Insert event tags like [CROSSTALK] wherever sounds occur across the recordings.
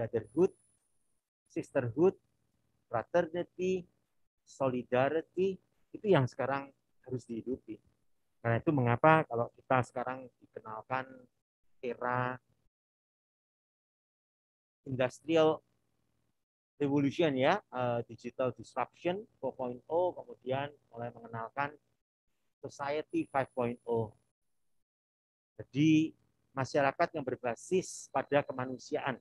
brotherhood, sisterhood, fraternity, solidarity, itu yang sekarang harus dihidupi. Karena itu mengapa kalau kita sekarang dikenalkan era industrial revolution ya, uh, digital disruption 4.0, kemudian mulai mengenalkan society 5.0. Jadi masyarakat yang berbasis pada kemanusiaan,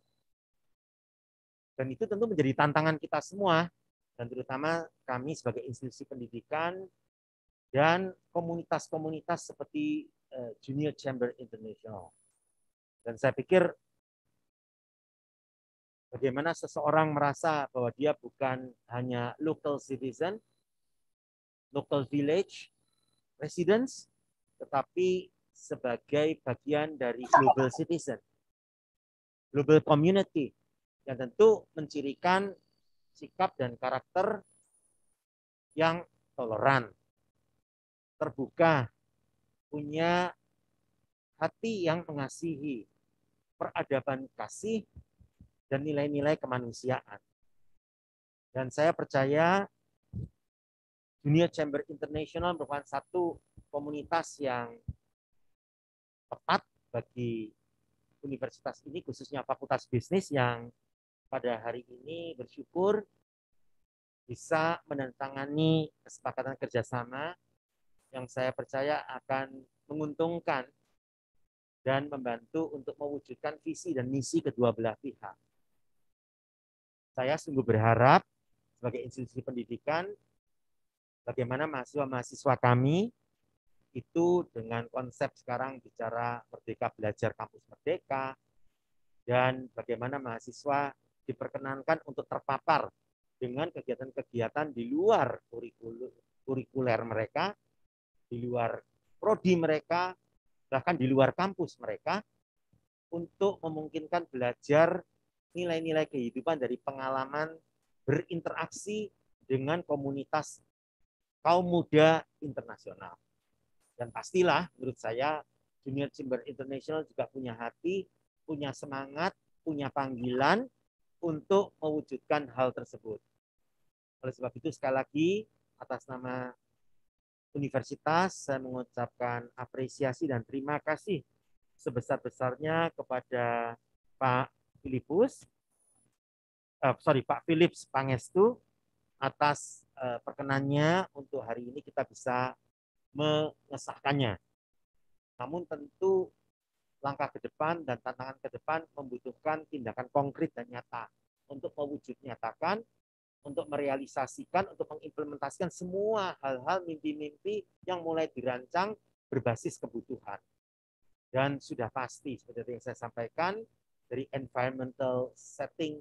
dan itu tentu menjadi tantangan kita semua, dan terutama kami sebagai institusi pendidikan dan komunitas-komunitas seperti eh, Junior Chamber International. Dan saya pikir bagaimana seseorang merasa bahwa dia bukan hanya local citizen, local village, residence, tetapi sebagai bagian dari global citizen, global community, dan tentu mencirikan sikap dan karakter yang toleran, terbuka, punya hati yang mengasihi, peradaban kasih, dan nilai-nilai kemanusiaan. Dan saya percaya Dunia Chamber International merupakan satu komunitas yang tepat bagi universitas ini, khususnya fakultas bisnis yang pada hari ini bersyukur bisa menandatangani kesepakatan kerjasama yang saya percaya akan menguntungkan dan membantu untuk mewujudkan visi dan misi kedua belah pihak. Saya sungguh berharap sebagai institusi pendidikan, bagaimana mahasiswa-mahasiswa kami itu dengan konsep sekarang bicara merdeka belajar kampus merdeka, dan bagaimana mahasiswa diperkenankan untuk terpapar dengan kegiatan-kegiatan di luar kurikuler mereka, di luar prodi mereka, bahkan di luar kampus mereka, untuk memungkinkan belajar nilai-nilai kehidupan dari pengalaman berinteraksi dengan komunitas kaum muda internasional. Dan pastilah menurut saya Junior Chamber International juga punya hati, punya semangat, punya panggilan untuk mewujudkan hal tersebut. Oleh sebab itu sekali lagi atas nama universitas saya mengucapkan apresiasi dan terima kasih sebesar-besarnya kepada Pak Filipus, uh, sorry Pak Philips Pangestu atas uh, perkenannya untuk hari ini kita bisa mengesahkannya. Namun tentu langkah ke depan dan tantangan ke depan membutuhkan tindakan konkret dan nyata untuk mewujud nyatakan, untuk merealisasikan, untuk mengimplementasikan semua hal-hal mimpi-mimpi yang mulai dirancang berbasis kebutuhan. Dan sudah pasti seperti yang saya sampaikan dari environmental setting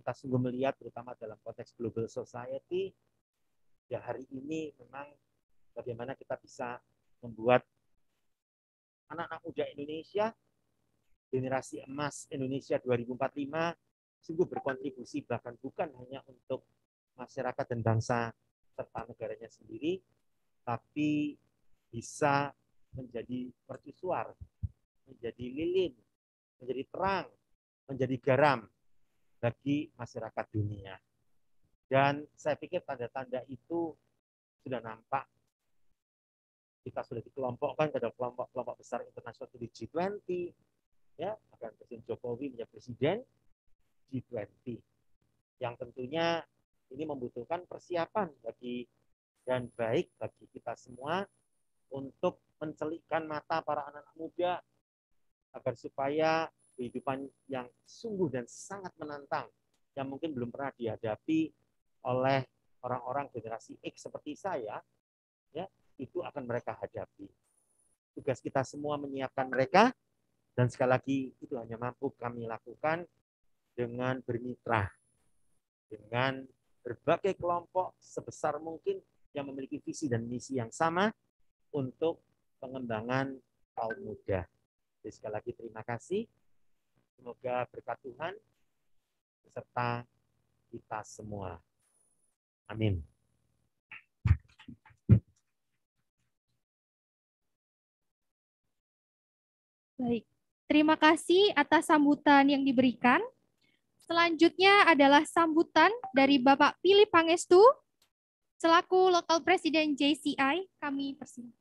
kita sungguh melihat terutama dalam konteks global society ya hari ini memang bagaimana kita bisa membuat anak-anak muda Indonesia, generasi emas Indonesia 2045, sungguh berkontribusi bahkan bukan hanya untuk masyarakat dan bangsa serta negaranya sendiri, tapi bisa menjadi mercusuar, menjadi lilin, menjadi terang, menjadi garam bagi masyarakat dunia. Dan saya pikir tanda-tanda itu sudah nampak kita sudah dikelompokkan ke dalam kelompok-kelompok besar internasional di G20, ya akan Presiden Jokowi menjadi Presiden G20, yang tentunya ini membutuhkan persiapan bagi dan baik bagi kita semua untuk mencelikkan mata para anak muda agar supaya kehidupan yang sungguh dan sangat menantang yang mungkin belum pernah dihadapi oleh orang-orang generasi X seperti saya ya itu akan mereka hadapi. Tugas kita semua menyiapkan mereka dan sekali lagi itu hanya mampu kami lakukan dengan bermitra dengan berbagai kelompok sebesar mungkin yang memiliki visi dan misi yang sama untuk pengembangan kaum muda. Jadi sekali lagi terima kasih. Semoga berkat Tuhan serta kita semua. Amin. Baik, terima kasih atas sambutan yang diberikan. Selanjutnya adalah sambutan dari Bapak Pilih Pangestu, selaku Lokal Presiden JCI. Kami persilakan.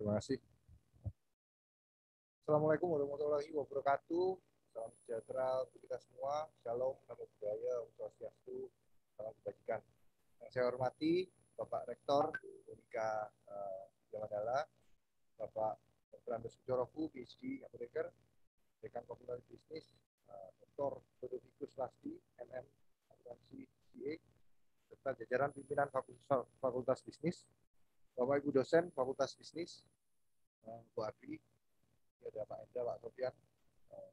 Terima kasih. Assalamualaikum warahmatullahi wabarakatuh. Salam sejahtera untuk kita semua. Shalom, namo buddhaya, untuk swastiastu, salam kebajikan. Yang saya hormati, Bapak Rektor Unika uh, eh, Jamadala, Bapak Andes Sujoroku, PhD, Apoteker, Dekan Komunal Bisnis, uh, eh, Dr. Bodovikus Lasti, MM, Akuntansi, CA, serta jajaran pimpinan Fakultas, Fakultas Bisnis, Bapak Ibu dosen Fakultas Bisnis, uh, Bu Agri, ya ada Pak Enda, Pak Sofian. Uh,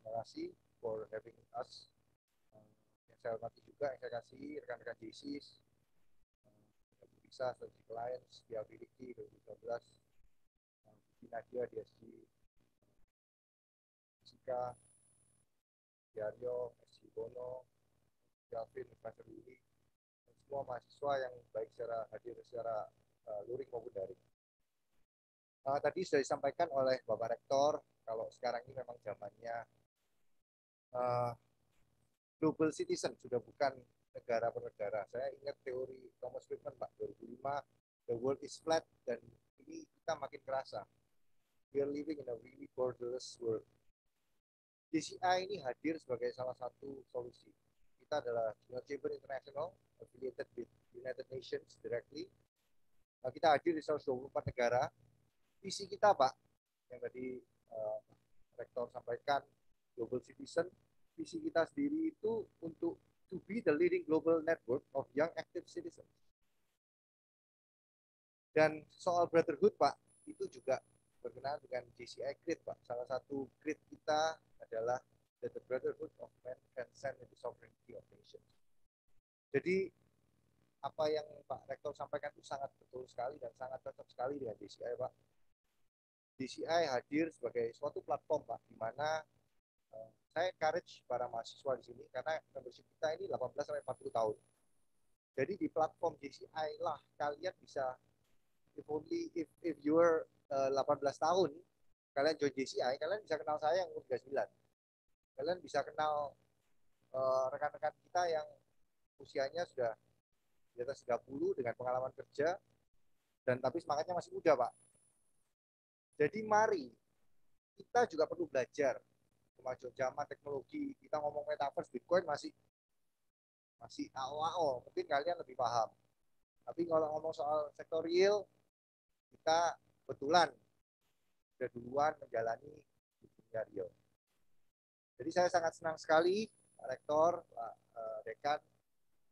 terima kasih for having us. Uh, yang saya hormati juga, yang saya kasih rekan-rekan JCS, bisa Visa, klien nah, dia miliki 2013, Vicky Nadia, si sika Diario, si Bono, Gavin, Pastor Willy, semua mahasiswa yang baik secara hadir secara uh, luring maupun daring. Uh, tadi sudah disampaikan oleh Bapak Rektor, kalau sekarang ini memang zamannya uh, global citizen sudah bukan negara per negara. Saya ingat teori Thomas Friedman Pak 2005, the world is flat dan ini kita makin kerasa. We are living in a really borderless world. DCI ini hadir sebagai salah satu solusi. Kita adalah Junior Chamber International affiliated with United Nations directly. Nah, kita hadir di 124 negara. Visi kita Pak yang tadi uh, rektor sampaikan global citizen, visi kita sendiri itu untuk to be the leading global network of young active citizens. Dan soal brotherhood, Pak, itu juga berkenaan dengan JCI Grid, Pak. Salah satu grid kita adalah that the brotherhood of men transcend the sovereignty of nations. Jadi apa yang Pak Rektor sampaikan itu sangat betul sekali dan sangat cocok sekali dengan DCI Pak. DCI hadir sebagai suatu platform Pak, di mana saya encourage para mahasiswa di sini karena membership kita ini 18 sampai 40 tahun. Jadi di platform JCI lah kalian bisa if only if if you're uh, 18 tahun kalian join JCI kalian bisa kenal saya yang umur 39. Kalian bisa kenal eh, rekan-rekan uh, kita yang usianya sudah di atas 30 dengan pengalaman kerja dan tapi semangatnya masih muda, Pak. Jadi mari kita juga perlu belajar kemajuan zaman teknologi kita ngomong metaverse bitcoin masih masih awal mungkin kalian lebih paham tapi kalau ngomong soal sektor real kita kebetulan sudah duluan menjalani dunia real jadi saya sangat senang sekali Pak Rektor Pak eh, Dekan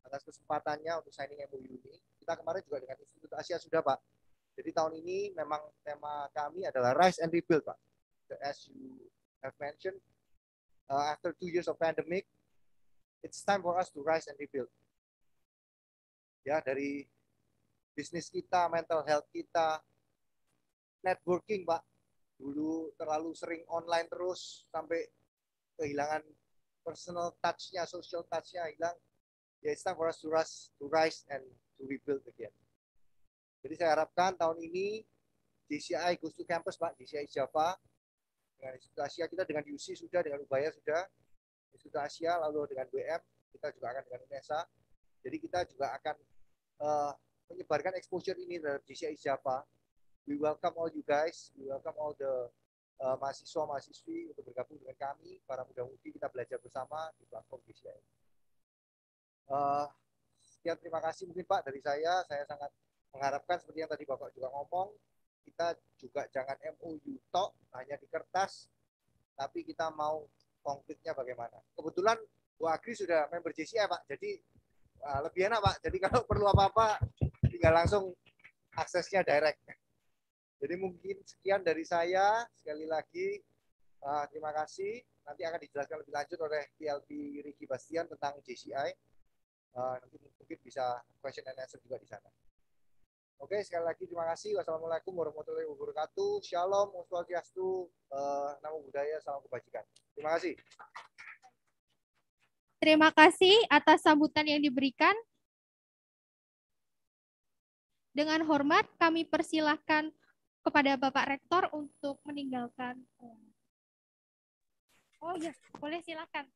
atas kesempatannya untuk signing MOU ini kita kemarin juga dengan Institut Asia sudah Pak jadi tahun ini memang tema kami adalah rise and rebuild Pak as you have mentioned, uh, after two years of pandemic, it's time for us to rise and rebuild. Ya, dari bisnis kita, mental health kita, networking, Pak. Dulu terlalu sering online terus sampai kehilangan personal touch-nya, social touch-nya hilang. Ya, it's time for us to rise, to rise and to rebuild again. Jadi saya harapkan tahun ini DCI Gustu Campus, Pak, DCI Java, dengan Institut Asia kita dengan UC sudah dengan Ubaya sudah Institut Asia lalu dengan BM kita juga akan dengan UNESA jadi kita juga akan uh, menyebarkan exposure ini terhadap JCI Java we welcome all you guys we welcome all the uh, eh, mahasiswa mahasiswi untuk bergabung dengan kami para muda-mudi kita belajar bersama di platform JCI uh, eh, sekian terima kasih mungkin Pak dari saya saya sangat mengharapkan seperti yang tadi Bapak juga ngomong kita juga jangan MUU tok hanya di kertas, tapi kita mau konkretnya bagaimana. Kebetulan Bu Agri sudah member JCI Pak, jadi uh, lebih enak Pak. Jadi [LAUGHS] kalau perlu apa-apa tinggal langsung aksesnya direct. Jadi mungkin sekian dari saya. Sekali lagi uh, terima kasih. Nanti akan dijelaskan lebih lanjut oleh PLP Ricky Bastian tentang JCI. Uh, eh, nanti mungkin bisa question and answer juga di sana. Oke, sekali lagi terima kasih. Wassalamualaikum warahmatullahi wabarakatuh. Shalom, swastiastu, eh, namo budaya, salam kebajikan. Terima kasih. Terima kasih atas sambutan yang diberikan. Dengan hormat kami persilahkan kepada Bapak Rektor untuk meninggalkan. Oh ya, boleh silakan.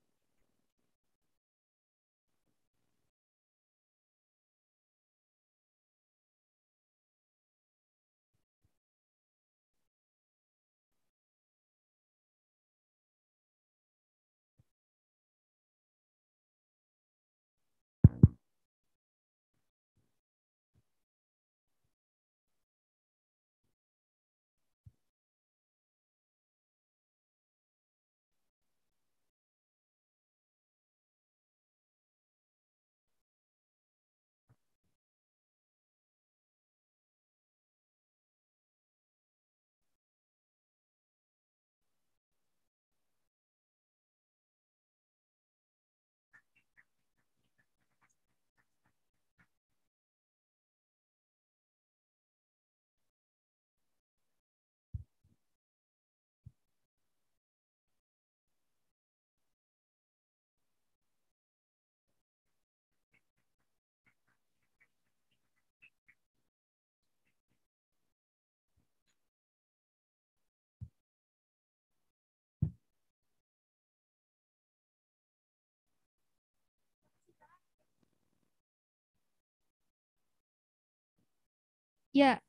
Ya,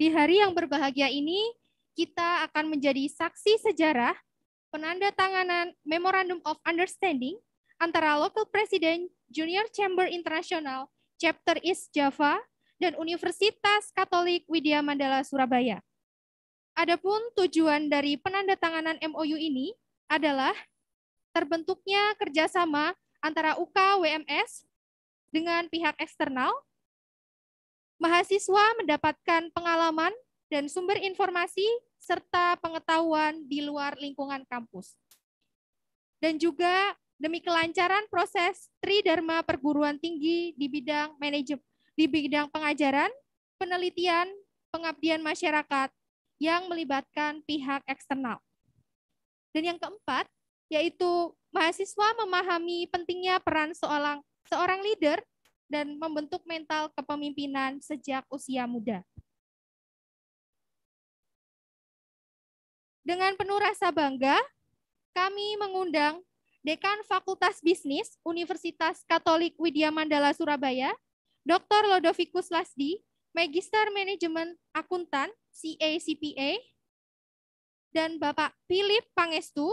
di hari yang berbahagia ini, kita akan menjadi saksi sejarah penanda tanganan Memorandum of Understanding antara Local President Junior Chamber International Chapter East Java dan Universitas Katolik Widya Mandala Surabaya. Adapun tujuan dari penandatanganan MOU ini adalah terbentuknya kerjasama antara UK WMS dengan pihak eksternal mahasiswa mendapatkan pengalaman dan sumber informasi serta pengetahuan di luar lingkungan kampus. Dan juga demi kelancaran proses tridharma perguruan tinggi di bidang manajemen di bidang pengajaran, penelitian, pengabdian masyarakat yang melibatkan pihak eksternal. Dan yang keempat, yaitu mahasiswa memahami pentingnya peran seorang seorang leader dan membentuk mental kepemimpinan sejak usia muda. Dengan penuh rasa bangga, kami mengundang Dekan Fakultas Bisnis Universitas Katolik Widya Mandala Surabaya, Dr. Lodovikus Lasdi, Magister Manajemen Akuntan CACPA, dan Bapak Philip Pangestu,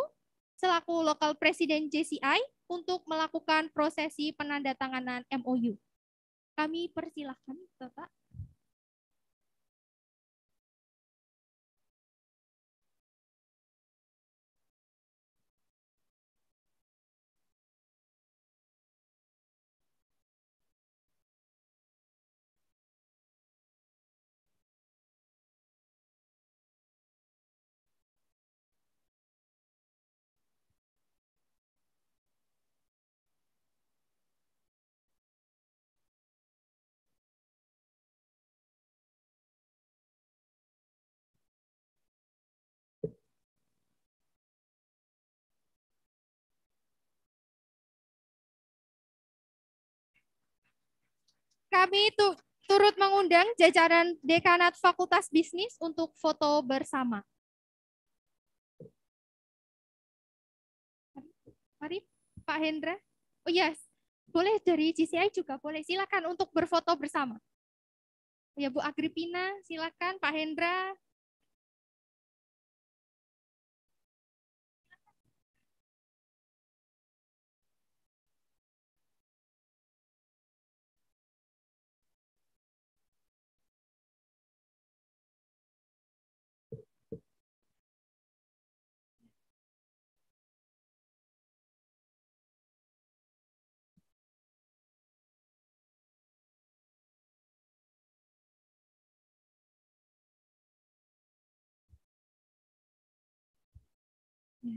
selaku lokal presiden JCI, untuk melakukan prosesi penandatanganan MOU. Kami persilahkan Bapak Kami tu turut mengundang jajaran Dekanat Fakultas Bisnis untuk foto bersama. Mari Pak Hendra. Oh yes, boleh dari CCI juga boleh. Silakan untuk berfoto bersama. Oh, ya Bu Agripina, silakan Pak Hendra, Yeah.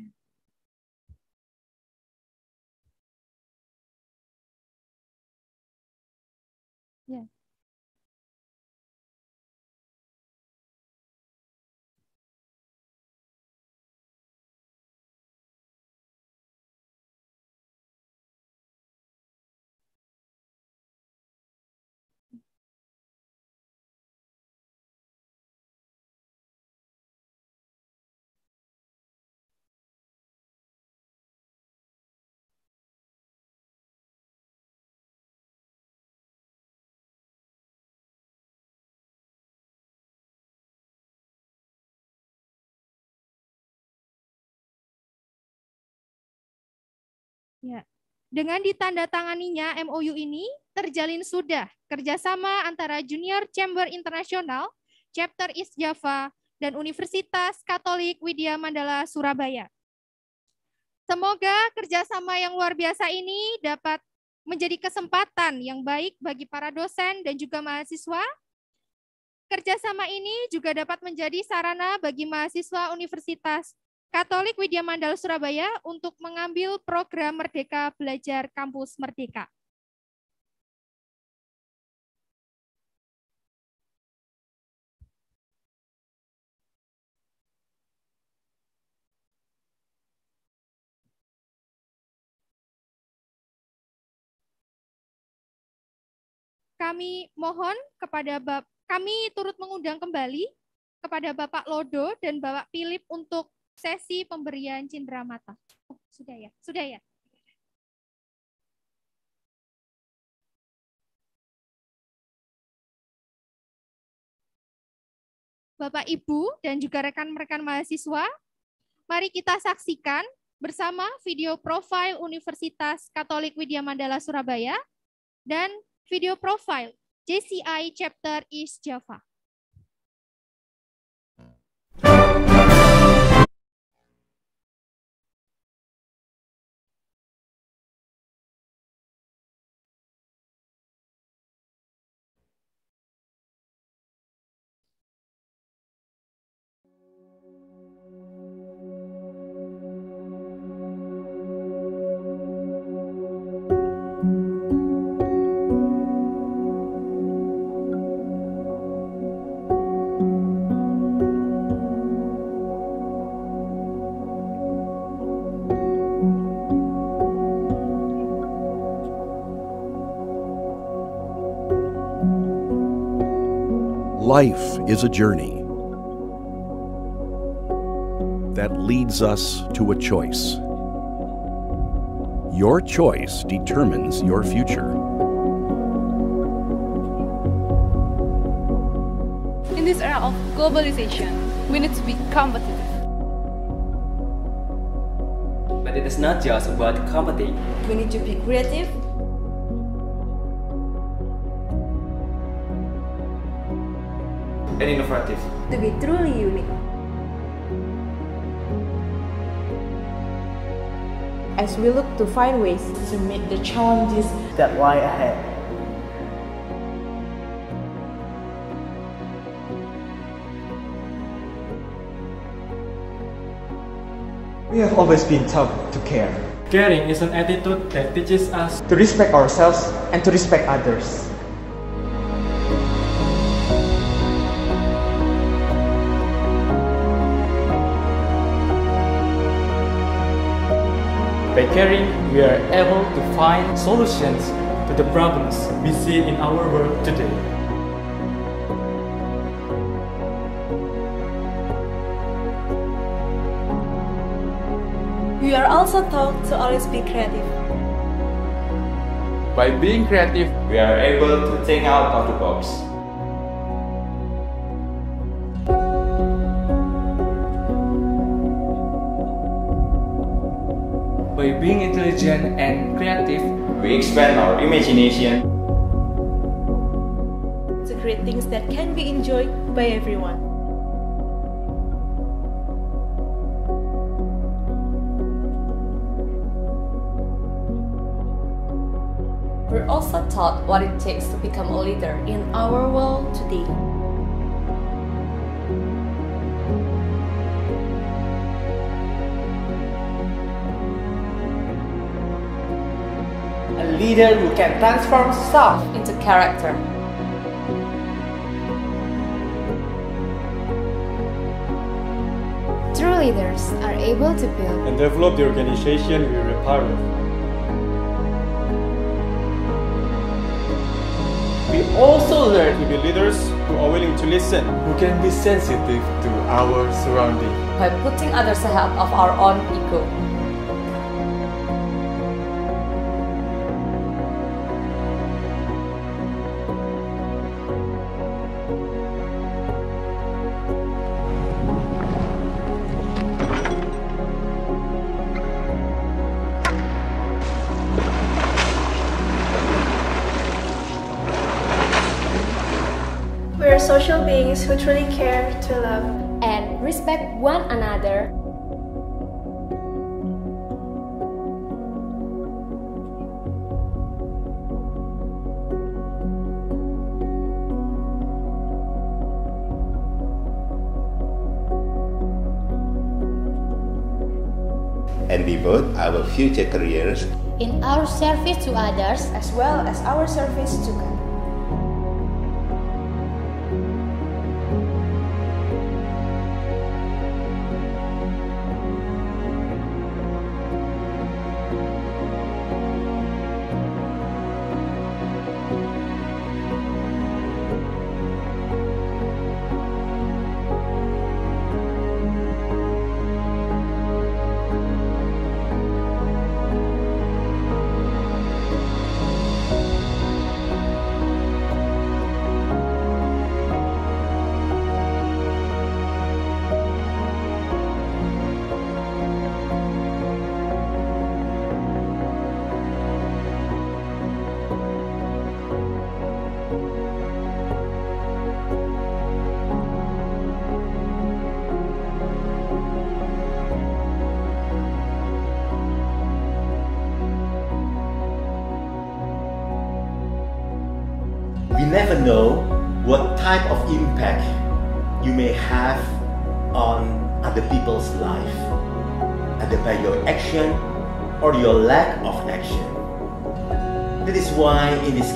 Ya. Dengan ditandatanganinya MOU ini, terjalin sudah kerjasama antara Junior Chamber International, Chapter East Java, dan Universitas Katolik Widya Mandala Surabaya. Semoga kerjasama yang luar biasa ini dapat menjadi kesempatan yang baik bagi para dosen dan juga mahasiswa. Kerjasama ini juga dapat menjadi sarana bagi mahasiswa Universitas Katolik Widya Mandala Surabaya untuk mengambil program Merdeka Belajar Kampus Merdeka. Kami mohon kepada Bapak, kami turut mengundang kembali kepada Bapak Lodo dan Bapak Philip untuk sesi pemberian cindera mata. Oh, sudah ya? Sudah ya? Bapak Ibu dan juga rekan-rekan mahasiswa, mari kita saksikan bersama video profil Universitas Katolik Widya Mandala Surabaya dan video profil JCI Chapter East Java. life is a journey that leads us to a choice. Your choice determines your future. In this era of globalization, we need to be competitive. But it is not just about competing. We need to be creative and innovative. To be truly unique. As we look to find ways to meet the challenges that lie ahead. We have always been taught to care. Caring is an attitude that teaches us to respect ourselves and to respect others. By caring, we are able to find solutions to the problems we see in our world today. We are also taught to always be creative. By being creative, we are able to think out of the box. we expand our imagination to create things that can be enjoyed by everyone. We're also taught what it takes to become a leader in our world today. leader who can transform self into character. True leaders are able to build and develop the organization we are part of. We also learn to be leaders who are willing to listen, who can be sensitive to our surroundings. By putting others ahead of our own ego. friends who truly care to love and respect one another. and devote our future careers in our service to others as well as our service to God.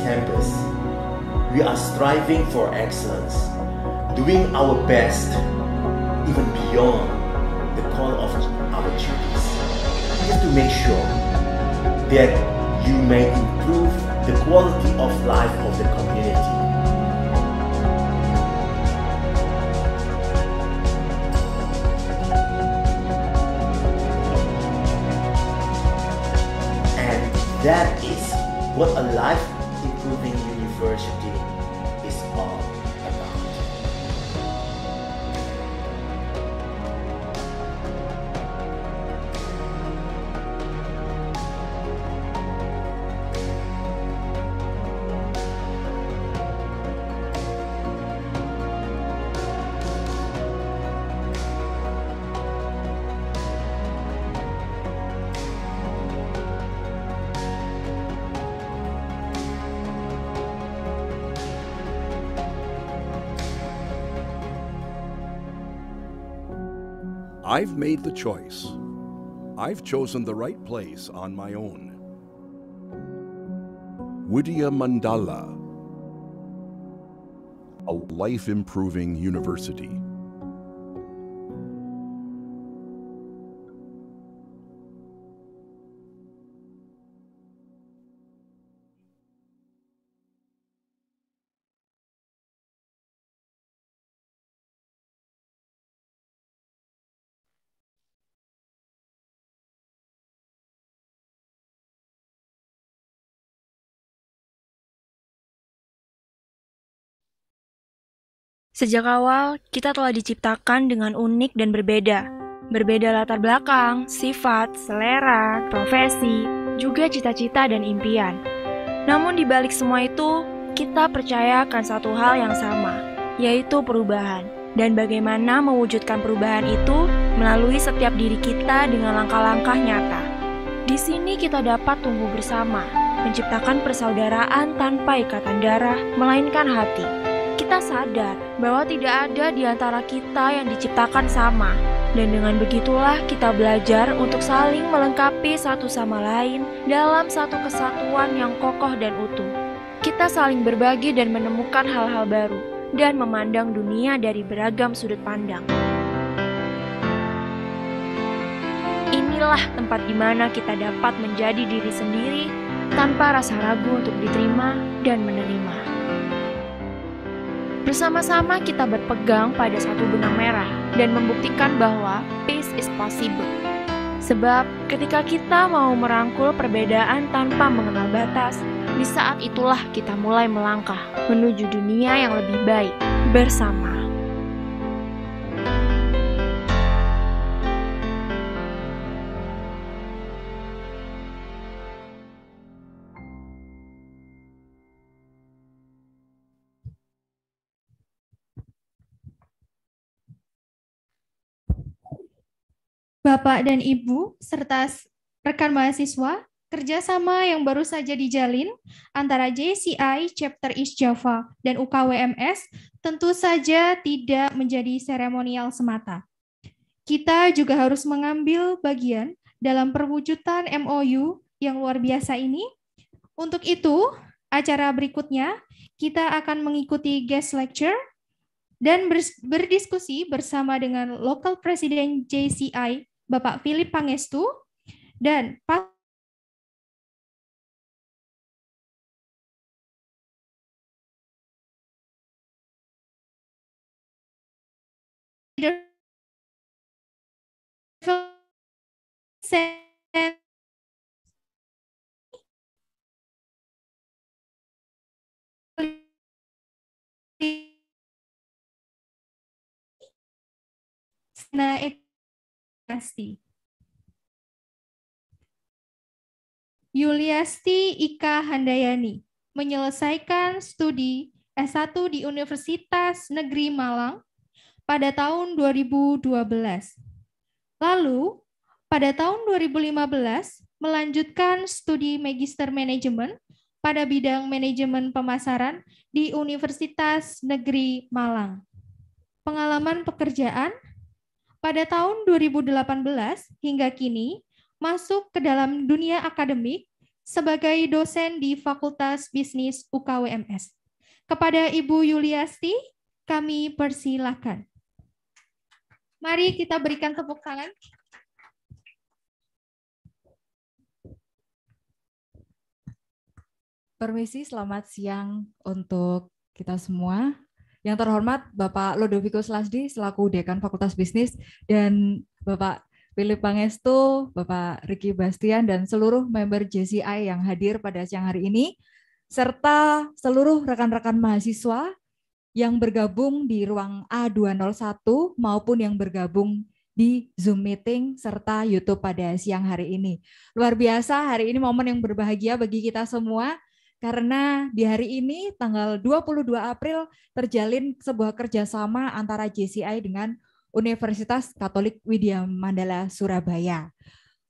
campus, we are striving for excellence, doing our best, even beyond the call of our duties. We have to make sure that you may improve the quality of life of the community. and that is what a life I've made the choice. I've chosen the right place on my own. Widya Mandala, a life improving university. Sejak awal, kita telah diciptakan dengan unik dan berbeda. Berbeda latar belakang, sifat, selera, profesi, juga cita-cita dan impian. Namun di balik semua itu, kita percayakan satu hal yang sama, yaitu perubahan. Dan bagaimana mewujudkan perubahan itu melalui setiap diri kita dengan langkah-langkah nyata. Di sini kita dapat tumbuh bersama, menciptakan persaudaraan tanpa ikatan darah, melainkan hati kita sadar bahwa tidak ada di antara kita yang diciptakan sama, dan dengan begitulah kita belajar untuk saling melengkapi satu sama lain dalam satu kesatuan yang kokoh dan utuh. Kita saling berbagi dan menemukan hal-hal baru, dan memandang dunia dari beragam sudut pandang. Inilah tempat di mana kita dapat menjadi diri sendiri tanpa rasa ragu untuk diterima dan menerima. Bersama-sama kita berpegang pada satu benang merah dan membuktikan bahwa peace is possible. Sebab ketika kita mau merangkul perbedaan tanpa mengenal batas, di saat itulah kita mulai melangkah menuju dunia yang lebih baik bersama. Bapak dan Ibu serta rekan mahasiswa kerjasama yang baru saja dijalin antara JCI Chapter East Java dan UKWMS tentu saja tidak menjadi seremonial semata. Kita juga harus mengambil bagian dalam perwujudan MOU yang luar biasa ini. Untuk itu, acara berikutnya kita akan mengikuti guest lecture dan berdiskusi bersama dengan Local presiden JCI Bapak Philip Pangestu, dan Pak Nah, itu Yuliasti. Yuliasti Ika Handayani menyelesaikan studi S1 di Universitas Negeri Malang pada tahun 2012. Lalu, pada tahun 2015 melanjutkan studi Magister Manajemen pada bidang manajemen pemasaran di Universitas Negeri Malang. Pengalaman pekerjaan pada tahun 2018 hingga kini masuk ke dalam dunia akademik sebagai dosen di Fakultas Bisnis UKWMS. Kepada Ibu Yuliasti, kami persilahkan. Mari kita berikan tepuk tangan. Permisi, selamat siang untuk kita semua. Yang terhormat Bapak Lodovico Slasdi selaku Dekan Fakultas Bisnis dan Bapak Philip Pangestu, Bapak Ricky Bastian dan seluruh member JCI yang hadir pada siang hari ini serta seluruh rekan-rekan mahasiswa yang bergabung di ruang A201 maupun yang bergabung di Zoom meeting serta YouTube pada siang hari ini. Luar biasa hari ini momen yang berbahagia bagi kita semua karena di hari ini tanggal 22 April terjalin sebuah kerjasama antara JCI dengan Universitas Katolik Widya Mandala Surabaya.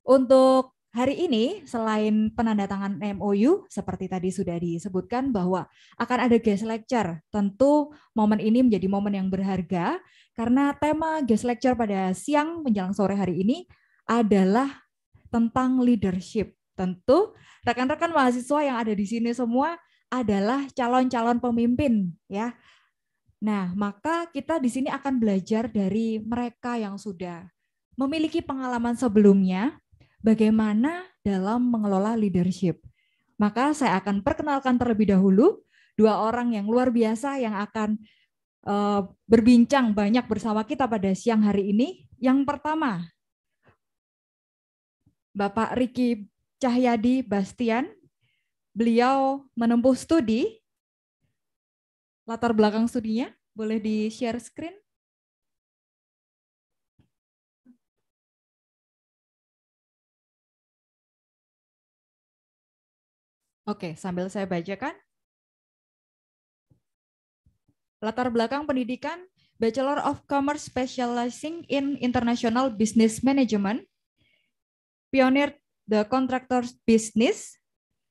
Untuk hari ini, selain penandatangan MOU, seperti tadi sudah disebutkan bahwa akan ada guest lecture, tentu momen ini menjadi momen yang berharga karena tema guest lecture pada siang menjelang sore hari ini adalah tentang leadership Tentu rekan-rekan mahasiswa yang ada di sini semua adalah calon-calon pemimpin ya. Nah, maka kita di sini akan belajar dari mereka yang sudah memiliki pengalaman sebelumnya bagaimana dalam mengelola leadership. Maka saya akan perkenalkan terlebih dahulu dua orang yang luar biasa yang akan uh, berbincang banyak bersama kita pada siang hari ini. Yang pertama, Bapak Riki Cahyadi Bastian. Beliau menempuh studi. Latar belakang studinya boleh di-share screen? Oke, sambil saya bacakan. Latar belakang pendidikan Bachelor of Commerce specializing in International Business Management, Pioneer The Contractors Business,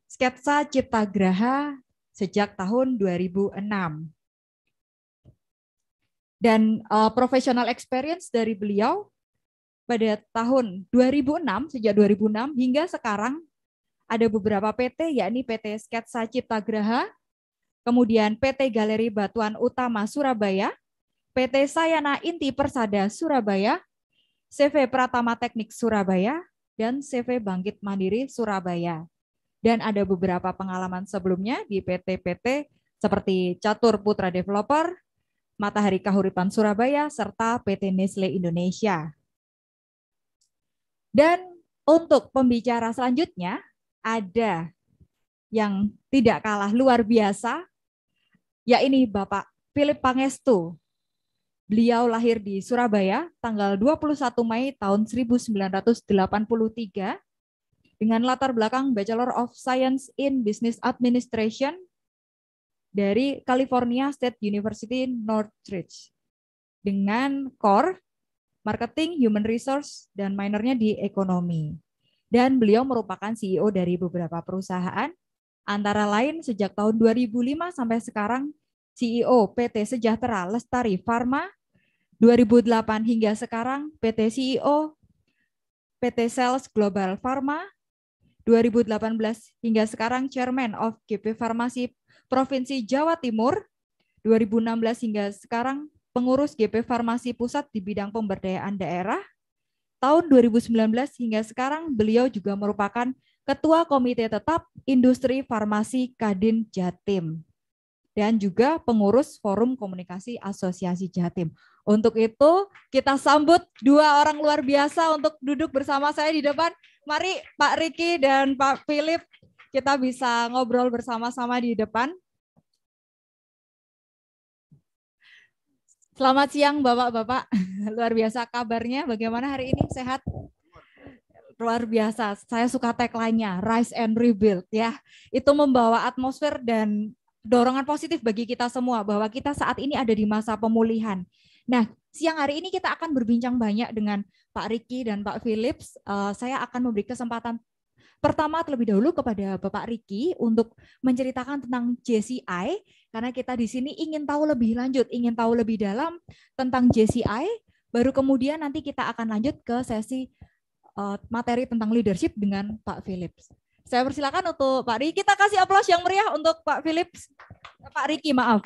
sketsa Cipta Graha sejak tahun 2006. Dan uh, professional experience dari beliau pada tahun 2006, sejak 2006 hingga sekarang ada beberapa PT, yakni PT Sketsa Cipta Graha, kemudian PT Galeri Batuan Utama Surabaya, PT Sayana Inti Persada Surabaya, CV Pratama Teknik Surabaya, dan CV Bangkit Mandiri Surabaya. Dan ada beberapa pengalaman sebelumnya di PT-PT seperti Catur Putra Developer, Matahari Kahuripan Surabaya, serta PT Nestle Indonesia. Dan untuk pembicara selanjutnya, ada yang tidak kalah luar biasa, yakni Bapak Philip Pangestu, Beliau lahir di Surabaya tanggal 21 Mei tahun 1983 dengan latar belakang Bachelor of Science in Business Administration dari California State University Northridge dengan core marketing, human resource, dan minornya di ekonomi. Dan beliau merupakan CEO dari beberapa perusahaan, antara lain sejak tahun 2005 sampai sekarang CEO PT Sejahtera Lestari Farma, 2008 hingga sekarang PT CEO PT Sales Global Pharma 2018 hingga sekarang Chairman of GP Farmasi Provinsi Jawa Timur 2016 hingga sekarang pengurus GP Farmasi Pusat di bidang pemberdayaan daerah tahun 2019 hingga sekarang beliau juga merupakan Ketua Komite Tetap Industri Farmasi Kadin Jatim dan juga pengurus Forum Komunikasi Asosiasi Jatim. Untuk itu kita sambut dua orang luar biasa untuk duduk bersama saya di depan. Mari Pak Riki dan Pak Philip kita bisa ngobrol bersama-sama di depan. Selamat siang Bapak-Bapak. [LAUGHS] Luar biasa kabarnya. Bagaimana hari ini? Sehat? luar biasa. Saya suka tagline-nya, Rise and Rebuild ya. Itu membawa atmosfer dan dorongan positif bagi kita semua bahwa kita saat ini ada di masa pemulihan. Nah, siang hari ini kita akan berbincang banyak dengan Pak Riki dan Pak Philips. Uh, saya akan memberi kesempatan pertama terlebih dahulu kepada Bapak Riki untuk menceritakan tentang JCI karena kita di sini ingin tahu lebih lanjut, ingin tahu lebih dalam tentang JCI, baru kemudian nanti kita akan lanjut ke sesi eh, materi tentang leadership dengan Pak Philips. Saya persilakan untuk Pak Riki, kita kasih aplaus yang meriah untuk Pak Philips, Pak Riki, maaf.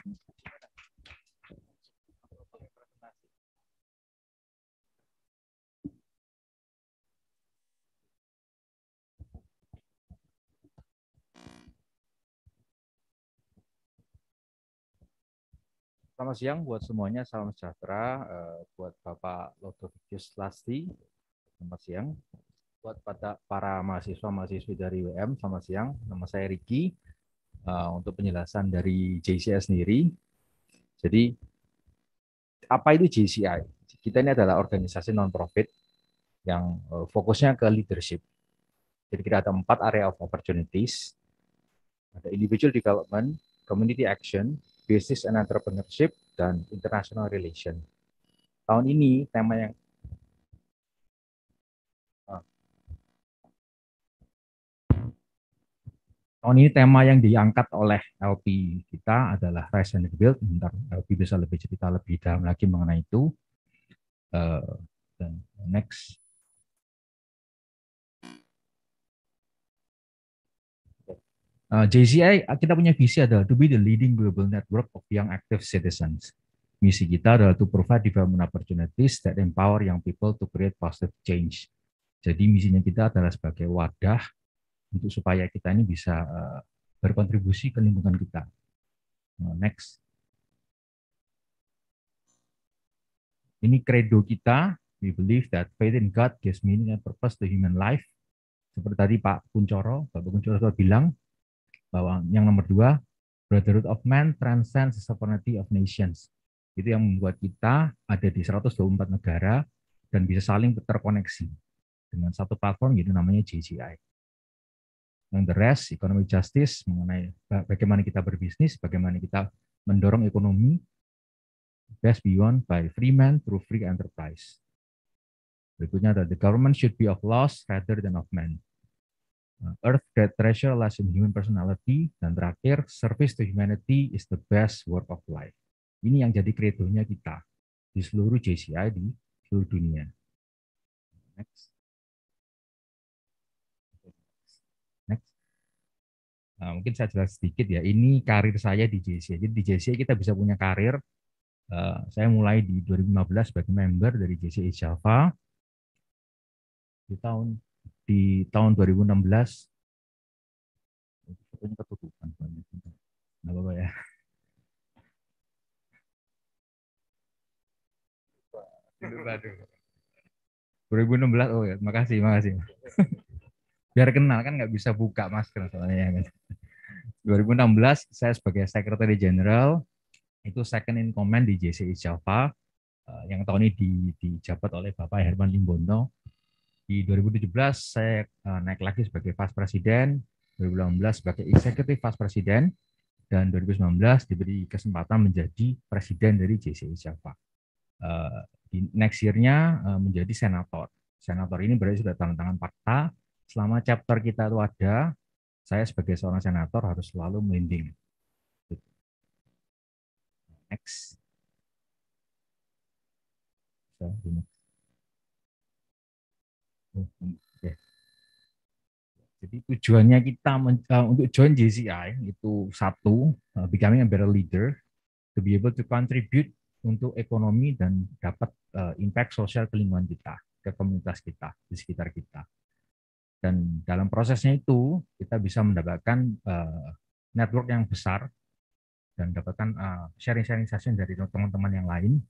Selamat siang buat semuanya, salam sejahtera eh, buat Bapak Lodovius Lasti, selamat siang. Buat pada para mahasiswa-mahasiswi dari WM, selamat siang. Nama saya Riki. Eh, untuk penjelasan dari JCI sendiri, jadi apa itu JCI? Kita ini adalah organisasi non-profit yang eh, fokusnya ke leadership. Jadi kita ada empat area of opportunities. Ada individual development, community action, Business and Entrepreneurship, dan International Relation. Tahun ini tema yang ah. Tahun ini tema yang diangkat oleh LP kita adalah Rise and Rebuild. Bentar, LP bisa lebih cerita lebih dalam lagi mengenai itu. Uh, dan next. Eh, JCI eh, kita punya visi adalah to be the leading global network of young active citizens. Misi kita adalah to provide development opportunities that empower young people to create positive change. Jadi misinya kita adalah sebagai wadah untuk supaya kita ini bisa eh, berkontribusi ke lingkungan kita. Nah, next. Ini credo kita. We believe that faith in God gives meaning and purpose to human life. Seperti tadi Pak Kuncoro, Bapak Kuncoro sudah bilang, bahwa yang nomor dua Brotherhood of Man transcends the sovereignty of nations. Itu yang membuat kita ada di 124 negara dan bisa saling terkoneksi dengan satu platform yaitu namanya JCI. Yang the rest, economic justice mengenai bagaimana kita berbisnis, bagaimana kita mendorong ekonomi best beyond by free man through free enterprise. Berikutnya the government should be of laws rather than of men. Uh, Earth that treasure lies in human personality. Dan terakhir, service to humanity is the best work of life. Ini yang jadi kredonya kita di seluruh JCI di seluruh dunia. Next. Next. Nah, mungkin saya jelas sedikit ya. Ini karir saya di JCI. Jadi di JCI kita bisa punya karir. Uh, saya mulai di 2015 sebagai member dari JCI Java. Di tahun di tahun 2016 fotonya ketutupan banyak nggak apa-apa ya Aduh. 2016 oh ya makasih makasih [LAUGHS] biar kenal kan nggak bisa buka masker soalnya ya, kan 2016 saya sebagai Secretary General itu second in command di JCI Java eh, yang tahun ini di, dijabat oleh Bapak Herman Limbono di 2017 saya eh, naik lagi sebagai Vice Presiden, 2018 sebagai Executive Vice President, dan 2019 diberi kesempatan menjadi Presiden dari JCI e Java. Eh, di next year-nya eh, menjadi Senator. Senator ini berarti sudah tanda tangan fakta. Selama chapter kita itu ada, saya sebagai seorang senator harus selalu melinding. Next. So, next. Jadi tujuannya kita eh, untuk join JCI itu satu, eh, becoming a better leader, to be able to contribute untuk ekonomi dan dapat eh, impact sosial ke lingkungan kita, ke komunitas kita, di sekitar kita. Dan dalam prosesnya itu kita bisa mendapatkan network yang besar dan dapatkan sharing-sharing session dari teman-teman yang lain.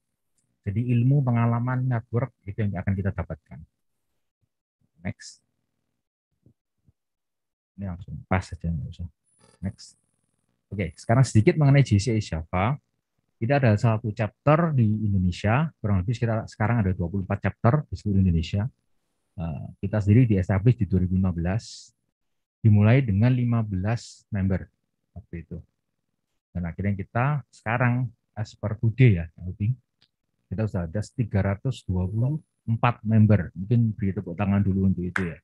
Jadi ilmu, pengalaman, network itu yang akan kita dapatkan next ini langsung pas saja nggak usah next oke okay, sekarang sedikit mengenai JCA Java kita ada satu chapter di Indonesia kurang lebih sekitar sekarang ada 24 chapter di seluruh Indonesia eh, kita sendiri di establish di 2015 dimulai dengan 15 member waktu itu dan akhirnya kita sekarang as per today ya think, kita sudah ada 320 empat member. Mungkin beri tepuk tangan dulu untuk itu ya.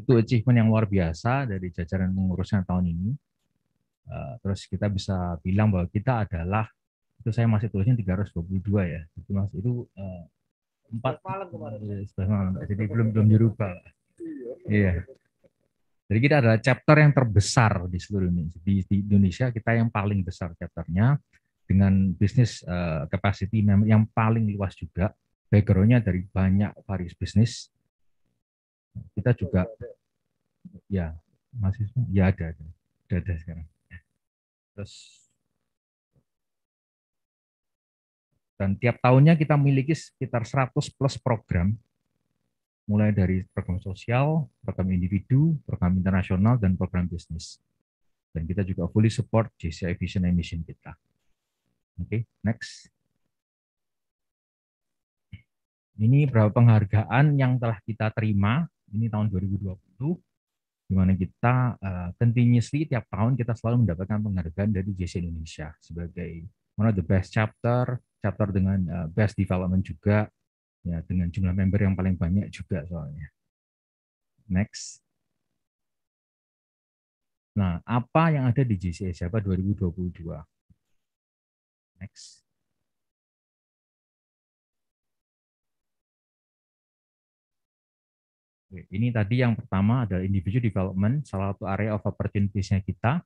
Itu achievement yang luar biasa dari jajaran pengurusnya tahun ini. Eh, terus kita bisa bilang bahwa kita adalah, itu saya masih tulisnya 322 ya. Jadi mas itu eh, empat malam kemarin. Eh, malam, jadi belum belum dirubah. Iya. iya. Jadi kita adalah chapter yang terbesar di seluruh Indonesia. Di, di Indonesia kita yang paling besar chapternya dengan bisnis uh, capacity yang paling luas juga backgroundnya dari banyak various bisnis kita juga iya. ya masih ya ada ada ada, ada sekarang terus dan tiap tahunnya kita memiliki sekitar 100 plus program mulai dari program sosial, program individu, program internasional dan program bisnis. Dan kita juga fully support JCI Vision and Mission kita. Oke, okay, next. Ini berapa penghargaan yang telah kita terima. Ini tahun 2020, di mana kita uh, continuously tiap tahun kita selalu mendapatkan penghargaan dari JC Indonesia sebagai one of the best chapter, chapter dengan uh, best development juga, ya dengan jumlah member yang paling banyak juga soalnya. Next. Nah, apa yang ada di JC Asia 2022? Next. ini tadi yang pertama adalah individual development, salah satu area of opportunities-nya kita.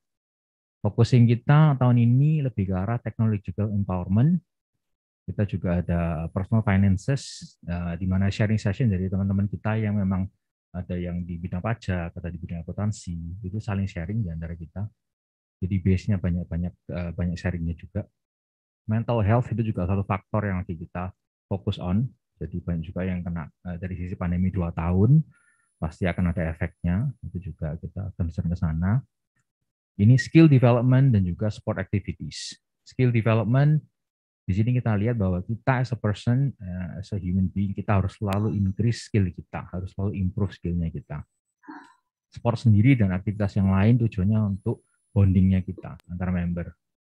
Focusing kita tahun ini lebih ke arah technological empowerment. Kita juga ada personal finances, eh, di mana sharing session dari teman-teman kita yang memang ada yang di bidang pajak, ada di bidang akuntansi, itu saling sharing di antara kita. Jadi base-nya banyak-banyak eh, banyak sharingnya juga mental health itu juga satu faktor yang lagi kita fokus on. Jadi banyak juga yang kena eh, dari sisi pandemi dua tahun, pasti akan ada efeknya. Itu juga kita concern ke sana. Ini skill development dan juga sport activities. Skill development di sini kita lihat bahwa kita as a person, eh, as a human being, kita harus selalu increase skill kita, harus selalu improve skillnya kita. Sport sendiri dan aktivitas yang lain tujuannya untuk bondingnya kita antar member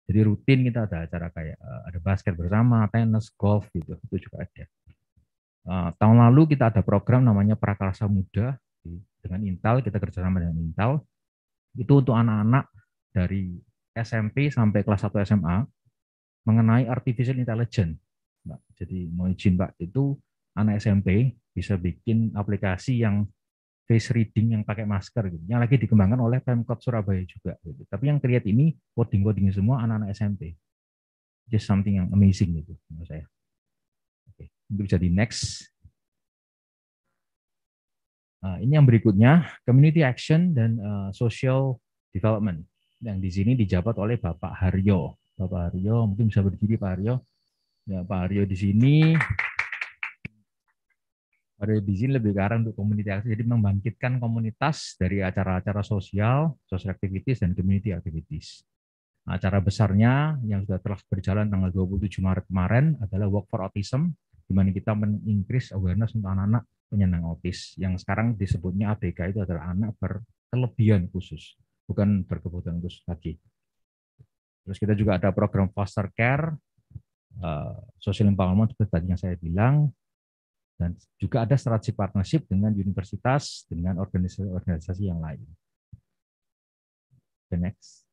jadi rutin kita ada acara kayak eh, ada basket bersama, tenis, golf gitu, itu juga ada. Uh, tahun lalu kita ada program namanya Prakarsa Muda dengan Intel, kita kerjasama dengan Intel. Itu untuk anak-anak dari SMP sampai kelas 1 SMA mengenai artificial intelligence. Mbak. Jadi mau izin Pak, itu anak SMP bisa bikin aplikasi yang face reading yang pakai masker gitu, yang lagi dikembangkan oleh Pemkot Surabaya juga gitu. Tapi yang terlihat ini coding-coding semua anak-anak SMP. Just something yang amazing gitu menurut saya. Oke, bisa di next. Nah, ini yang berikutnya community action dan uh, social development yang di sini dijabat oleh Bapak Haryo. Bapak Haryo mungkin bisa berdiri Pak Haryo. Ya, Pak Haryo di sini pada izin lebih ke arah untuk community activity, jadi membangkitkan komunitas dari acara-acara sosial, social activities, dan community activities. Nah, acara besarnya yang sudah telah berjalan tanggal 27 Maret kemarin adalah Walk for Autism, di mana kita meningkris awareness untuk anak-anak penyandang autis. Yang sekarang disebutnya ABK itu adalah anak berkelebihan khusus, bukan berkebutuhan khusus lagi. Terus kita juga ada program foster care, eh, social empowerment seperti tadi yang saya bilang, dan juga ada strategi partnership dengan universitas, dengan organisasi-organisasi yang lain. The next.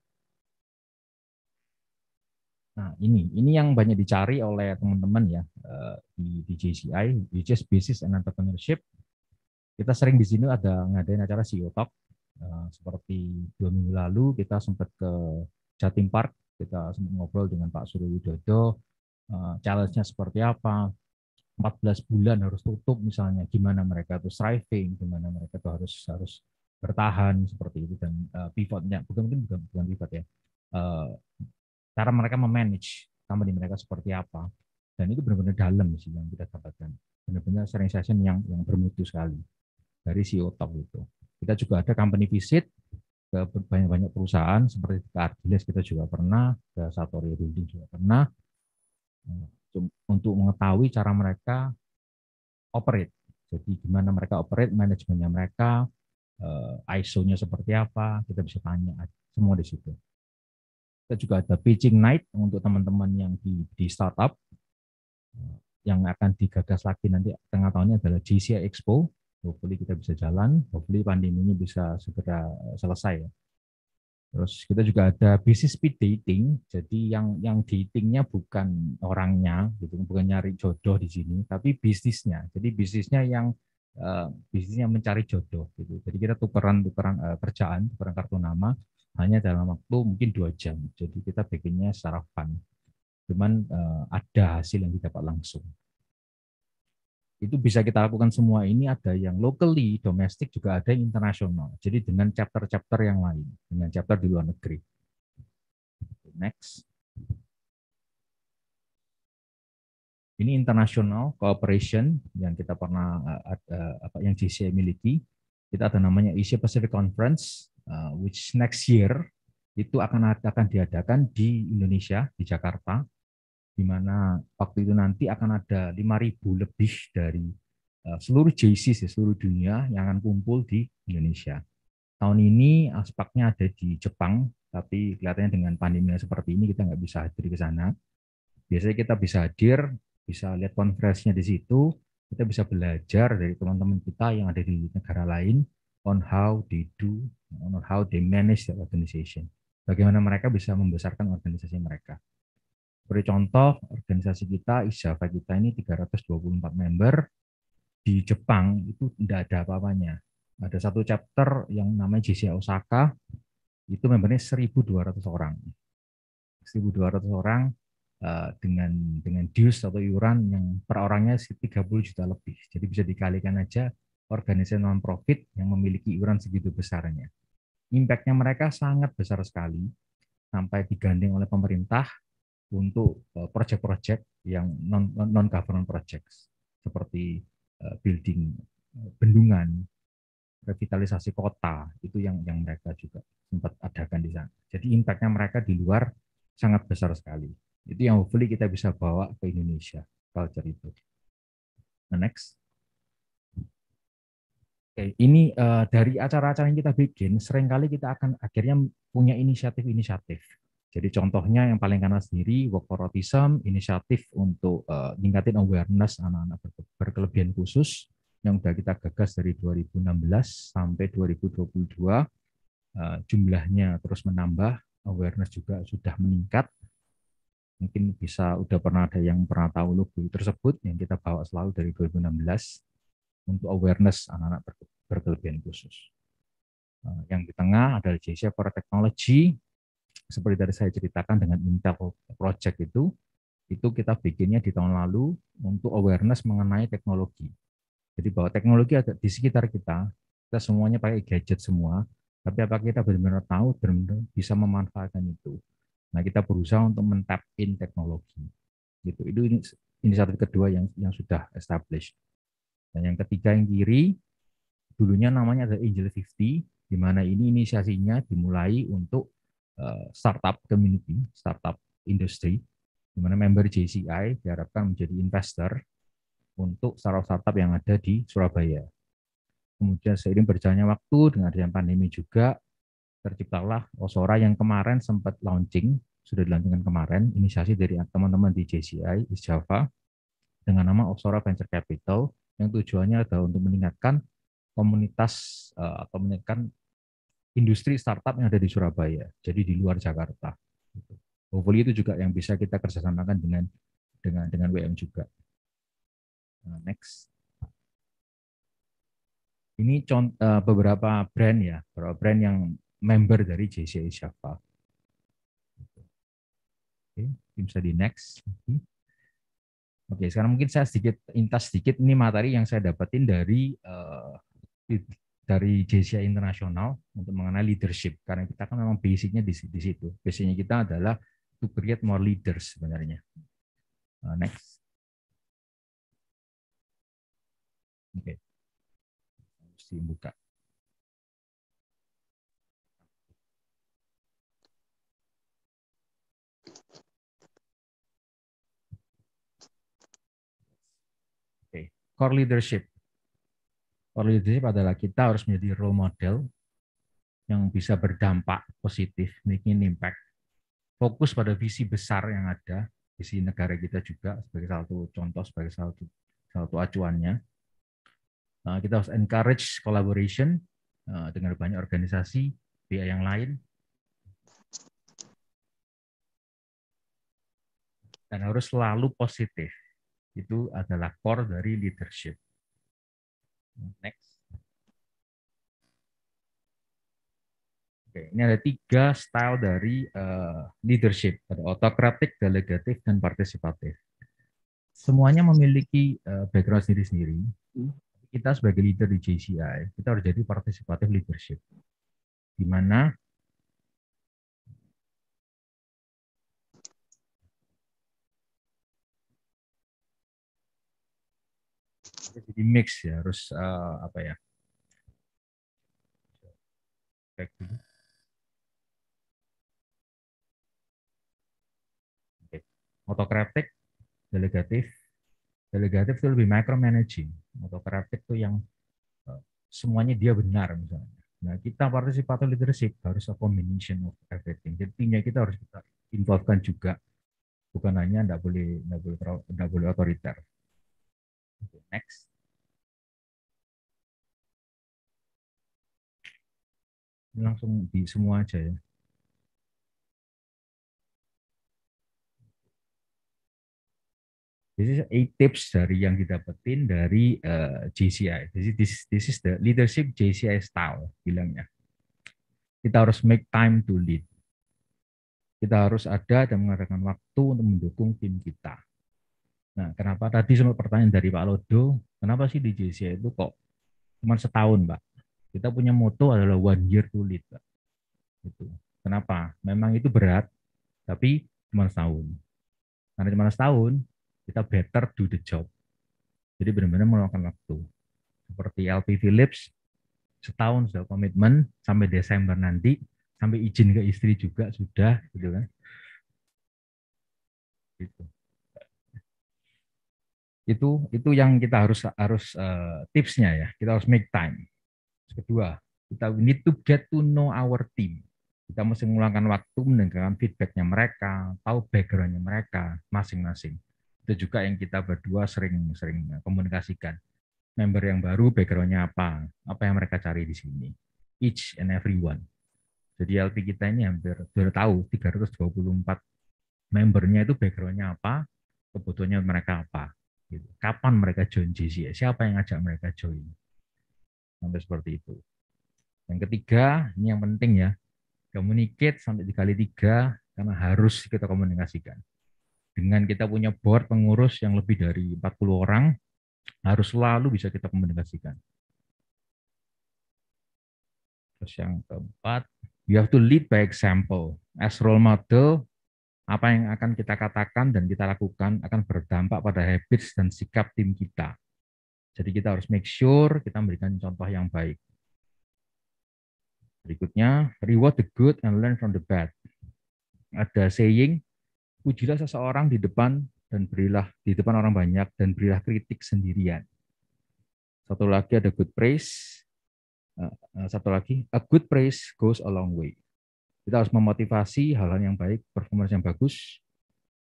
Nah, ini ini yang banyak dicari oleh teman-teman ya eh, di, di JCI, is Business and Entrepreneurship. Kita sering di sini ada ngadain acara CEO Talk. Eh, seperti dua minggu lalu kita sempat ke Jatim Park, kita sempat ngobrol dengan Pak Suryo Widodo, eh, challenge-nya seperti apa, 14 bulan harus tutup misalnya gimana mereka tuh striving gimana mereka tuh harus harus bertahan seperti itu dan uh, pivotnya bukan mungkin bukan bukan pivot ya uh, cara mereka memanage company mereka seperti apa dan itu benar-benar dalam sih yang kita dapatkan benar-benar sering session yang yang bermutu sekali dari CEO top itu kita juga ada company visit ke banyak-banyak perusahaan seperti ke kita juga pernah ke Satoria Building juga pernah untuk mengetahui cara mereka operate. Jadi gimana mereka operate, manajemennya mereka, eh, ISO-nya seperti apa, kita bisa tanya semua di situ. Kita juga ada pitching night untuk teman-teman yang di, di startup eh, yang akan digagas lagi nanti tengah tahunnya adalah GCI Expo. Hopefully kita bisa jalan, hopefully pandeminya bisa segera selesai ya. Terus kita juga ada bisnis speed dating. Jadi yang yang datingnya bukan orangnya, gitu, bukan nyari jodoh di sini, tapi bisnisnya. Jadi bisnisnya yang uh, bisnisnya mencari jodoh. Gitu. Jadi kita tukeran tukeran uh, kerjaan, tukeran kartu nama hanya dalam waktu mungkin dua jam. Jadi kita bikinnya secara fun. Cuman uh, ada hasil yang didapat langsung itu bisa kita lakukan semua ini ada yang locally, domestik juga ada yang internasional. Jadi dengan chapter-chapter yang lain, dengan chapter di luar negeri. Next. Ini international cooperation yang kita pernah eh, eh, apa yang GCA miliki. Kita ada namanya Asia Pacific Conference eh, which next year itu akan akan diadakan di Indonesia di Jakarta di mana waktu itu nanti akan ada 5.000 lebih dari eh, seluruh JC ya, seluruh dunia yang akan kumpul di Indonesia. Tahun ini aspeknya ada di Jepang, tapi kelihatannya dengan pandemi seperti ini kita nggak bisa hadir ke sana. Biasanya kita bisa hadir, bisa lihat konferensinya di situ, kita bisa belajar dari teman-teman kita yang ada di negara lain on how they do, on how they manage the organization. Bagaimana mereka bisa membesarkan organisasi mereka. Sebagai contoh, organisasi kita, Isyava kita ini 324 member, di Jepang itu tidak ada apa-apanya. Ada satu chapter yang namanya JCA Osaka, itu membernya 1.200 orang. 1.200 orang eh, dengan dengan dues atau iuran yang per orangnya 30 juta lebih. Jadi bisa dikalikan aja organisasi non profit yang memiliki iuran segitu besarnya. Impactnya mereka sangat besar sekali sampai diganding oleh pemerintah untuk eh, project-project yang non non projects seperti eh, building eh, bendungan, revitalisasi kota itu yang yang mereka juga sempat adakan di sana. Jadi impactnya mereka di luar sangat besar sekali. Itu yang hopefully kita bisa bawa ke Indonesia culture itu. Nah, next. Oke, ini uh, dari acara-acara yang kita bikin, seringkali kita akan akhirnya punya inisiatif-inisiatif jadi contohnya yang paling kanan sendiri Work for Autism, inisiatif untuk uh, ningkatin awareness anak-anak berkelebihan khusus yang sudah kita gagas dari 2016 sampai 2022. Uh, eh, jumlahnya terus menambah, awareness juga sudah meningkat. Mungkin bisa udah pernah ada yang pernah tahu logo tersebut yang kita bawa selalu dari 2016 untuk awareness anak-anak berkelebihan khusus. Eh, yang di tengah adalah JC for Technology, seperti tadi saya ceritakan dengan Intel Project itu, itu kita bikinnya di tahun lalu untuk awareness mengenai teknologi. Jadi bahwa teknologi ada di sekitar kita, kita semuanya pakai gadget semua, tapi apakah kita benar-benar tahu, benar-benar bisa memanfaatkan itu. Nah, kita berusaha untuk mentap in teknologi. Gitu. Itu inisiatif kedua yang yang sudah established. Dan yang ketiga yang kiri, dulunya namanya adalah Angel 50, di mana ini inisiasinya dimulai untuk Eh, startup community, startup industri, di mana member JCI diharapkan menjadi investor untuk startup-startup yang ada di Surabaya. Kemudian seiring berjalannya waktu dengan adanya pandemi juga terciptalah Osora yang kemarin sempat launching, sudah dilanjutkan kemarin, inisiasi dari teman-teman di JCI East Java dengan nama Osora Venture Capital yang tujuannya adalah untuk meningkatkan komunitas eh, atau meningkatkan industri startup yang ada di Surabaya, jadi di luar Jakarta. Gitu. Hopefully itu juga yang bisa kita kerjasamakan dengan dengan dengan WM juga. Nah, next. Ini contoh, eh, beberapa brand ya, beberapa brand yang member dari JCI Java. Gitu. Oke, bisa di next. Oke, sekarang mungkin saya sedikit intas sedikit ini materi yang saya dapetin dari uh, dari JCA Internasional untuk mengenai leadership karena kita kan memang basicnya di, di situ. Basicnya kita adalah to create more leaders sebenarnya. Uh, next. Oke. Okay. Mesti buka. Oke, core leadership Perlu leadership adalah kita harus menjadi role model yang bisa berdampak positif, making impact. Fokus pada visi besar yang ada, visi negara kita juga sebagai salah satu contoh, sebagai salah satu salah satu acuannya. Nah, kita harus encourage collaboration eh, dengan banyak organisasi, pihak yang lain. Dan harus selalu positif. Itu adalah core dari leadership. Next. Oke, ini ada tiga style dari uh, leadership, ada autokratik, delegatif, dan partisipatif. Semuanya memiliki uh, background sendiri-sendiri. Hmm. Kita sebagai leader di JCI, kita harus jadi partisipatif leadership. Di mana harus jadi mix ya, harus uh, apa ya? Back dulu. Otokratik, delegatif. Delegatif itu lebih micromanaging. Otokratik itu yang eh, semuanya dia benar misalnya. Nah, kita partisipator leadership harus a combination of everything. Jadi kita harus kita involvekan juga bukan hanya boleh tidak boleh tidak boleh otoriter Okay, next. Langsung di semua aja ya. This is eight tips dari yang didapetin dari uh, eh, JCI. This this, this is the leadership JCI style bilangnya. Kita harus make time to lead. Kita harus ada dan mengadakan waktu untuk mendukung tim kita. Nah, kenapa tadi sempat pertanyaan dari Pak Lodo, kenapa sih di JCA itu kok cuma setahun, Pak? Kita punya moto adalah one year to lead, Pak. Itu. Kenapa? Memang itu berat, tapi cuma setahun. Karena cuma setahun, kita better do the job. Jadi benar-benar meluangkan waktu. Seperti LP Philips, setahun sudah komitmen sampai Desember nanti, sampai izin ke istri juga sudah, gitu kan. Gitu itu itu yang kita harus harus uh, tipsnya ya kita harus make time kedua kita need to get to know our team kita mesti mengulangkan waktu mendengarkan feedbacknya mereka tahu backgroundnya mereka masing-masing itu juga yang kita berdua sering-sering eh, komunikasikan member yang baru backgroundnya apa apa yang mereka cari di sini each and everyone jadi LP kita ini hampir sudah tahu 324 membernya itu backgroundnya apa kebutuhannya mereka apa Gitu. Kapan mereka join JCI? Ya? Siapa yang ngajak mereka join? Sampai seperti itu. Yang ketiga, ini yang penting ya, communicate sampai dikali tiga karena harus kita komunikasikan. Dengan kita punya board pengurus yang lebih dari 40 orang, harus selalu bisa kita komunikasikan. Terus yang keempat, you have to lead by example. As role model, apa yang akan kita katakan dan kita lakukan akan berdampak pada habits dan sikap tim kita. Jadi kita harus make sure kita memberikan contoh yang baik. Berikutnya, reward the good and learn from the bad. Ada saying, pujilah seseorang di depan dan berilah di depan orang banyak dan berilah kritik sendirian. Satu lagi ada good praise. Eh, eh, satu lagi, a good praise goes a long way kita harus memotivasi hal-hal yang baik, performa yang bagus,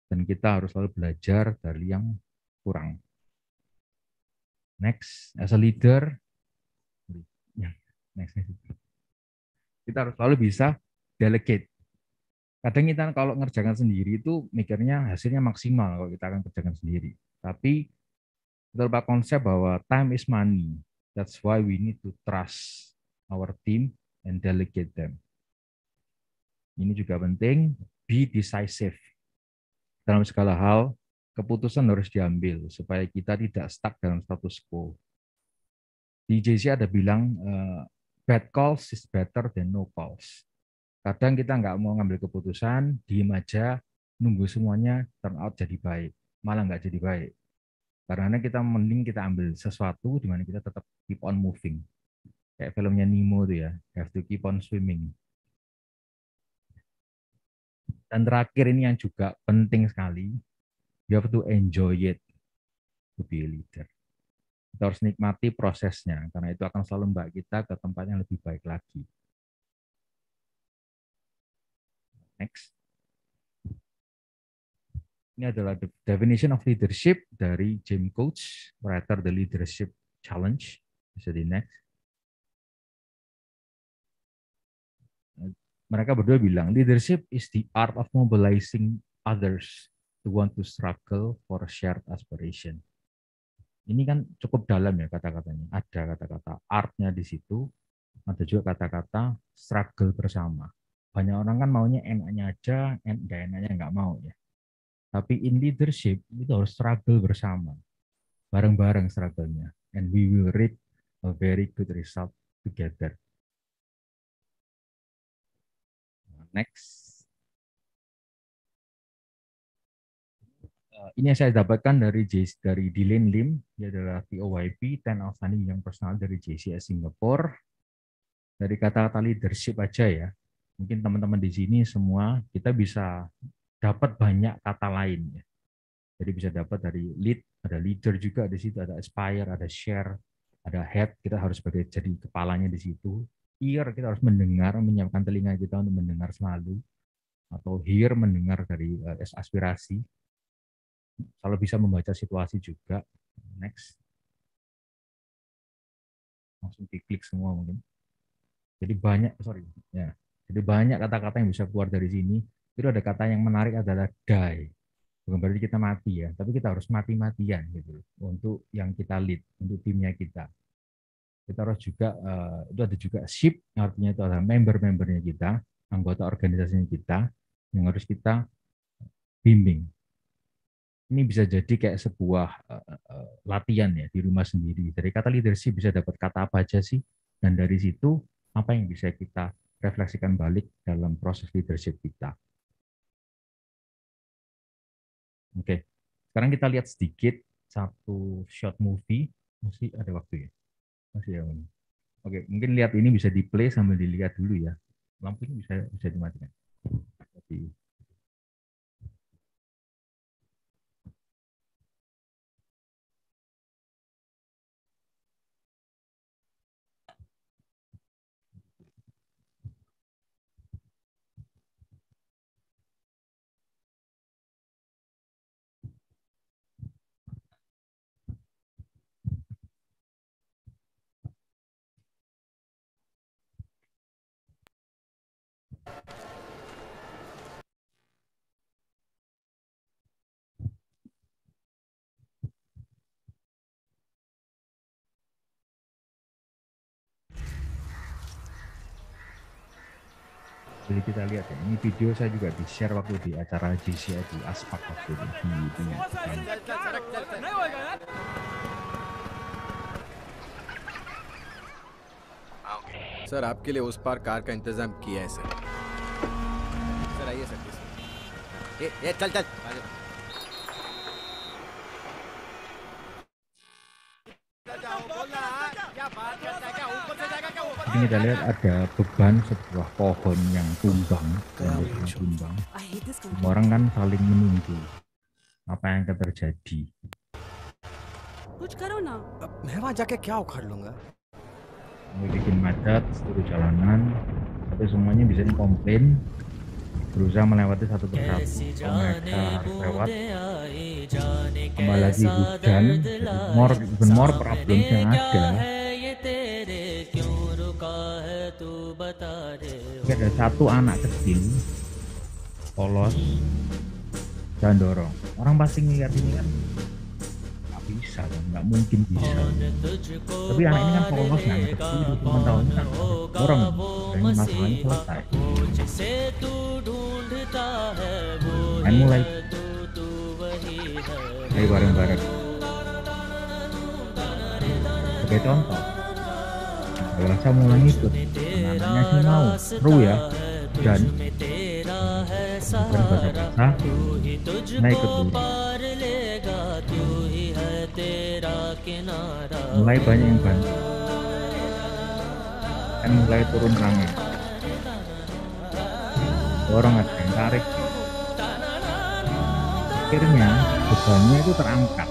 dan kita harus selalu belajar dari yang kurang. Next, as a leader, ya, next, next. kita harus selalu bisa delegate. Kadang kita kalau ngerjakan sendiri itu mikirnya hasilnya maksimal kalau kita akan kerjakan sendiri. Tapi kita lupa konsep bahwa time is money. That's why we need to trust our team and delegate them ini juga penting, be decisive. Dalam segala hal, keputusan harus diambil supaya kita tidak stuck dalam status quo. Di JC ada bilang, eh, bad calls is better than no calls. Kadang kita nggak mau ngambil keputusan, diem aja, nunggu semuanya turn out jadi baik. Malah nggak jadi baik. Karena kita mending kita ambil sesuatu di mana kita tetap keep on moving. Kayak filmnya Nemo tuh ya, have to keep on swimming dan terakhir ini yang juga penting sekali, you have to enjoy it to be a leader. Kita harus nikmati prosesnya, karena itu akan selalu membawa kita ke tempat yang lebih baik lagi. Next. Ini adalah the definition of leadership dari Jim Coach, writer The Leadership Challenge. Bisa di next. mereka berdua bilang leadership is the art of mobilizing others to want to struggle for shared aspiration. Ini kan cukup dalam ya kata-katanya. Ada kata-kata artnya di situ, ada juga kata-kata struggle bersama. Banyak orang kan maunya enaknya aja, enggak enaknya enggak mau ya. Tapi in leadership itu harus struggle bersama, bareng-bareng struggle-nya. And we will reach a very good result together. next. Eh, ini yang saya dapatkan dari J dari Dylan Lim, dia adalah Ten 10 outstanding yang personal dari JCS Singapore. Dari kata-kata leadership aja ya. Mungkin teman-teman di sini semua kita bisa dapat banyak kata lain ya. Jadi bisa dapat dari lead, ada leader juga di situ, ada aspire, ada share, ada head, kita harus sebagai jadi kepalanya di situ ear kita harus mendengar, menyiapkan telinga kita untuk mendengar selalu atau hear mendengar dari uh, aspirasi. Kalau bisa membaca situasi juga. Next. Langsung diklik semua mungkin. Jadi banyak sorry ya. Jadi banyak kata-kata yang bisa keluar dari sini. Itu ada kata yang menarik adalah die. Bukan berarti kita mati ya, tapi kita harus mati-matian gitu untuk yang kita lead, untuk timnya kita kita harus juga uh, itu ada juga ship artinya itu adalah member-membernya kita anggota organisasinya kita yang harus kita bimbing ini bisa jadi kayak sebuah uh, uh, latihan ya di rumah sendiri dari kata leadership bisa dapat kata apa aja sih dan dari situ apa yang bisa kita refleksikan balik dalam proses leadership kita oke sekarang kita lihat sedikit satu short movie masih ada waktu ya masih oh, ya. Oke, mungkin lihat ini bisa di play sambil dilihat dulu ya. Lampunya bisa bisa dimatikan. Tapi Jadi kita lihat ya ini video saya juga di share waktu di acara GCI di Aspak waktu itu di, di, di. Sir आपके लिए उस पार कार का इंतजाम किया है sir ahí sir किसी ये eh, चल tal. आ जाओ ini kita lihat ada beban sebuah pohon yang tumbang yang tumbang semua orang kan saling menunggu apa yang akan terjadi कुछ bikin macet seluruh jalanan tapi semuanya bisa komplain berusaha melewati satu persatu mereka lewat Kembali lagi hujan mor more even more problem yang ada Jadi ada satu anak kecil polos dan dorong orang pasti ngeliat ini kan nggak bisa kan nggak mungkin bisa tapi anak ini kan polos anak kecil itu teman tahunnya kan orang dan masalahnya selesai Main mulai. Ayo bareng-bareng. Sebagai contoh, kalau saya mulai itu, namanya sih mau, seru ya, dan bukan bahasa nah ikut dulu. Mulai banyak yang bantu, kan mulai turun ramai. Orang ada yang tarik akhirnya bebannya itu terangkat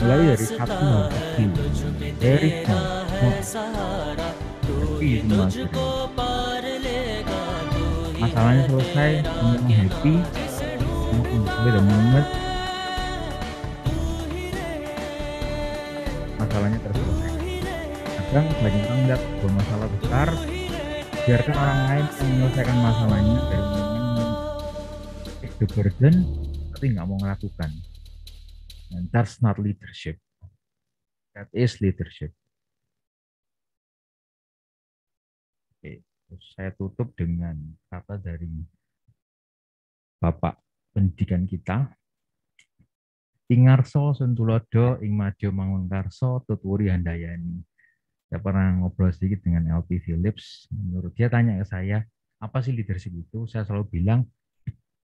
mulai dari satu hari dari jam masalahnya selesai semua happy beda banget masalahnya terselesai kadang banyak orang lihat masalah besar biarkan orang lain menyelesaikan masalahnya daripada take the burden tapi nggak mau melakukan and that's not leadership that is leadership Oke, okay. saya tutup dengan kata dari Bapak pendidikan kita Ingarso Sentulodo Ing Madyo Mangunkarso Tuturi Handayani saya pernah ngobrol sedikit dengan LP Phillips. Menurut dia tanya ke saya, apa sih leadership itu? Saya selalu bilang,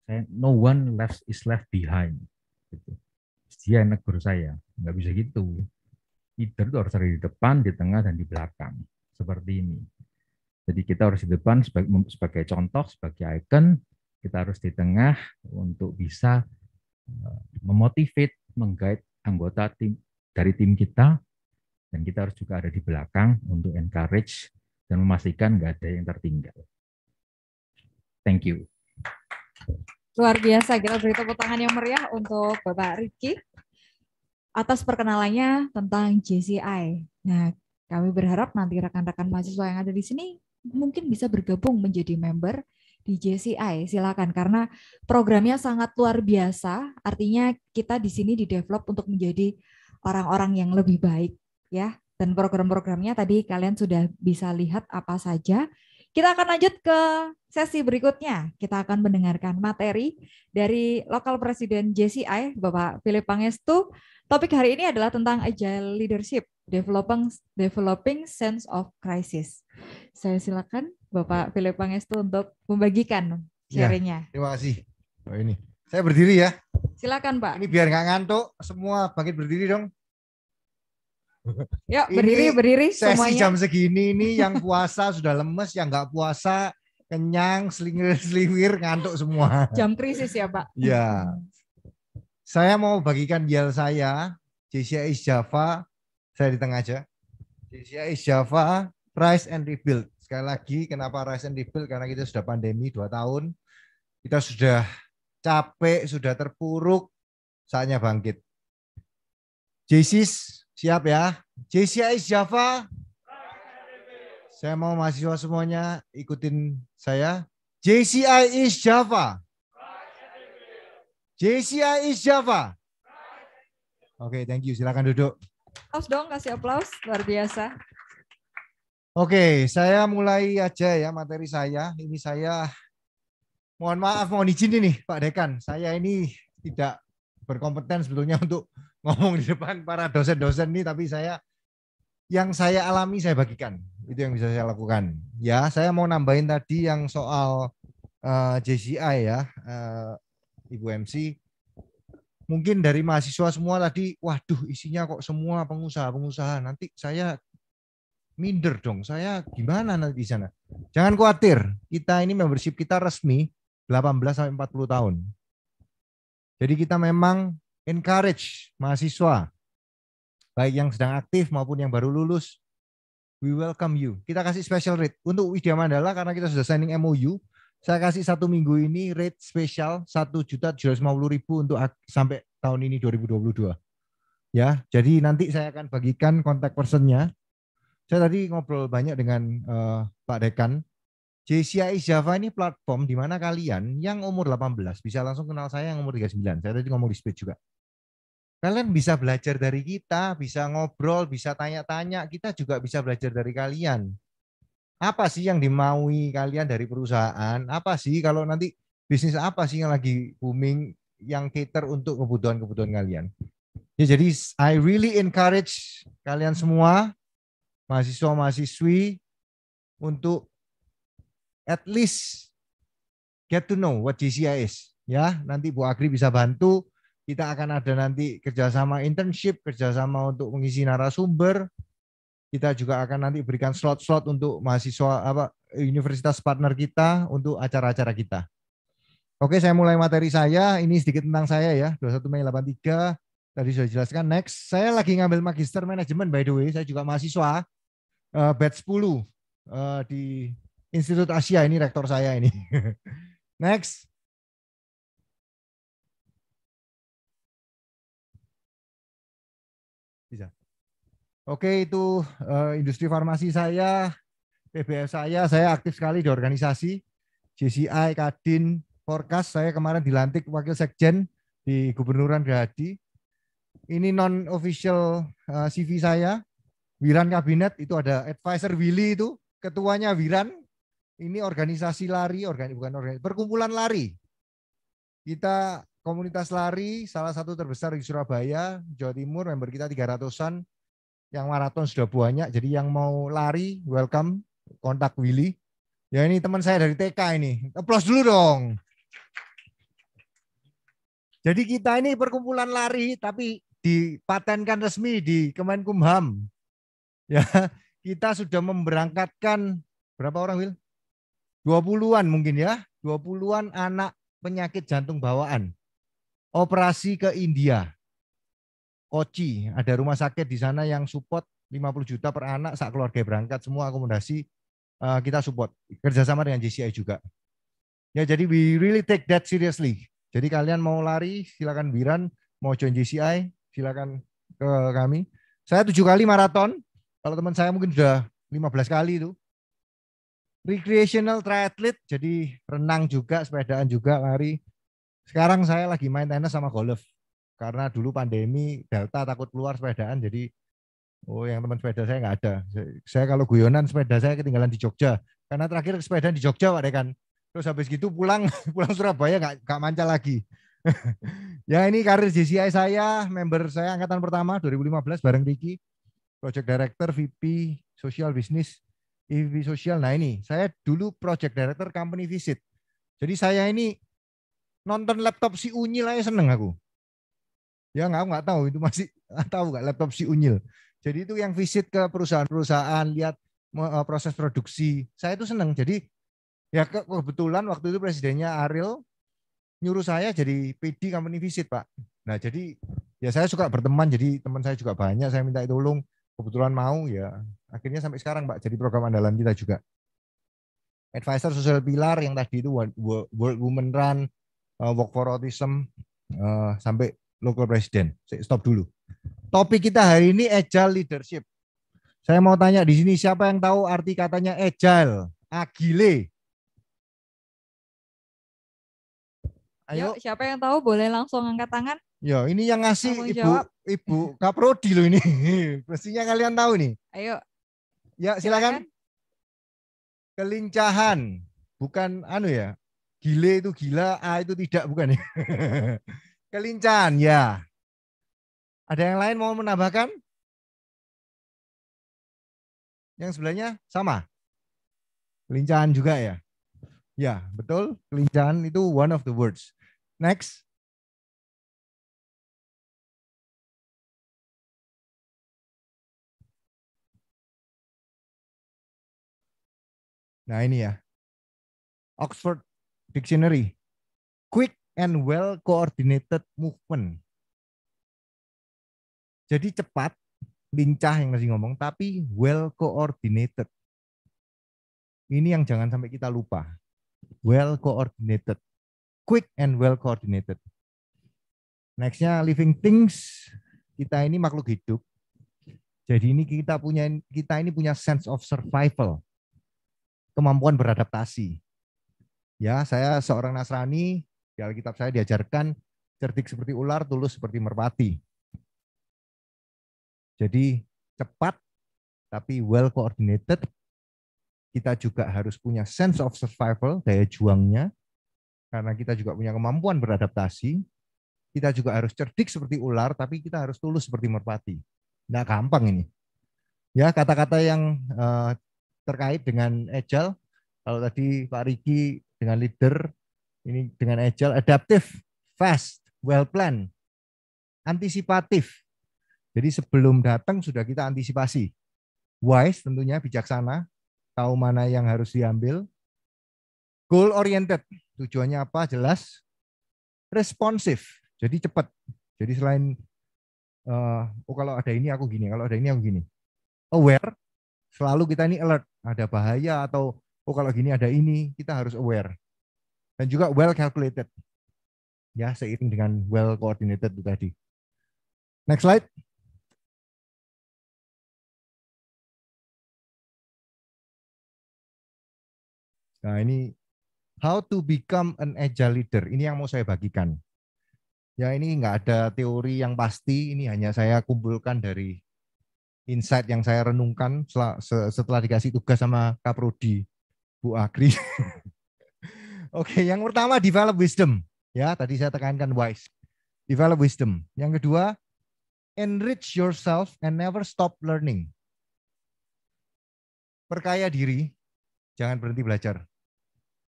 saya no one left is left behind. Gitu. Dia negur saya, nggak bisa gitu. Leader itu harus ada di depan, di tengah, dan di belakang. Seperti ini. Jadi kita harus di depan sebagai, sebagai contoh, sebagai icon. Kita harus di tengah untuk bisa eh, memotivate, menggait anggota tim dari tim kita dan kita harus juga ada di belakang untuk encourage dan memastikan nggak ada yang tertinggal. Thank you. Luar biasa, kita beri tepuk tangan yang meriah untuk Bapak Riki atas perkenalannya tentang JCI. Nah, kami berharap nanti rekan-rekan mahasiswa yang ada di sini mungkin bisa bergabung menjadi member di JCI. Silakan karena programnya sangat luar biasa. Artinya kita di sini di develop untuk menjadi orang-orang yang lebih baik ya. Dan program-programnya tadi kalian sudah bisa lihat apa saja. Kita akan lanjut ke sesi berikutnya. Kita akan mendengarkan materi dari lokal presiden JCI, Bapak Philip Pangestu. Topik hari ini adalah tentang agile leadership, developing developing sense of crisis. Saya silakan Bapak Philip Pangestu untuk membagikan ya, sharingnya. Ya, terima kasih. Oh ini. Saya berdiri ya. Silakan Pak. Ini biar nggak ngantuk, semua bangkit berdiri dong. Ya berdiri ini berdiri sesi semuanya. jam segini ini yang puasa sudah lemes, yang nggak puasa kenyang, selingir [LAUGHS] selingir ngantuk semua. Jam krisis ya Pak. Ya. Saya mau bagikan yel saya, JCI Java, saya di tengah aja. JCI Java, Rise and Rebuild. Sekali lagi, kenapa Rise and Rebuild? Karena kita sudah pandemi dua tahun, kita sudah capek, sudah terpuruk, saatnya bangkit. Jesus Siap ya? JCI Java. Saya mau mahasiswa semuanya ikutin saya. JCI Java. JCI Java. Oke, okay, thank you. Silakan duduk. Aplaus dong, kasih aplaus. Luar biasa. Oke, okay, saya mulai aja ya materi saya. Ini saya mohon maaf, mohon izin ini Pak Dekan. Saya ini tidak berkompeten sebetulnya untuk ngomong di depan para dosen-dosen nih tapi saya yang saya alami saya bagikan itu yang bisa saya lakukan ya saya mau nambahin tadi yang soal uh, eh, JCI ya uh, Ibu MC mungkin dari mahasiswa semua tadi waduh isinya kok semua pengusaha-pengusaha nanti saya minder dong saya gimana nanti di sana jangan khawatir kita ini membership kita resmi 18 sampai 40 tahun jadi kita memang encourage mahasiswa baik yang sedang aktif maupun yang baru lulus we welcome you kita kasih special rate untuk Widya Mandala karena kita sudah signing MOU saya kasih satu minggu ini rate spesial satu juta ribu untuk sampai tahun ini 2022 ya jadi nanti saya akan bagikan kontak personnya saya tadi ngobrol banyak dengan uh, Pak Dekan JCI Java ini platform di mana kalian yang umur 18 bisa langsung kenal saya yang umur 39. Saya tadi ngomong di speech juga. Kalian bisa belajar dari kita, bisa ngobrol, bisa tanya-tanya, kita juga bisa belajar dari kalian. Apa sih yang dimaui kalian dari perusahaan? Apa sih kalau nanti bisnis apa sih yang lagi booming yang cater untuk kebutuhan-kebutuhan kalian? Ya, jadi I really encourage kalian semua mahasiswa-mahasiswi untuk at least get to know what GCI is. Ya, nanti Bu Agri bisa bantu kita akan ada nanti kerjasama internship, kerjasama untuk mengisi narasumber. Kita juga akan nanti berikan slot-slot untuk mahasiswa apa universitas partner kita untuk acara-acara kita. Oke, saya mulai materi saya. Ini sedikit tentang saya ya. 21 Mei 83 tadi sudah jelaskan. Next, saya lagi ngambil magister manajemen by the way. Saya juga mahasiswa uh, batch 10 uh, eh, di Institut Asia ini rektor saya ini. [LAUGHS] Next, Oke, itu eh, industri farmasi saya, PBF saya, saya aktif sekali di organisasi JCI, Kadin, Forecast. Saya kemarin dilantik Wakil Sekjen di Gubernuran Gadi. Ini non-official eh, CV saya, Wiran Kabinet, itu ada advisor Willy itu, ketuanya Wiran. Ini organisasi lari, organ, bukan organisasi, perkumpulan lari. Kita komunitas lari, salah satu terbesar di Surabaya, Jawa Timur, member kita 300-an, yang maraton sudah banyak. Jadi yang mau lari, welcome, kontak Willy. Ya ini teman saya dari TK ini. Aplaus dulu dong. Jadi kita ini perkumpulan lari tapi dipatenkan resmi di Kemenkumham. Ya, kita sudah memberangkatkan berapa orang Wil? 20-an mungkin ya. 20-an anak penyakit jantung bawaan. Operasi ke India. Koci, ada rumah sakit di sana yang support 50 juta per anak saat keluarga berangkat semua akomodasi eh, kita support kerjasama dengan JCI juga ya jadi we really take that seriously jadi kalian mau lari silakan Biran mau join JCI silakan ke kami saya tujuh kali maraton kalau teman saya mungkin sudah 15 kali itu recreational triathlete jadi renang juga sepedaan juga lari sekarang saya lagi main tenis sama golf karena dulu pandemi delta takut keluar sepedaan jadi oh yang teman sepeda saya nggak ada saya, kalau guyonan sepeda saya ketinggalan di Jogja karena terakhir sepeda di Jogja pak kan. terus habis gitu pulang [LAUGHS] pulang Surabaya nggak nggak manca lagi [LAUGHS] ya ini karir JCI saya member saya angkatan pertama 2015 bareng Riki Project Director VP Social Business EV Social nah ini saya dulu Project Director Company Visit jadi saya ini nonton laptop si Unyil aja ya, seneng aku Ya nggak nggak tahu itu masih [LAUGHS] tahu nggak laptop si Unyil. Jadi itu yang visit ke perusahaan-perusahaan lihat eh, proses produksi. Saya itu seneng Jadi ya kebetulan waktu itu presidennya Ariel nyuruh saya jadi PD company visit pak. Nah jadi ya saya suka berteman. Jadi teman saya juga banyak. Saya minta tolong kebetulan mau ya akhirnya sampai sekarang pak jadi program andalan kita juga. Advisor sosial Pilar yang tadi itu World Women Run, eh, Work for Autism eh, sampai local president. Stop dulu. Topik kita hari ini agile leadership. Saya mau tanya di sini siapa yang tahu arti katanya agile? Agile. Ayo. Yo, siapa yang tahu boleh langsung angkat tangan. Ya, ini yang ngasih Kamu Ibu jawab. Ibu Kaprodi loh ini. [LAUGHS] Mestinya kalian tahu nih. Ayo. Ya, silakan. Kelincahan. Bukan anu ya. Gile itu gila, A itu tidak bukan ya. [LAUGHS] Kelincahan, ya. Ada yang lain mau menambahkan? Yang sebelahnya sama. Kelincahan juga ya. Ya, betul. Kelincahan itu one of the words. Next. Nah ini ya. Oxford Dictionary. Quick and well coordinated movement. Jadi cepat, lincah yang masih ngomong, tapi well coordinated. Ini yang jangan sampai kita lupa. Well coordinated. Quick and well coordinated. Nextnya living things. Kita ini makhluk hidup. Jadi ini kita punya kita ini punya sense of survival. Kemampuan beradaptasi. Ya, saya seorang Nasrani, di Alkitab saya diajarkan cerdik seperti ular, tulus seperti merpati. Jadi cepat tapi well coordinated. Kita juga harus punya sense of survival, daya juangnya. Karena kita juga punya kemampuan beradaptasi. Kita juga harus cerdik seperti ular, tapi kita harus tulus seperti merpati. Nah, gampang ini. Ya, kata-kata yang uh, terkait dengan agile, kalau tadi Pak Riki dengan leader, ini dengan agile, adaptif, fast, well planned, antisipatif. Jadi sebelum datang sudah kita antisipasi. Wise tentunya bijaksana, tahu mana yang harus diambil. Goal oriented, tujuannya apa jelas. Responsif, jadi cepat. Jadi selain uh, oh kalau ada ini aku gini, kalau ada ini aku gini. Aware, selalu kita ini alert, ada bahaya atau oh kalau gini ada ini, kita harus aware dan juga well calculated. Ya, seiring dengan well coordinated itu tadi. Next slide. Nah, ini how to become an agile leader. Ini yang mau saya bagikan. Ya, ini nggak ada teori yang pasti. Ini hanya saya kumpulkan dari insight yang saya renungkan setelah, setelah dikasih tugas sama Kaprodi Bu Agri. [LAUGHS] Oke, yang pertama develop wisdom. Ya, tadi saya tekankan wise. Develop wisdom. Yang kedua, enrich yourself and never stop learning. Perkaya diri, jangan berhenti belajar.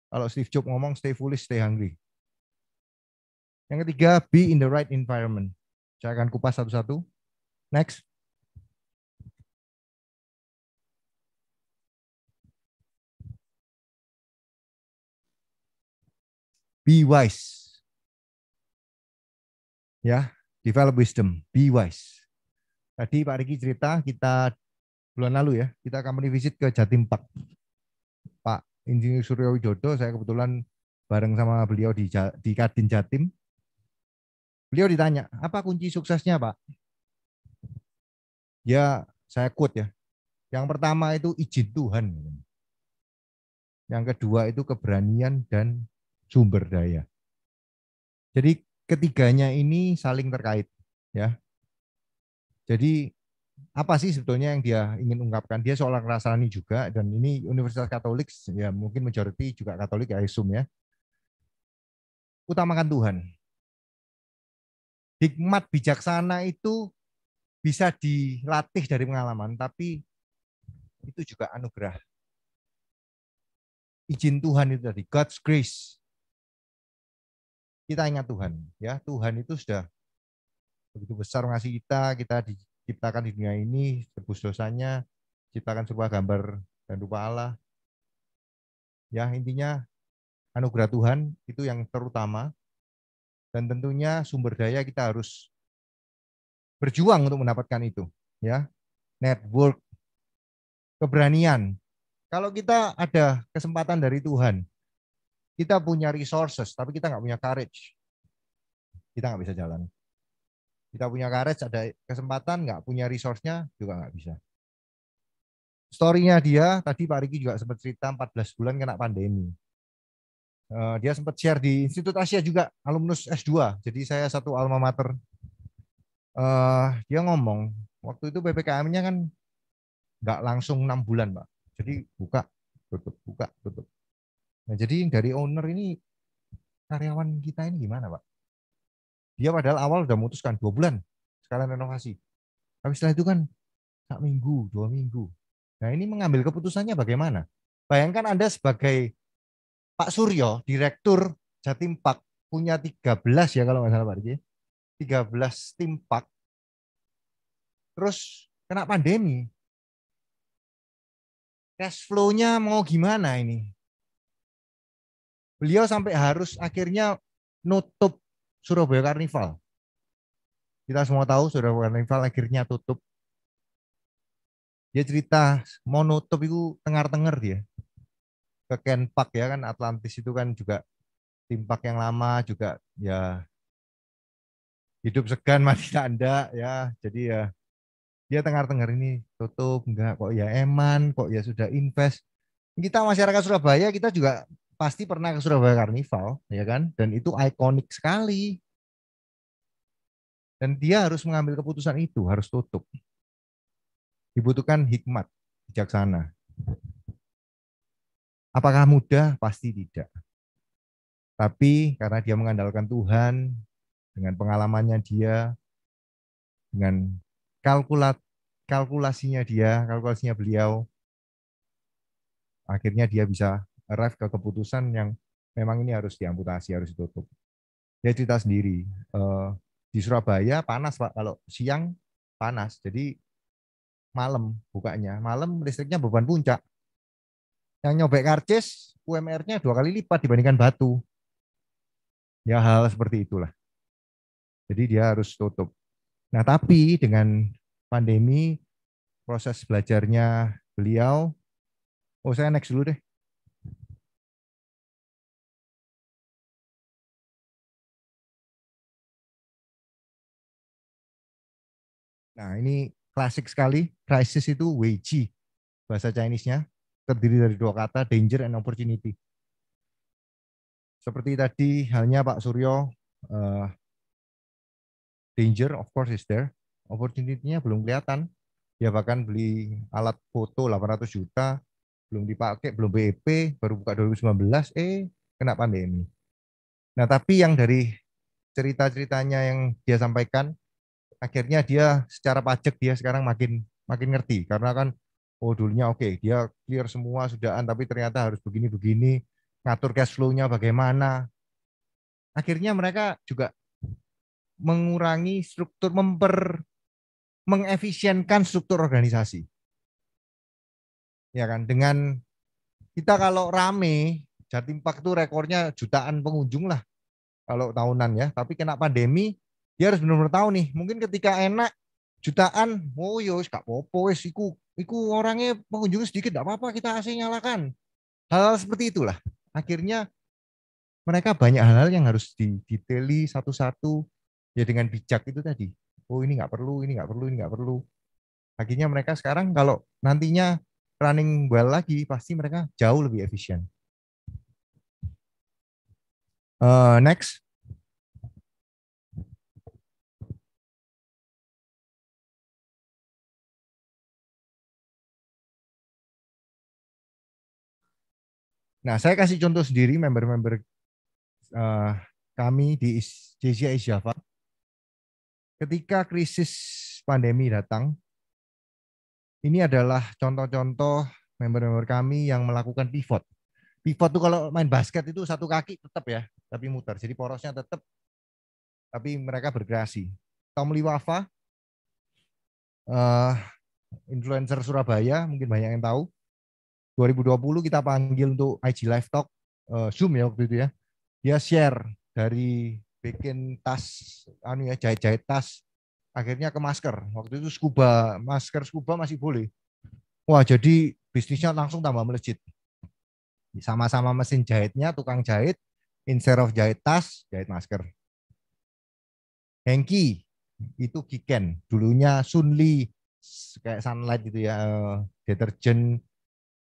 Kalau Steve Jobs ngomong stay foolish, stay hungry. Yang ketiga, be in the right environment. Saya akan kupas satu-satu. Next. Be wise. Ya, develop wisdom. Be wise. Tadi Pak Riki cerita kita bulan lalu ya, kita company visit ke Jatim Park. Pak Insinyur Suryo Widodo, saya kebetulan bareng sama beliau di, di Kadin Jatim. Beliau ditanya, apa kunci suksesnya Pak? Ya, saya quote ya. Yang pertama itu izin Tuhan. Yang kedua itu keberanian dan sumber daya. Jadi ketiganya ini saling terkait, ya. Jadi apa sih sebetulnya yang dia ingin ungkapkan? Dia seorang Rasani juga dan ini Universitas Katolik ya mungkin majority juga Katolik ya assume ya. Utamakan Tuhan. Hikmat bijaksana itu bisa dilatih dari pengalaman, tapi itu juga anugerah. Izin Tuhan itu tadi, God's grace kita ingat Tuhan ya Tuhan itu sudah begitu besar ngasih kita kita diciptakan di dunia ini tebus dosanya ciptakan serupa gambar dan rupa Allah ya intinya anugerah Tuhan itu yang terutama dan tentunya sumber daya kita harus berjuang untuk mendapatkan itu ya network keberanian kalau kita ada kesempatan dari Tuhan kita punya resources, tapi kita nggak punya courage. Kita nggak bisa jalan. Kita punya courage, ada kesempatan, nggak punya resource-nya, juga nggak bisa. Story-nya dia, tadi Pak Riki juga sempat cerita 14 bulan kena pandemi. Eh, dia sempat share di Institut Asia juga, alumnus S2. Jadi saya satu alma mater. Eh, dia ngomong, waktu itu PPKM-nya kan nggak langsung enam bulan, Pak. Jadi buka, tutup, buka, tutup. Nah, jadi dari owner ini karyawan kita ini gimana, Pak? Dia padahal awal udah memutuskan dua bulan sekalian renovasi. Tapi setelah itu kan tak minggu, dua minggu. Nah ini mengambil keputusannya bagaimana? Bayangkan Anda sebagai Pak Suryo, Direktur Jatim Park, punya 13 ya kalau nggak salah Pak Riki, 13 tim park, Terus kena pandemi. Cash flow-nya mau gimana ini? beliau sampai harus akhirnya nutup Surabaya Karnival. Kita semua tahu Surabaya Karnival akhirnya tutup. Dia cerita mau nutup itu tengar-tengar dia. Ke Ken ya kan Atlantis itu kan juga timpak yang lama juga ya hidup segan [LAUGHS] mati tanda ya jadi ya dia tengar-tengar ini tutup enggak kok ya eman kok ya sudah invest kita masyarakat Surabaya kita juga pasti pernah ke Surabaya Karnival, ya kan? Dan itu ikonik sekali. Dan dia harus mengambil keputusan itu, harus tutup. Dibutuhkan hikmat, bijaksana. Apakah mudah? Pasti tidak. Tapi karena dia mengandalkan Tuhan, dengan pengalamannya dia, dengan kalkulat kalkulasinya dia, kalkulasinya beliau, akhirnya dia bisa arrive ke keputusan yang memang ini harus diamputasi, harus ditutup. Ya cerita sendiri, eh, di Surabaya panas Pak, kalau siang panas, jadi malam bukanya, malam listriknya beban puncak. Yang nyobek karcis, UMR-nya dua kali lipat dibandingkan batu. Ya hal seperti itulah. Jadi dia harus tutup. Nah tapi dengan pandemi, proses belajarnya beliau, oh saya next dulu deh, Nah ini klasik sekali, crisis itu Weiji, bahasa Chinese-nya, terdiri dari dua kata, danger and opportunity. Seperti tadi halnya Pak Suryo, uh, danger of course is there, opportunity-nya belum kelihatan. Dia ya, bahkan beli alat foto 800 juta, belum dipakai, belum BEP, baru buka 2019, eh kena pandemi. Nah tapi yang dari cerita-ceritanya yang dia sampaikan, akhirnya dia secara pajak dia sekarang makin makin ngerti karena kan oh dulunya oke okay, dia clear semua sudahan tapi ternyata harus begini-begini ngatur cash flow-nya bagaimana akhirnya mereka juga mengurangi struktur memper mengefisienkan struktur organisasi ya kan dengan kita kalau rame jadi Park itu rekornya jutaan pengunjung lah kalau tahunan ya tapi kena pandemi dia harus benar-benar tahu nih mungkin ketika enak jutaan oh yo ya gak popo wis iku iku orangnya pengunjung sedikit gak apa-apa kita AC nyalakan hal-hal seperti itulah akhirnya mereka banyak hal-hal yang harus diteliti satu-satu ya dengan bijak itu tadi oh ini nggak perlu ini nggak perlu ini nggak perlu akhirnya mereka sekarang kalau nantinya running well lagi pasti mereka jauh lebih efisien uh, next Nah, saya kasih contoh sendiri member-member uh, kami di JCI Java. Ketika krisis pandemi datang, ini adalah contoh-contoh member-member kami yang melakukan pivot. Pivot tuh kalau main basket itu satu kaki tetap ya, tapi muter. Jadi porosnya tetap, tapi mereka berkreasi. Tom Liwafa, uh, influencer Surabaya, mungkin banyak yang tahu 2020 kita panggil untuk IG Live Talk uh, Zoom ya waktu itu ya. Dia share dari bikin tas anu ya jahit-jahit tas akhirnya ke masker. Waktu itu scuba, masker scuba masih boleh. Wah, jadi bisnisnya langsung tambah melejit. Sama-sama mesin jahitnya, tukang jahit, instead of jahit tas, jahit masker. Hengki itu Giken, dulunya Sunli kayak Sunlight gitu ya, eh, deterjen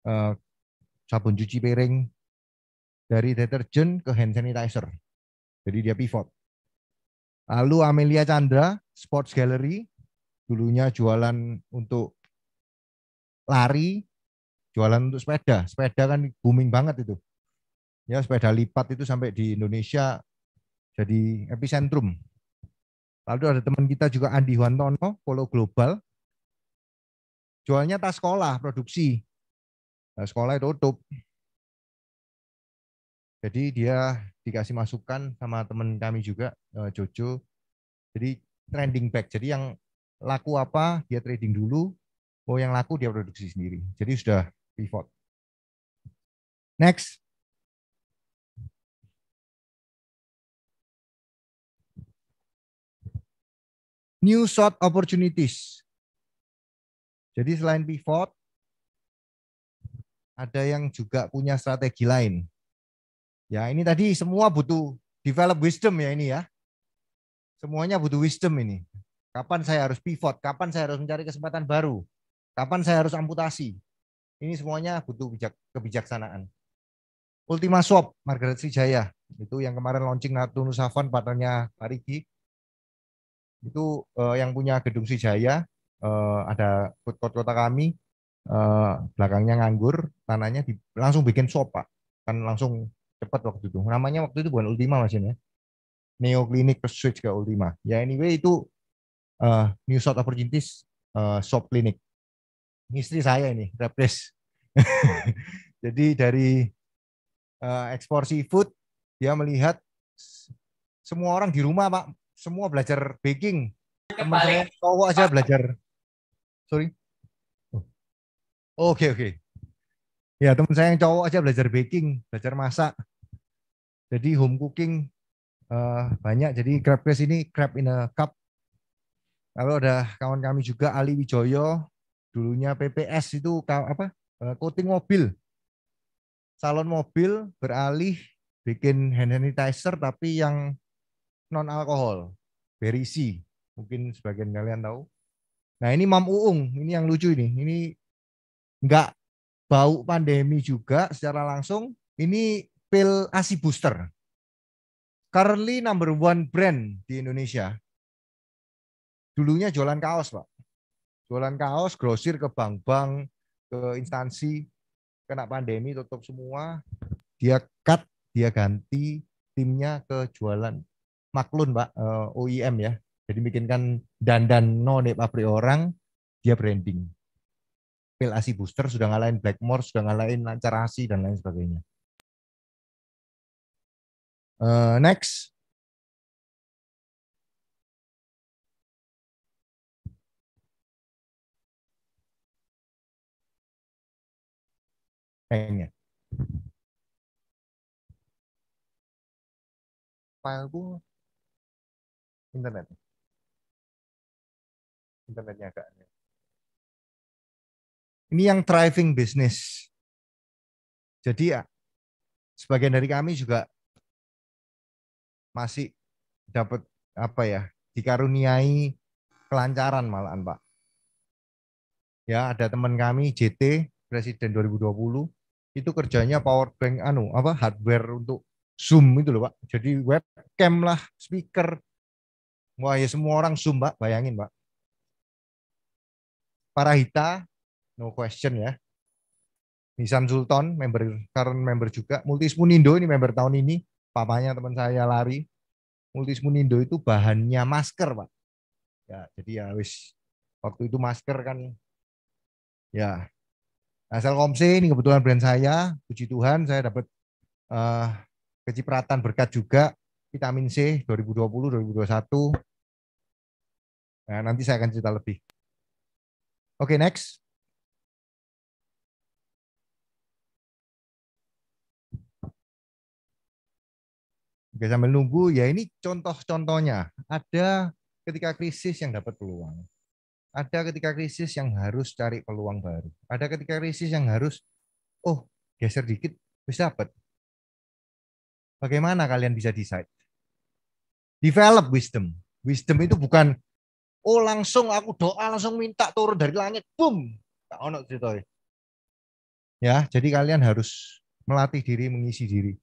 Eh, sabun cuci piring dari deterjen ke hand sanitizer. Jadi dia pivot. Lalu Amelia Chandra, Sports Gallery, dulunya jualan untuk lari, jualan untuk sepeda. Sepeda kan booming banget itu. Ya, sepeda lipat itu sampai di Indonesia jadi epicentrum. Lalu ada teman kita juga Andi Huantono, Polo Global. Jualnya tas sekolah, produksi. Nah, sekolah itu tutup. Jadi dia dikasih masukan sama teman kami juga, eh, Jojo. Jadi trending back. Jadi yang laku apa dia trading dulu, oh yang laku dia produksi sendiri. Jadi sudah pivot. Next. New short opportunities. Jadi selain pivot, ada yang juga punya strategi lain. Ya, ini tadi semua butuh develop wisdom ya ini ya. Semuanya butuh wisdom ini. Kapan saya harus pivot, kapan saya harus mencari kesempatan baru, kapan saya harus amputasi. Ini semuanya butuh kebijaksanaan. Ultima Swap, Margaret Sijaya. Itu yang kemarin launching Natu Nusafan, partnernya Rigi. Itu eh, yang punya gedung Sijaya, eh, ada food kota kami, Eh, belakangnya nganggur, tanahnya di, langsung bikin shop Pak. Kan langsung cepat waktu itu. Namanya waktu itu bukan Ultima Mas ya. Neo Clinic ke switch ke Ultima. Ya anyway itu uh, New South Opportunities uh, eh, Shop Clinic. istri saya ini, repres. [LAUGHS] Jadi dari uh, ekspor seafood dia melihat semua orang di rumah Pak, semua belajar baking. Teman saya cowok aja belajar. Sorry. Oke okay, oke. Okay. Ya teman saya yang cowok aja belajar baking, belajar masak. Jadi home cooking uh, banyak. Jadi crab case ini crab in a cup. Kalau ada kawan kami juga Ali Wijoyo, dulunya PPS itu apa? Eh, coating mobil. Salon mobil beralih bikin hand sanitizer tapi yang non alkohol, berisi. Mungkin sebagian kalian tahu. Nah ini Mam Uung, ini yang lucu ini. Ini nggak bau pandemi juga secara langsung ini pil ASI booster. Currently number one brand di Indonesia. Dulunya jualan kaos, Pak. Jualan kaos, grosir ke bank-bank, ke instansi, kena pandemi tutup semua, dia cut, dia ganti timnya ke jualan maklun, Pak, eh, OEM ya. Jadi bikinkan dandan no pabrik orang, dia branding pil asi booster sudah ngalahin Blackmore, sudah ngalahin lancar asi dan lain sebagainya. Uh, next. Kayaknya. Fileku internet. Internetnya agak ini yang thriving business. Jadi ya, sebagian dari kami juga masih dapat apa ya dikaruniai kelancaran malahan Pak. Ya ada teman kami JT Presiden 2020 itu kerjanya power bank anu apa hardware untuk Zoom itu loh Pak. Jadi webcam lah, speaker. Wah ya semua orang Zoom Pak, bayangin Pak. para Hita no question ya. Nisan Sultan, member current member juga. Multismunindo ini member tahun ini, papanya teman saya lari. Multismunindo itu bahannya masker, Pak. Ya, jadi ya wis waktu itu masker kan ya nah, Komse ini kebetulan brand saya, puji Tuhan saya dapat uh, kecipratan berkat juga vitamin C 2020 2021. Nah, nanti saya akan cerita lebih. Oke, okay, next. Oke, sambil nunggu ya ini contoh-contohnya. Ada ketika krisis yang dapat peluang. Ada ketika krisis yang harus cari peluang baru. Ada ketika krisis yang harus oh, geser dikit bisa dapat. Bagaimana kalian bisa decide? Develop wisdom. Wisdom itu bukan oh langsung aku doa langsung minta turun dari langit, boom. Tak ono Ya, jadi kalian harus melatih diri, mengisi diri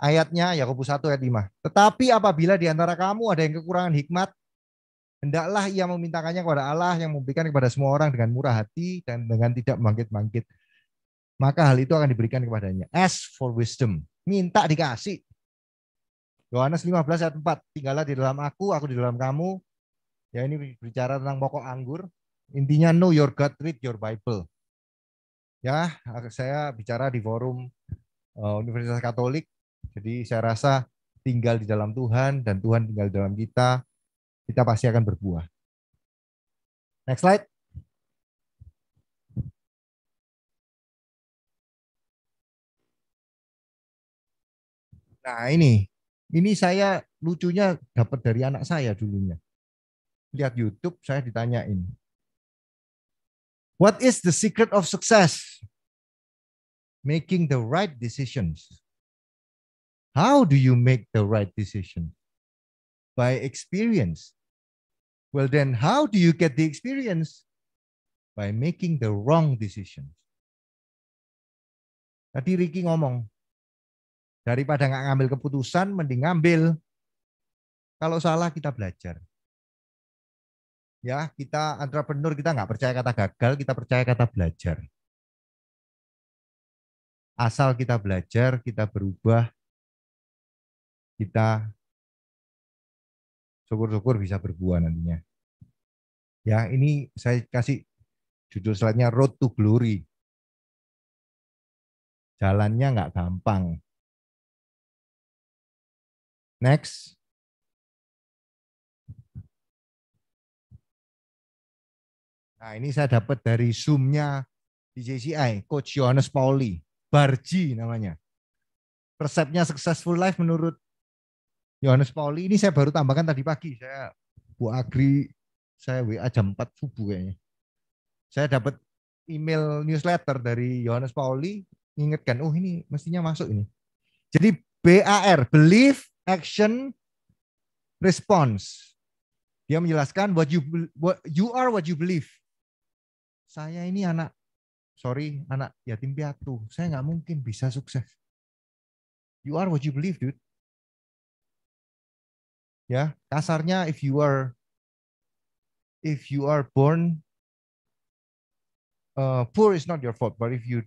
ayatnya Yakobus 1 ayat 5. Tetapi apabila di antara kamu ada yang kekurangan hikmat, hendaklah ia memintakannya kepada Allah yang memberikan kepada semua orang dengan murah hati dan dengan tidak bangkit-bangkit. Maka hal itu akan diberikan kepadanya. Ask for wisdom. Minta dikasih. Yohanes 15 ayat 4. Tinggallah di dalam aku, aku di dalam kamu. Ya ini bicara tentang pokok anggur. Intinya know your God, read your Bible. Ya, saya bicara di forum eh, Universitas Katolik jadi saya rasa tinggal di dalam Tuhan dan Tuhan tinggal di dalam kita, kita pasti akan berbuah. Next slide. Nah ini, ini saya lucunya dapat dari anak saya dulunya. Lihat YouTube, saya ditanyain. What is the secret of success? Making the right decisions. How do you make the right decision? By experience. Well, then, how do you get the experience? By making the wrong decision. Tadi Ricky ngomong, daripada nggak ngambil keputusan, mending ngambil. Kalau salah kita belajar. Ya, kita entrepreneur kita nggak percaya kata gagal, kita percaya kata belajar. Asal kita belajar, kita berubah, kita syukur-syukur bisa berbuah nantinya. Ya, ini saya kasih judul selanjutnya Road to Glory. Jalannya nggak gampang. Next. Nah, ini saya dapat dari Zoom-nya di JCI, Coach Johannes Pauli, Barji namanya. Resepnya successful life menurut Yohanes Pauli ini saya baru tambahkan tadi pagi. Saya Bu Agri saya WA jam 4 subuh kayaknya. Saya dapat email newsletter dari Yohanes Pauli mengingatkan oh ini mestinya masuk ini. Jadi BAR, belief, action, response. Dia menjelaskan what you what you are what you believe. Saya ini anak sorry anak yatim piatu. Saya nggak mungkin bisa sukses. You are what you believe, dude ya kasarnya if you are if you are born uh, poor is not your fault but if you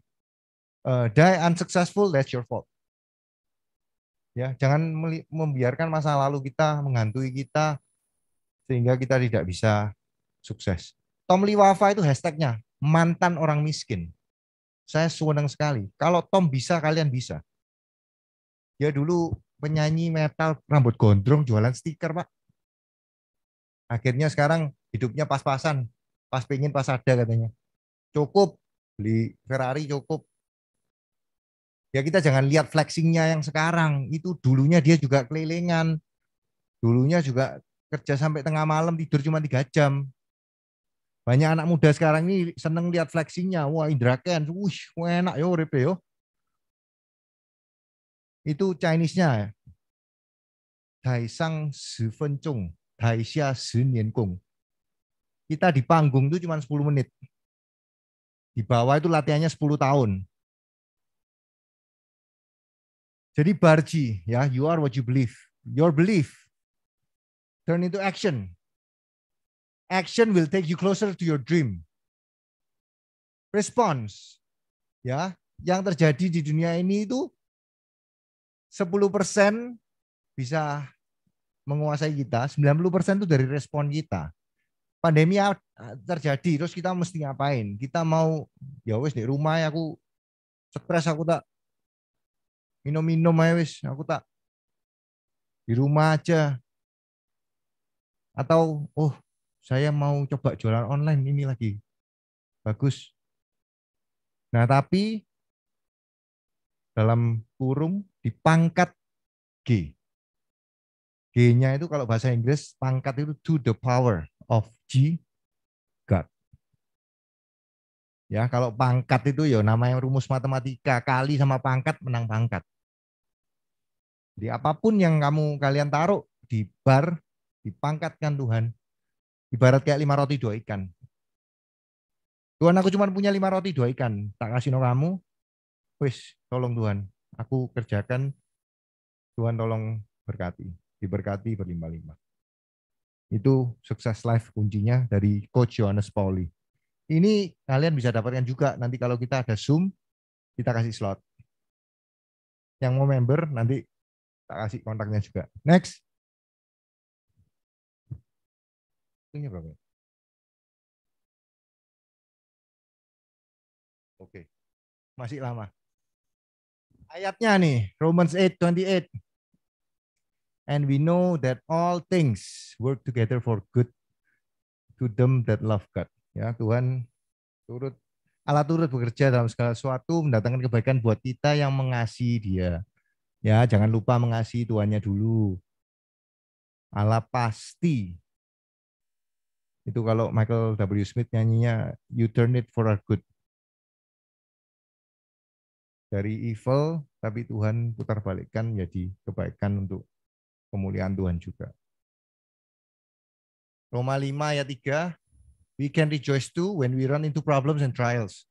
uh, die unsuccessful that's your fault ya jangan membiarkan masa lalu kita menghantui kita sehingga kita tidak bisa sukses Tom Lee Liwafa itu hashtagnya mantan orang miskin saya senang sekali kalau Tom bisa kalian bisa dia ya, dulu penyanyi metal rambut gondrong jualan stiker pak akhirnya sekarang hidupnya pas-pasan pas pengen pas ada katanya cukup beli Ferrari cukup ya kita jangan lihat flexingnya yang sekarang itu dulunya dia juga kelilingan dulunya juga kerja sampai tengah malam tidur cuma tiga jam banyak anak muda sekarang ini seneng lihat flexingnya wah Indra Ken wih enak yo ya repe yo ya. Itu Chinese-nya ya. Dai sang si fen chung, dai xia si nian kung. Kita di panggung itu cuma 10 menit. Di bawah itu latihannya 10 tahun. Jadi barji, ya, you are what you believe. Your belief turn into action. Action will take you closer to your dream. Response, ya, yang terjadi di dunia ini itu 10% bisa menguasai kita, 90% itu dari respon kita. Pandemi terjadi, terus kita mesti ngapain? Kita mau, ya wis di rumah ya aku stres, aku tak minum-minum ya wis, aku tak di rumah aja. Atau, oh saya mau coba jualan online ini lagi. Bagus. Nah tapi dalam kurung di pangkat G. G-nya itu kalau bahasa Inggris pangkat itu to the power of G God. Ya, kalau pangkat itu ya namanya rumus matematika, kali sama pangkat menang pangkat. Jadi apapun yang kamu kalian taruh di bar dipangkatkan Tuhan. Ibarat kayak lima roti dua ikan. Tuhan aku cuma punya lima roti dua ikan, tak kasih no kamu. Wis, tolong Tuhan aku kerjakan, Tuhan tolong berkati, diberkati berlimpah-limpah. Itu sukses life kuncinya dari Coach Johannes Pauli. Ini kalian bisa dapatkan juga nanti kalau kita ada Zoom, kita kasih slot. Yang mau member nanti tak kasih kontaknya juga. Next. Ini berapa? Ya? Oke. Masih lama. Ayatnya nih, Romans 8:28. And we know that all things work together for good to them that love God. Ya, Tuhan turut Allah turut bekerja dalam segala sesuatu mendatangkan kebaikan buat kita yang mengasihi Dia. Ya, jangan lupa mengasihi Tuhannya dulu. Allah pasti itu kalau Michael W. Smith nyanyinya you turn it for our good dari evil, tapi Tuhan putar balikkan menjadi kebaikan untuk kemuliaan Tuhan juga. Roma 5 ayat 3, we can rejoice too when we run into problems and trials.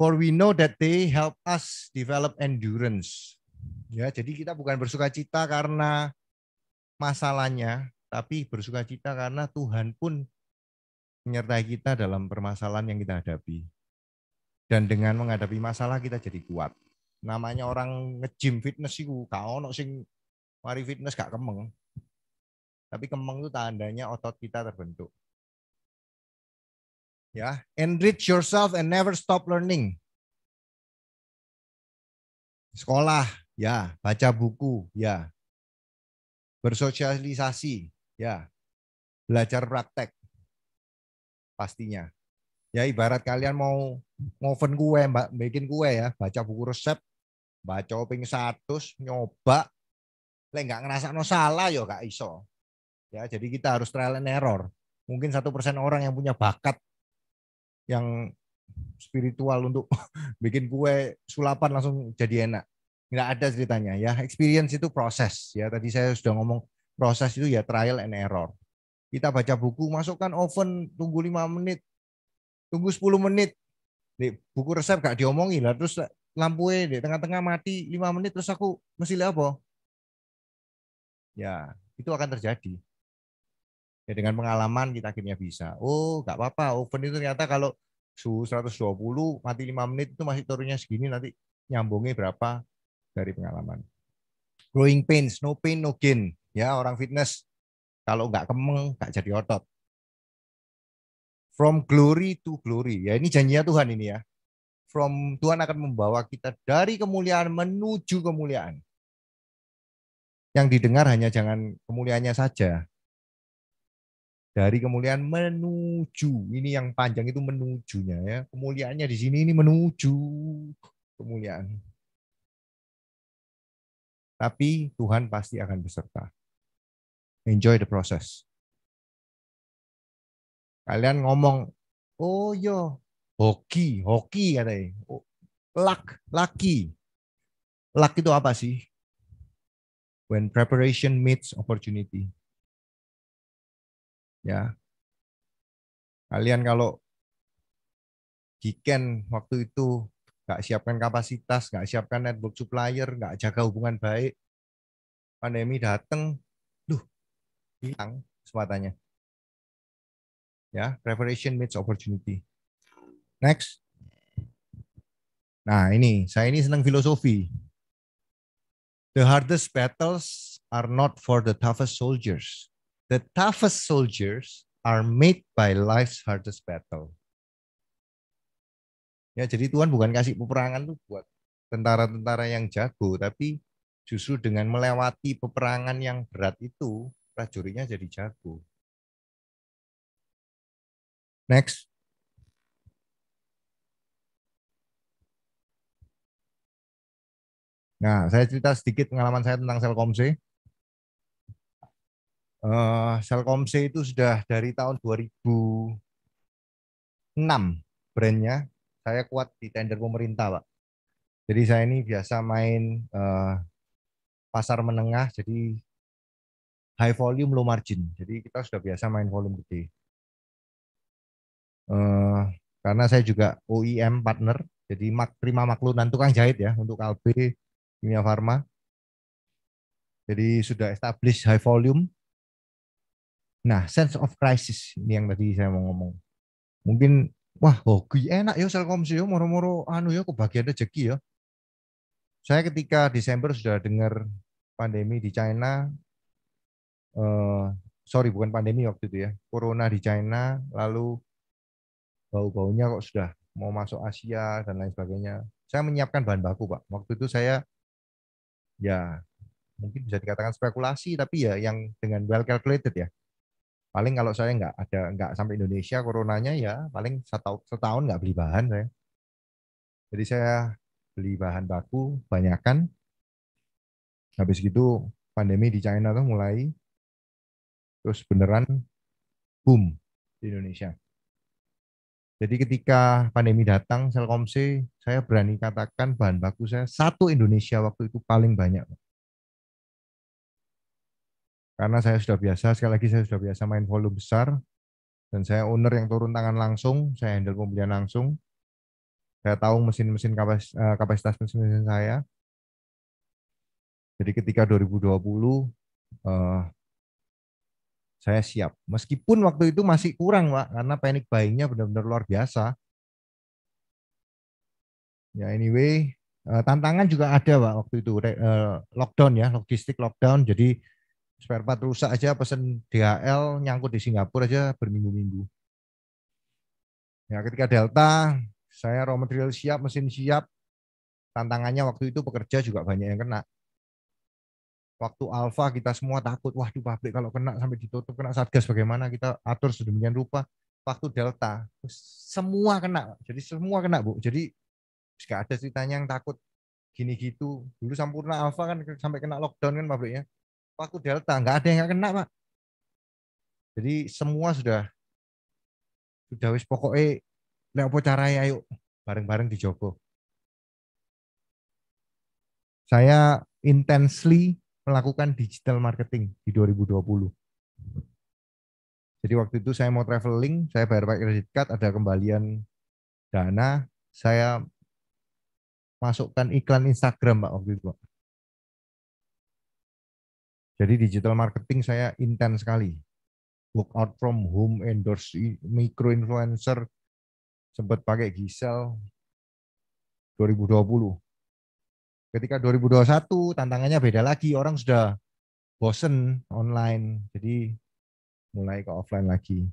For we know that they help us develop endurance. Ya, jadi kita bukan bersuka cita karena masalahnya, tapi bersuka cita karena Tuhan pun menyertai kita dalam permasalahan yang kita hadapi. Dan dengan menghadapi masalah kita jadi kuat. Namanya orang nge-gym fitness itu gak ono sing mari fitness gak kemeng. Tapi kemeng itu tandanya otot kita terbentuk. Ya, enrich yourself and never stop learning. Sekolah, ya, baca buku, ya. Bersosialisasi, ya. Belajar praktek. Pastinya ya ibarat kalian mau ngoven kue, mbak bikin kue ya, baca buku resep, baca ping satu, nyoba, lek nggak ngerasa no salah yo ya kak iso. Ya, jadi kita harus trial and error. Mungkin satu persen orang yang punya bakat yang spiritual untuk [LAUGHS] bikin kue sulapan langsung jadi enak. Nggak ada ceritanya ya. Experience itu proses ya. Tadi saya sudah ngomong proses itu ya trial and error. Kita baca buku, masukkan oven, tunggu lima menit, tunggu 10 menit di buku resep gak diomongin lah terus lampu di tengah-tengah mati 5 menit terus aku mesti apa ya itu akan terjadi ya dengan pengalaman kita akhirnya bisa oh gak apa-apa oven itu ternyata kalau suhu 120 mati 5 menit itu masih turunnya segini nanti nyambungnya berapa dari pengalaman growing pains no pain no gain ya orang fitness kalau nggak kemeng nggak jadi otot From glory to glory. Ya ini janjinya Tuhan ini ya. From Tuhan akan membawa kita dari kemuliaan menuju kemuliaan. Yang didengar hanya jangan kemuliaannya saja. Dari kemuliaan menuju. Ini yang panjang itu menujunya ya. Kemuliaannya di sini ini menuju kemuliaan. Tapi Tuhan pasti akan beserta. Enjoy the process. Kalian ngomong, oh yo, hoki, hoki katanya. Oh, luck, lucky. Luck itu apa sih? When preparation meets opportunity. Ya. Kalian kalau weekend waktu itu nggak siapkan kapasitas, nggak siapkan network supplier, nggak jaga hubungan baik, pandemi datang, duh hilang sematanya. Ya, preparation meets opportunity. Next. Nah, ini saya ini senang filosofi. The hardest battles are not for the toughest soldiers. The toughest soldiers are made by life's hardest battle. Ya, jadi Tuhan bukan kasih peperangan tuh buat tentara-tentara yang jago, tapi justru dengan melewati peperangan yang berat itu prajuritnya jadi jago. Next. Nah, saya cerita sedikit pengalaman saya tentang Selkomse. Uh, Selkomse itu sudah dari tahun 2006 brandnya. Saya kuat di tender pemerintah, Pak. Jadi saya ini biasa main eh, pasar menengah, jadi high volume, low margin. Jadi kita sudah biasa main volume gede. Eh, karena saya juga OEM partner, jadi mak, terima maklunan tukang jahit ya untuk Kalbe Kimia Farma. Jadi sudah established high volume. Nah, sense of crisis ini yang tadi saya mau ngomong. Mungkin wah hoki enak ya Selkom sih, moro-moro anu ya kebagian rezeki ya. Saya ketika Desember sudah dengar pandemi di China eh, sorry bukan pandemi waktu itu ya corona di China lalu bau-baunya kok sudah mau masuk Asia dan lain sebagainya. Saya menyiapkan bahan baku, Pak. Waktu itu saya ya mungkin bisa dikatakan spekulasi, tapi ya yang dengan well calculated ya. Paling kalau saya nggak ada nggak sampai Indonesia coronanya ya paling setahun setahun nggak beli bahan saya. Jadi saya beli bahan baku banyakan. Habis gitu pandemi di China tuh mulai terus beneran boom di Indonesia. Jadi ketika pandemi datang, Selkomse saya berani katakan bahan baku saya satu Indonesia waktu itu paling banyak. Karena saya sudah biasa, sekali lagi saya sudah biasa main volume besar, dan saya owner yang turun tangan langsung, saya handle pembelian langsung. Saya tahu mesin-mesin eh, kapasitas mesin-mesin saya. Jadi ketika 2020 saya siap. Meskipun waktu itu masih kurang, Pak, karena panic buying-nya benar-benar luar biasa. Ya, anyway, eh, tantangan juga ada, Pak, waktu itu eh, lockdown ya, logistik lockdown. Jadi spare part rusak aja pesen DHL nyangkut di Singapura aja berminggu-minggu. Ya, ketika Delta, saya raw material siap, mesin siap. Tantangannya waktu itu pekerja juga banyak yang kena waktu alfa kita semua takut wah waduh pabrik kalau kena sampai ditutup kena satgas bagaimana kita atur sedemikian rupa waktu delta semua kena jadi semua kena bu jadi nggak ada ceritanya yang takut gini gitu dulu sampurna alfa kan sampai kena lockdown kan pabriknya waktu delta nggak ada yang nggak kena pak jadi semua sudah sudah wis pokoknya lek apa caranya ayo bareng-bareng di Joko saya intensely melakukan digital marketing di 2020. Jadi waktu itu saya mau traveling, saya bayar pakai credit card, ada kembalian dana, saya masukkan iklan Instagram Pak waktu itu. Pak. Jadi digital marketing saya intens sekali. Work out from home, endorse micro influencer, sempat pakai Gisel 2020. Ketika 2021 tantangannya beda lagi, orang sudah bosen online, jadi mulai ke offline lagi.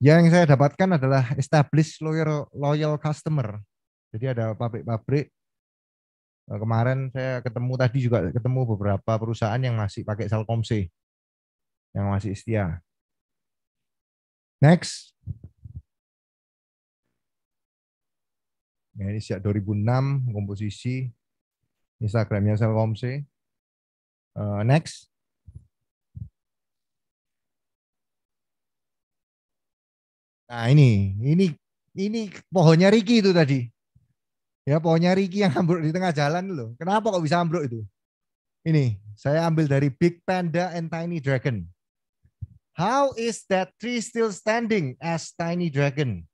Yang saya dapatkan adalah establish loyal, loyal customer. Jadi ada pabrik-pabrik eh, kemarin saya ketemu tadi juga ketemu beberapa perusahaan yang masih pakai Telkomsel yang masih setia. Next. Ya, ini sejak 2006 komposisi Instagramnya Selkomse. Uh, eh, next. Nah ini, ini, ini pohonnya Riki itu tadi. Ya pohonnya Riki yang ambruk di tengah jalan loh. Kenapa kok bisa ambruk itu? Ini saya ambil dari Big Panda and Tiny Dragon. How is that tree still standing as Tiny Dragon?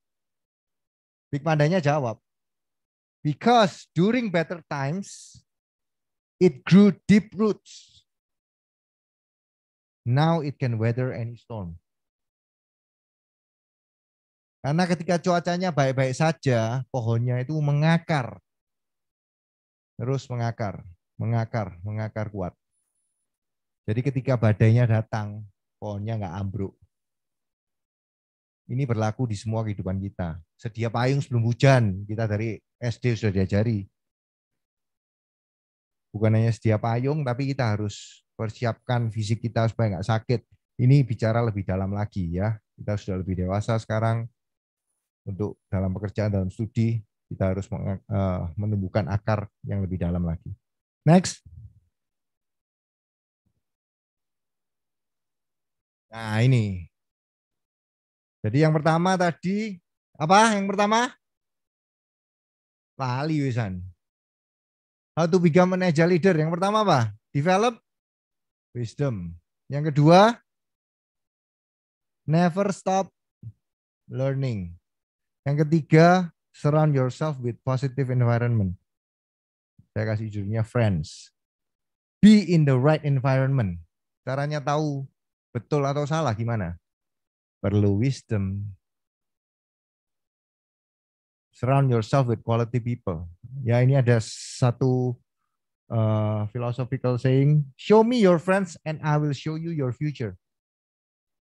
Big Pandanya jawab, Because during better times, it grew deep roots. Now it can weather any storm. Karena ketika cuacanya baik-baik saja, pohonnya itu mengakar. Terus mengakar, mengakar, mengakar kuat. Jadi ketika badainya datang, pohonnya nggak ambruk. Ini berlaku di semua kehidupan kita. Sedia payung sebelum hujan, kita dari SD sudah diajari. Bukan hanya setiap payung, tapi kita harus persiapkan fisik kita supaya nggak sakit. Ini bicara lebih dalam lagi ya. Kita sudah lebih dewasa sekarang untuk dalam pekerjaan, dalam studi, kita harus eh, menumbuhkan akar yang lebih dalam lagi. Next. Nah, ini. Jadi yang pertama tadi apa? Yang pertama Lali wisan. How to become an agile leader. Yang pertama apa? Develop wisdom. Yang kedua, never stop learning. Yang ketiga, surround yourself with positive environment. Saya kasih judulnya friends. Be in the right environment. Caranya tahu betul atau salah gimana? Perlu wisdom, surround yourself with quality people. Ya, ini ada satu uh, philosophical saying, show me your friends and I will show you your future.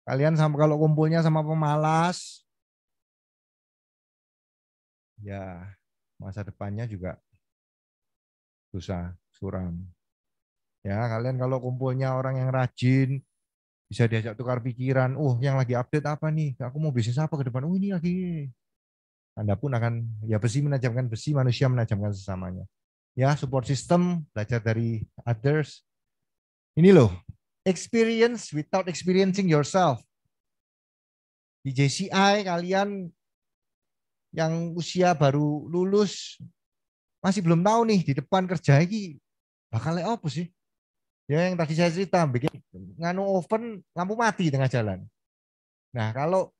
Kalian sama kalau kumpulnya sama pemalas, ya masa depannya juga susah, suram. Ya, kalian kalau kumpulnya orang yang rajin, bisa diajak tukar pikiran. Oh, yang lagi update apa nih? Aku mau bisnis apa ke depan? Oh, ini lagi anda pun akan ya besi menajamkan besi, manusia menajamkan sesamanya. Ya, support system, belajar dari others. Ini loh, experience without experiencing yourself. Di JCI kalian yang usia baru lulus masih belum tahu nih di depan kerja ini bakal apa sih? Ya yang tadi saya cerita bikin nganu oven lampu mati di tengah jalan. Nah, kalau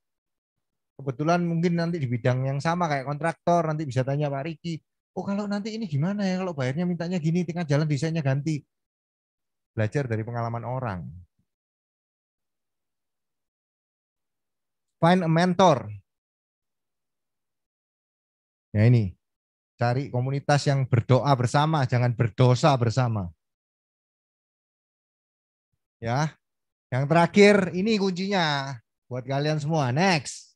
kebetulan mungkin nanti di bidang yang sama kayak kontraktor nanti bisa tanya Pak Riki oh kalau nanti ini gimana ya kalau bayarnya mintanya gini tinggal jalan desainnya ganti belajar dari pengalaman orang find a mentor ya ini cari komunitas yang berdoa bersama jangan berdosa bersama ya yang terakhir ini kuncinya buat kalian semua next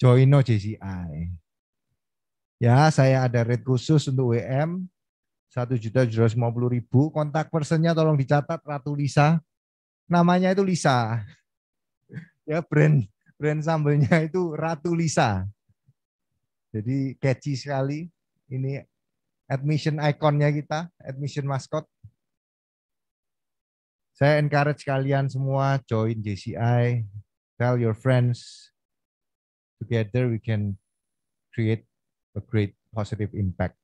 Joino JCI. Ya, saya ada rate khusus untuk WM 1.750.000. Kontak personnya tolong dicatat Ratu Lisa. Namanya itu Lisa. Ya, brand brand sambelnya itu Ratu Lisa. Jadi catchy sekali. Ini admission ikonnya kita, admission maskot. Saya encourage kalian semua join JCI, tell your friends, together we can create a great positive impact.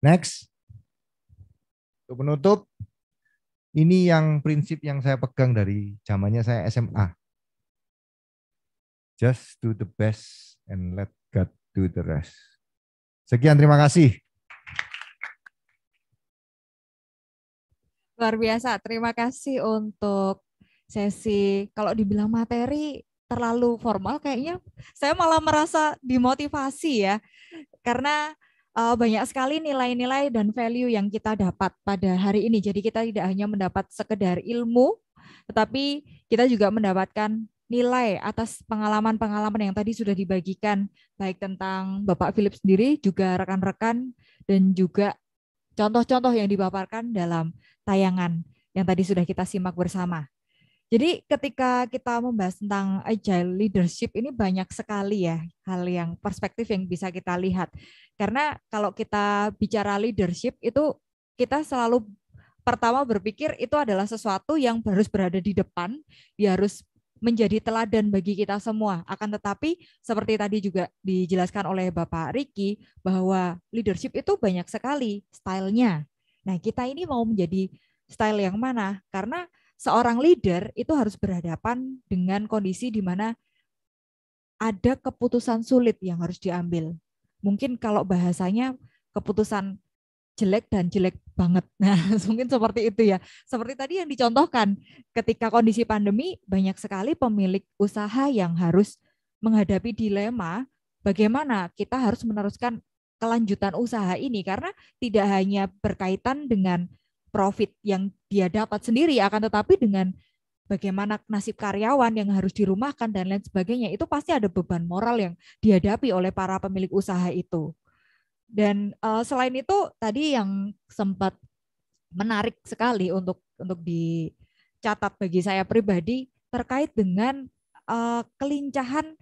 Next. Untuk menutup, ini yang prinsip yang saya pegang dari zamannya saya SMA. Just do the best and let God do the rest. Sekian terima kasih. Luar biasa, terima kasih untuk sesi kalau dibilang materi terlalu formal kayaknya saya malah merasa dimotivasi ya karena uh, banyak sekali nilai-nilai dan value yang kita dapat pada hari ini jadi kita tidak hanya mendapat sekedar ilmu tetapi kita juga mendapatkan nilai atas pengalaman-pengalaman yang tadi sudah dibagikan baik tentang Bapak Philip sendiri juga rekan-rekan dan juga contoh-contoh yang dibaparkan dalam tayangan yang tadi sudah kita simak bersama. Jadi ketika kita membahas tentang agile leadership ini banyak sekali ya hal yang perspektif yang bisa kita lihat. Karena kalau kita bicara leadership itu kita selalu pertama berpikir itu adalah sesuatu yang harus berada di depan, dia harus menjadi teladan bagi kita semua. Akan tetapi seperti tadi juga dijelaskan oleh Bapak Riki bahwa leadership itu banyak sekali stylenya. Nah kita ini mau menjadi style yang mana? Karena seorang leader itu harus berhadapan dengan kondisi di mana ada keputusan sulit yang harus diambil. Mungkin kalau bahasanya keputusan jelek dan jelek banget. [LAUGHS] Nah, mungkin seperti itu ya. Seperti tadi yang dicontohkan, ketika kondisi pandemi banyak sekali pemilik usaha yang harus menghadapi dilema bagaimana kita harus meneruskan kelanjutan usaha ini karena tidak hanya berkaitan dengan profit yang dia dapat sendiri akan tetapi dengan bagaimana nasib karyawan yang harus dirumahkan dan lain sebagainya itu pasti ada beban moral yang dihadapi oleh para pemilik usaha itu. Dan uh, selain itu tadi yang sempat menarik sekali untuk untuk dicatat bagi saya pribadi terkait dengan uh, kelincahan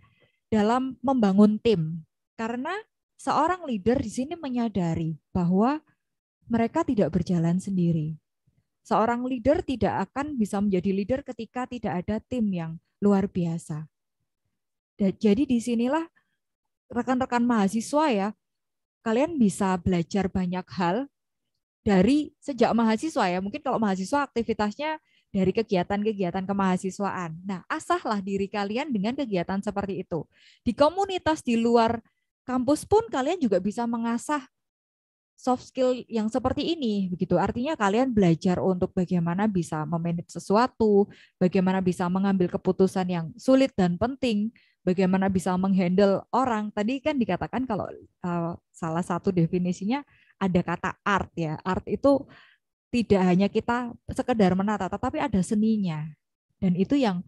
dalam membangun tim. Karena seorang leader di sini menyadari bahwa mereka tidak berjalan sendiri. Seorang leader tidak akan bisa menjadi leader ketika tidak ada tim yang luar biasa. Dan jadi disinilah rekan-rekan mahasiswa ya, kalian bisa belajar banyak hal dari sejak mahasiswa ya. Mungkin kalau mahasiswa aktivitasnya dari kegiatan-kegiatan kemahasiswaan. Nah, asahlah diri kalian dengan kegiatan seperti itu. Di komunitas di luar kampus pun kalian juga bisa mengasah soft skill yang seperti ini begitu. Artinya kalian belajar untuk bagaimana bisa memanage sesuatu, bagaimana bisa mengambil keputusan yang sulit dan penting, bagaimana bisa menghandle orang. Tadi kan dikatakan kalau uh, salah satu definisinya ada kata art ya. Art itu tidak hanya kita sekedar menata, tetapi ada seninya. Dan itu yang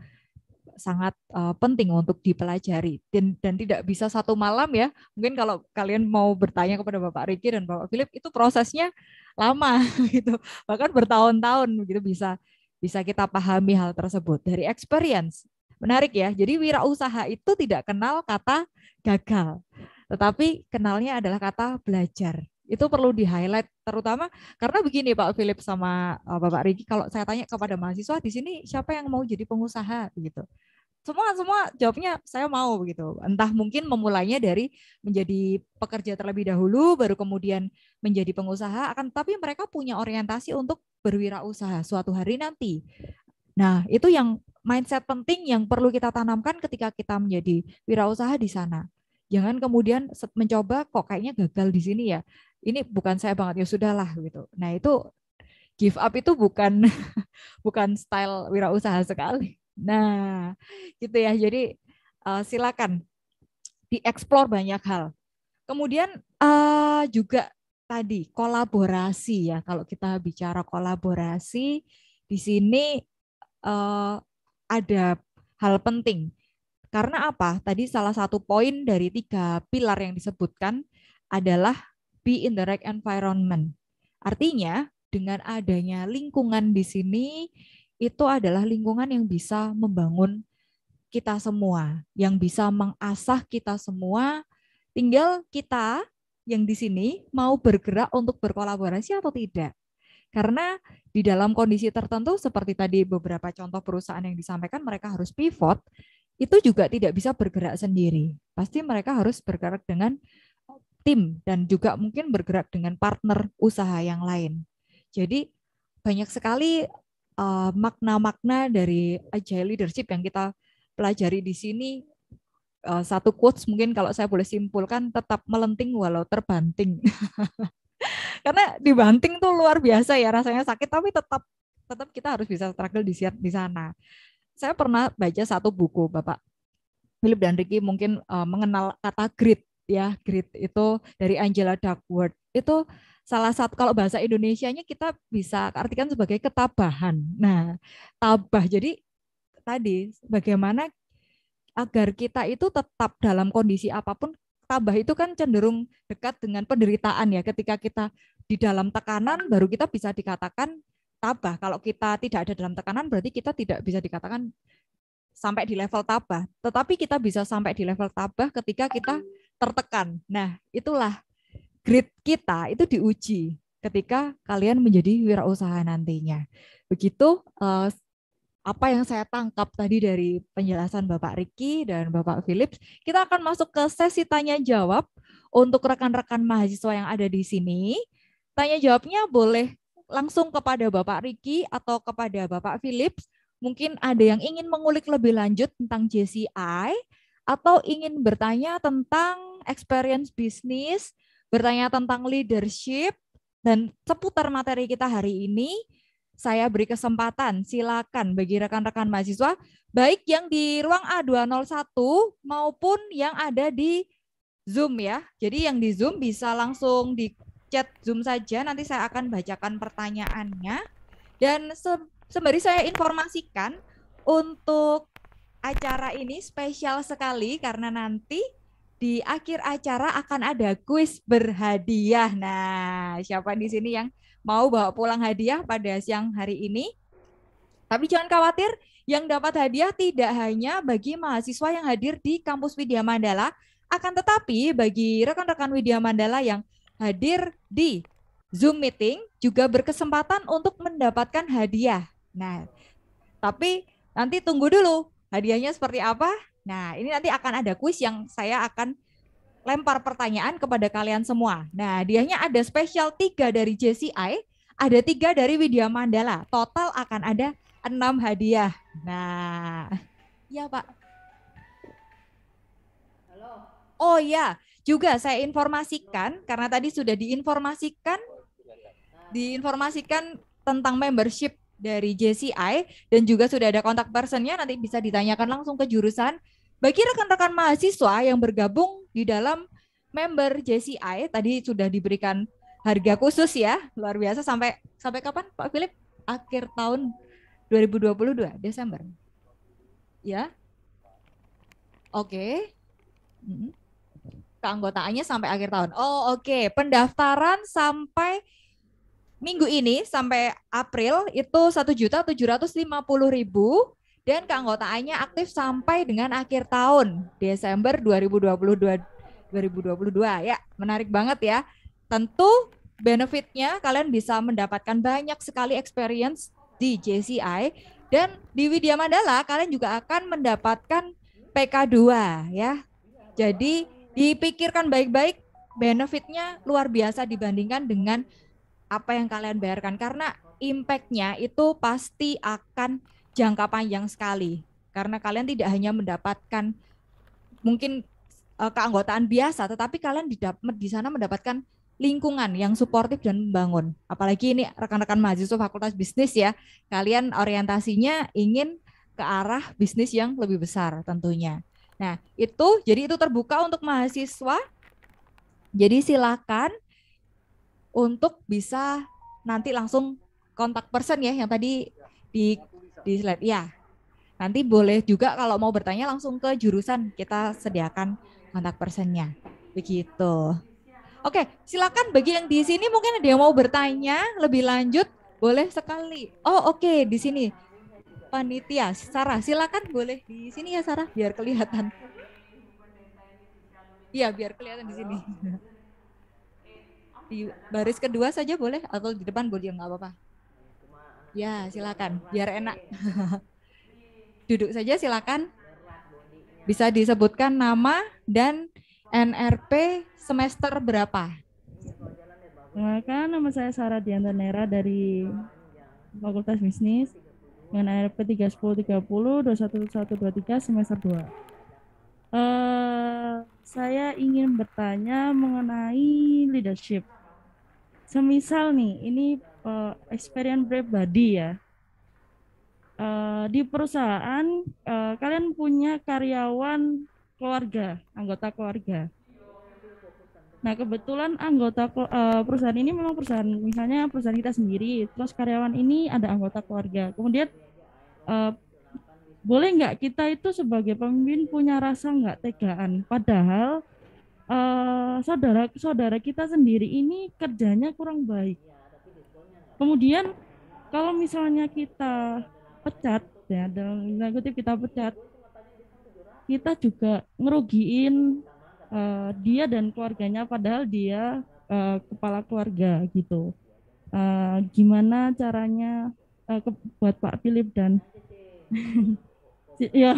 sangat uh, penting untuk dipelajari dan, dan tidak bisa satu malam ya. Mungkin kalau kalian mau bertanya kepada Bapak Ricky dan Bapak Philip itu prosesnya lama [LAUGHS] gitu. Bahkan bertahun-tahun begitu bisa bisa kita pahami hal tersebut dari experience. Menarik ya. Jadi wirausaha itu tidak kenal kata gagal, tetapi kenalnya adalah kata belajar. Itu perlu di-highlight terutama karena begini Pak Philip sama eh, Bapak Riki kalau saya tanya kepada mahasiswa di sini siapa yang mau jadi pengusaha gitu Semua semua jawabnya saya mau begitu. Entah mungkin memulainya dari menjadi pekerja terlebih dahulu baru kemudian menjadi pengusaha akan tapi mereka punya orientasi untuk berwirausaha suatu hari nanti. Nah, itu yang mindset penting yang perlu kita tanamkan ketika kita menjadi wirausaha di sana. Jangan kemudian mencoba kok kayaknya gagal di sini ya ini bukan saya banget ya sudahlah gitu nah itu give up itu bukan [LAUGHS] bukan style wirausaha sekali nah gitu ya jadi uh, silakan dieksplor banyak hal kemudian uh, juga tadi kolaborasi ya kalau kita bicara kolaborasi di sini uh, ada hal penting karena apa tadi salah satu poin dari tiga pilar yang disebutkan adalah be in the right environment. Artinya, dengan adanya lingkungan di sini, itu adalah lingkungan yang bisa membangun kita semua, yang bisa mengasah kita semua. Tinggal kita yang di sini mau bergerak untuk berkolaborasi atau tidak. Karena di dalam kondisi tertentu seperti tadi beberapa contoh perusahaan yang disampaikan mereka harus pivot, itu juga tidak bisa bergerak sendiri. Pasti mereka harus bergerak dengan tim dan juga mungkin bergerak dengan partner usaha yang lain. Jadi banyak sekali makna eh, makna-makna dari agile leadership yang kita pelajari di sini uh, satu quotes mungkin kalau saya boleh simpulkan tetap melenting walau terbanting. [LAUGHS] Karena dibanting tuh luar biasa ya rasanya sakit tapi tetap tetap kita harus bisa struggle di di sana. Saya pernah baca satu buku Bapak Philip dan Ricky mungkin uh, mengenal kata grit ya grit itu dari Angela Duckworth itu salah satu kalau bahasa Indonesia nya kita bisa artikan sebagai ketabahan. Nah, tabah jadi tadi bagaimana agar kita itu tetap dalam kondisi apapun tabah itu kan cenderung dekat dengan penderitaan ya. Ketika kita di dalam tekanan baru kita bisa dikatakan tabah. Kalau kita tidak ada dalam tekanan berarti kita tidak bisa dikatakan sampai di level tabah. Tetapi kita bisa sampai di level tabah ketika kita tertekan. Nah, itulah grit kita itu diuji ketika kalian menjadi wirausaha nantinya. Begitu eh, apa yang saya tangkap tadi dari penjelasan Bapak Riki dan Bapak Philips, kita akan masuk ke sesi tanya jawab untuk rekan-rekan mahasiswa yang ada di sini. Tanya jawabnya boleh langsung kepada Bapak Riki atau kepada Bapak Philips. Mungkin ada yang ingin mengulik lebih lanjut tentang JCI atau ingin bertanya tentang experience bisnis, bertanya tentang leadership, dan seputar materi kita hari ini, saya beri kesempatan, silakan bagi rekan-rekan mahasiswa, baik yang di ruang A201 maupun yang ada di Zoom ya. Jadi yang di Zoom bisa langsung di chat Zoom saja, nanti saya akan bacakan pertanyaannya. Dan sembari saya informasikan, untuk acara ini spesial sekali karena nanti di akhir acara akan ada kuis berhadiah. Nah, siapa di sini yang mau bawa pulang hadiah pada siang hari ini? Tapi jangan khawatir, yang dapat hadiah tidak hanya bagi mahasiswa yang hadir di kampus Widya Mandala, akan tetapi bagi rekan-rekan Widya Mandala yang hadir di Zoom meeting juga berkesempatan untuk mendapatkan hadiah. Nah, tapi nanti tunggu dulu Hadiahnya seperti apa? Nah, ini nanti akan ada kuis yang saya akan lempar pertanyaan kepada kalian semua. Nah, hadiahnya ada spesial tiga dari JCI, ada tiga dari Widya Mandala. Total akan ada enam hadiah. Nah, iya Pak. Halo. Oh iya, juga saya informasikan karena tadi sudah diinformasikan diinformasikan tentang membership dari JCI dan juga sudah ada kontak personnya nanti bisa ditanyakan langsung ke jurusan. Bagi rekan-rekan mahasiswa yang bergabung di dalam member JCI tadi sudah diberikan harga khusus ya luar biasa sampai sampai kapan Pak Philip akhir tahun 2022 Desember ya oke okay. Hmm. keanggotaannya sampai akhir tahun oh oke okay. pendaftaran sampai minggu ini sampai April itu satu juta tujuh ratus lima puluh ribu dan keanggotaannya aktif sampai dengan akhir tahun Desember 2022 2022 ya menarik banget ya tentu benefitnya kalian bisa mendapatkan banyak sekali experience di JCI dan di Widya Mandala kalian juga akan mendapatkan PK2 ya jadi dipikirkan baik-baik benefitnya luar biasa dibandingkan dengan apa yang kalian bayarkan karena impactnya itu pasti akan jangka panjang sekali karena kalian tidak hanya mendapatkan mungkin uh, keanggotaan biasa tetapi kalian di di sana mendapatkan lingkungan yang suportif dan membangun. Apalagi ini rekan-rekan mahasiswa Fakultas Bisnis ya, kalian orientasinya ingin ke arah bisnis yang lebih besar tentunya. Nah, itu jadi itu terbuka untuk mahasiswa. Jadi silakan untuk bisa nanti langsung kontak person ya yang tadi di di slide ya. Nanti boleh juga kalau mau bertanya langsung ke jurusan kita sediakan kontak personnya. Begitu. Oke, silakan bagi yang di sini mungkin ada yang mau bertanya lebih lanjut, boleh sekali. Oh, oke, okay, di sini. Panitia, Sarah, silakan boleh di sini ya Sarah biar kelihatan. Iya, biar kelihatan di sini di baris kedua saja boleh atau di depan boleh ya, nggak apa-apa ya silakan biar enak [LAUGHS] duduk saja silakan bisa disebutkan nama dan NRP semester berapa Perkenalkan nama saya Sarah Dianta Nera dari Fakultas Bisnis dengan NRP 31030 21123 semester 2 uh, eh, saya ingin bertanya mengenai leadership semisal nih ini uh, experience pribadi ya uh, di perusahaan uh, kalian punya karyawan keluarga anggota keluarga nah kebetulan anggota uh, perusahaan ini memang perusahaan misalnya perusahaan kita sendiri terus karyawan ini ada anggota keluarga kemudian uh, boleh nggak kita itu sebagai pemimpin punya rasa nggak tegaan padahal saudara eh, saudara saudara kita sendiri ini kerjanya kurang baik. Iya, Kemudian kalau misalnya kita pecat ya dalam kutip kita pecat, kita juga ngerugiin uh, dia dan keluarganya padahal dia uh, kepala keluarga gitu. Uh, gimana caranya uh, ke, buat Pak Philip dan [LAUGHS] ya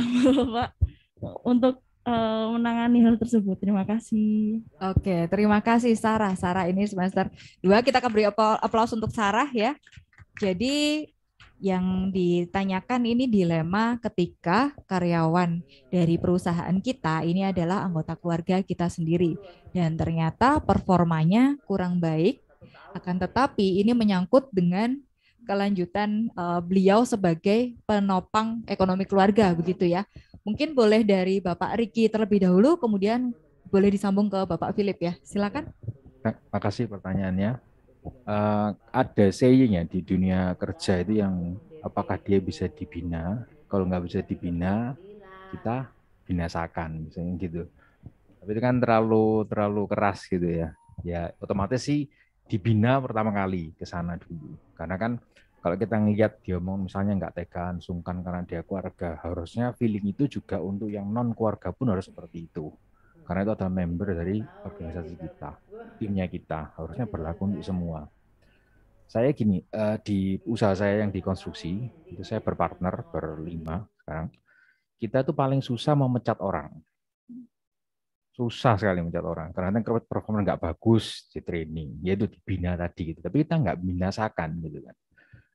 [LAUGHS] Pak untuk uh, menangani hal tersebut. Terima kasih. Oke, terima kasih Sarah. Sarah ini semester 2 kita akan beri aplaus untuk Sarah ya. Jadi yang ditanyakan ini dilema ketika karyawan dari perusahaan kita ini adalah anggota keluarga kita sendiri dan ternyata performanya kurang baik akan tetapi ini menyangkut dengan kelanjutan uh, beliau sebagai penopang ekonomi keluarga begitu ya. Mungkin boleh dari Bapak Riki terlebih dahulu kemudian boleh disambung ke Bapak Philip ya. Silakan. Terima nah, kasih pertanyaannya. Uh, ada saying ya di dunia kerja itu yang apakah dia bisa dibina? Kalau nggak bisa dibina, kita binasakan misalnya gitu. Tapi itu kan terlalu terlalu keras gitu ya. Ya otomatis sih dibina pertama kali ke sana dulu. Karena kan kalau kita ngeliat dia mau misalnya nggak tekan, sungkan karena dia keluarga, harusnya feeling itu juga untuk yang non keluarga pun harus seperti itu. Karena itu adalah member dari organisasi kita, timnya kita, harusnya berlaku untuk semua. Saya gini, eh, di usaha saya yang dikonstruksi, itu saya berpartner berlima sekarang, kita tuh paling susah memecat orang susah sekali mencat orang karena kan performa nggak bagus di training ya itu dibina tadi gitu tapi kita nggak binasakan gitu kan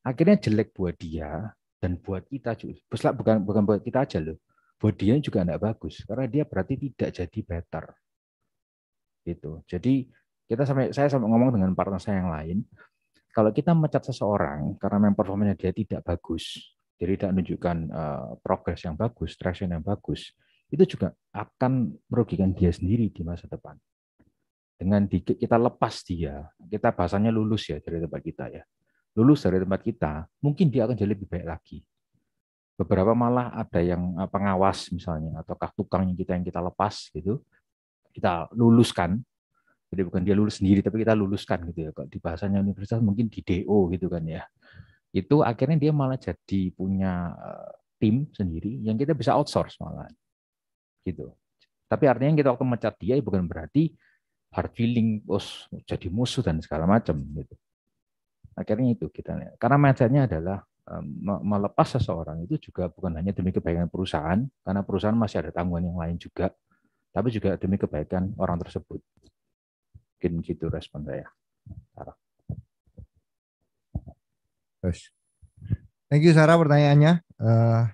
akhirnya jelek buat dia dan buat kita juga bukan bukan buat kita aja loh buat dia juga nggak bagus karena dia berarti tidak jadi better gitu jadi kita sampai saya sampai ngomong dengan partner saya yang lain kalau kita mencat seseorang karena memang performanya dia tidak bagus jadi tidak menunjukkan uh, progres yang bagus traction yang bagus itu juga akan merugikan dia sendiri di masa depan. Dengan di, kita lepas dia, kita bahasanya lulus ya dari tempat kita ya. Lulus dari tempat kita, mungkin dia akan jadi lebih baik lagi. Beberapa malah ada yang eh, pengawas misalnya ataukah tukang yang kita yang kita lepas gitu, kita luluskan. Jadi bukan dia lulus sendiri, tapi kita luluskan gitu ya. Kalau di bahasanya universitas mungkin di DO gitu kan ya. Itu akhirnya dia malah jadi punya eh, tim sendiri yang kita bisa outsource malah gitu. Tapi artinya kita waktu mecat dia ya bukan berarti hard feeling, bos jadi musuh dan segala macam gitu. Akhirnya itu kita karena mindsetnya adalah melepas seseorang itu juga bukan hanya demi kebaikan perusahaan, karena perusahaan masih ada tanggungan yang lain juga, tapi juga demi kebaikan orang tersebut. Mungkin gitu respon saya. Sarah. Thank you Sarah pertanyaannya. Uh,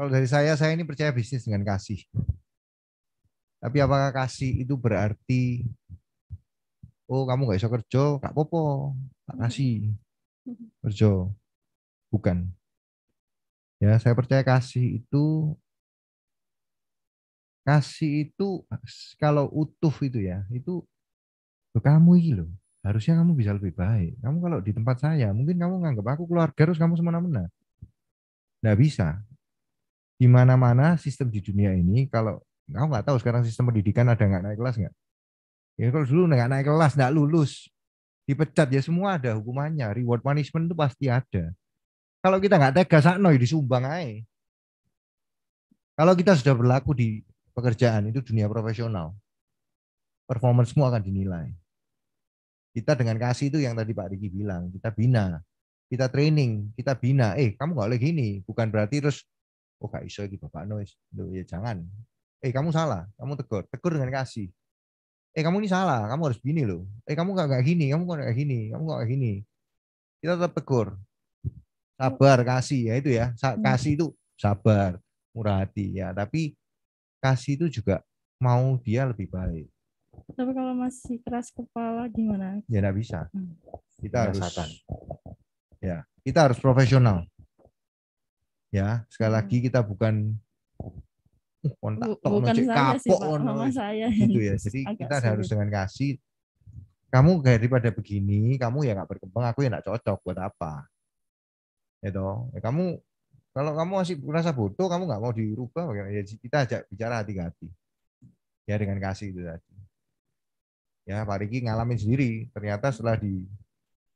kalau dari saya, saya ini percaya bisnis dengan kasih. Tapi apakah kasih itu berarti oh kamu nggak bisa kerja, nggak popo, tak kasih kerja. Bukan. Ya, saya percaya kasih itu kasih itu kalau utuh itu ya, itu kamu ini loh, harusnya kamu bisa lebih baik. Kamu kalau di tempat saya, mungkin kamu nganggap aku keluarga terus kamu semena-mena. Nggak bisa di mana-mana sistem di dunia ini kalau aku nggak tahu sekarang sistem pendidikan ada nggak naik kelas nggak? Ya kalau dulu nggak naik kelas nggak lulus dipecat ya semua ada hukumannya reward punishment itu pasti ada. Kalau kita nggak tega sakno ya disumbang aja. Kalau kita sudah berlaku di pekerjaan itu dunia profesional, performance semua akan dinilai. Kita dengan kasih itu yang tadi Pak Riki bilang, kita bina, kita training, kita bina. Eh, kamu nggak boleh gini. Bukan berarti terus oh gak iso iki bapak nois ya jangan eh kamu salah kamu tegur tegur dengan kasih eh kamu ini salah kamu harus gini loh eh kamu gak gak gini kamu gak gak gini kamu gak gak gini kita tetap tegur sabar kasih ya itu ya hmm. kasih itu sabar murah hati ya tapi kasih itu juga mau dia lebih baik tapi kalau masih keras kepala gimana ya nggak bisa hmm. kita harus ya kita harus profesional ya sekali lagi hmm. kita bukan kontak bukan saya kapok saya [LAUGHS] gitu ya jadi Agak kita sulit. harus dengan kasih kamu daripada begini kamu ya nggak berkembang aku ya nggak cocok buat apa itu ya, ya, kamu kalau kamu masih merasa bodoh kamu nggak mau dirubah bagaimana ya kita ajak bicara hati-hati ya dengan kasih itu tadi ya Pak Riki ngalamin sendiri ternyata setelah di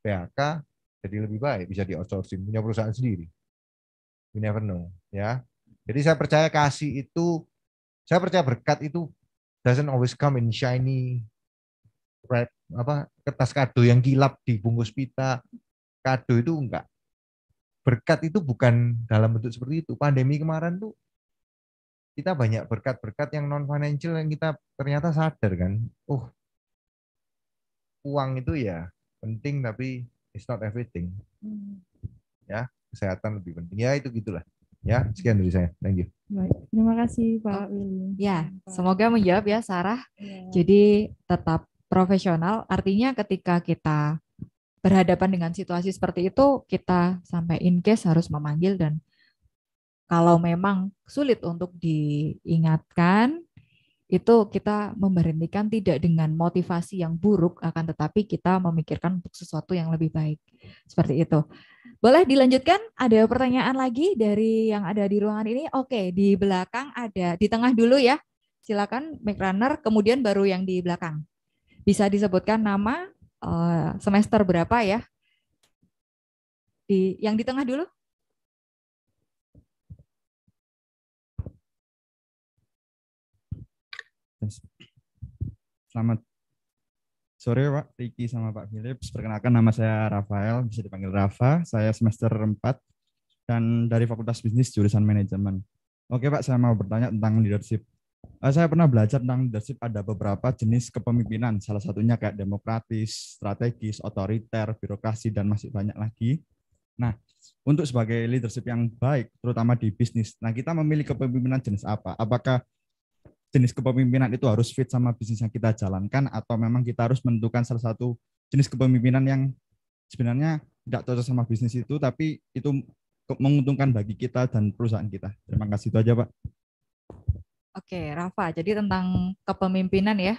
PHK jadi lebih baik bisa di outsourcing punya perusahaan sendiri We never know, ya. Jadi saya percaya kasih itu, saya percaya berkat itu doesn't always come in shiny red apa kertas kado yang kilap bungkus pita. Kado itu enggak. Berkat itu bukan dalam bentuk seperti itu. Pandemi kemarin tuh kita banyak berkat-berkat yang non financial yang kita ternyata sadar kan. Oh, uang itu ya penting tapi it's not everything. Hmm. Ya, kesehatan lebih penting. Ya itu gitulah. Ya, sekian dari saya. Thank you. Baik. Terima kasih Pak oh, Willy. Ya, semoga menjawab ya Sarah. Ya. Jadi tetap profesional artinya ketika kita berhadapan dengan situasi seperti itu kita sampai in case harus memanggil dan kalau memang sulit untuk diingatkan itu kita memberhentikan tidak dengan motivasi yang buruk akan tetapi kita memikirkan untuk sesuatu yang lebih baik seperti itu boleh dilanjutkan? Ada pertanyaan lagi dari yang ada di ruangan ini? Oke, di belakang ada, di tengah dulu ya. Silakan Mike runner, kemudian baru yang di belakang. Bisa disebutkan nama eh, semester berapa ya? Di yang di tengah dulu. Selamat Sore Pak Riki sama Pak Philips. Perkenalkan nama saya Rafael, bisa dipanggil Rafa. Saya semester 4 dan dari Fakultas Bisnis jurusan Manajemen. Oke Pak, saya mau bertanya tentang leadership. Eh, saya pernah belajar tentang leadership ada beberapa jenis kepemimpinan. Salah satunya kayak demokratis, strategis, otoriter, birokrasi, dan masih banyak lagi. Nah, untuk sebagai leadership yang baik, terutama di bisnis, nah kita memilih kepemimpinan jenis apa? Apakah jenis kepemimpinan itu harus fit sama bisnis yang kita jalankan atau memang kita harus menentukan salah satu jenis kepemimpinan yang sebenarnya tidak cocok sama bisnis itu tapi itu menguntungkan bagi kita dan perusahaan kita. Terima kasih itu aja, Pak. Oke, Rafa. Jadi tentang kepemimpinan ya.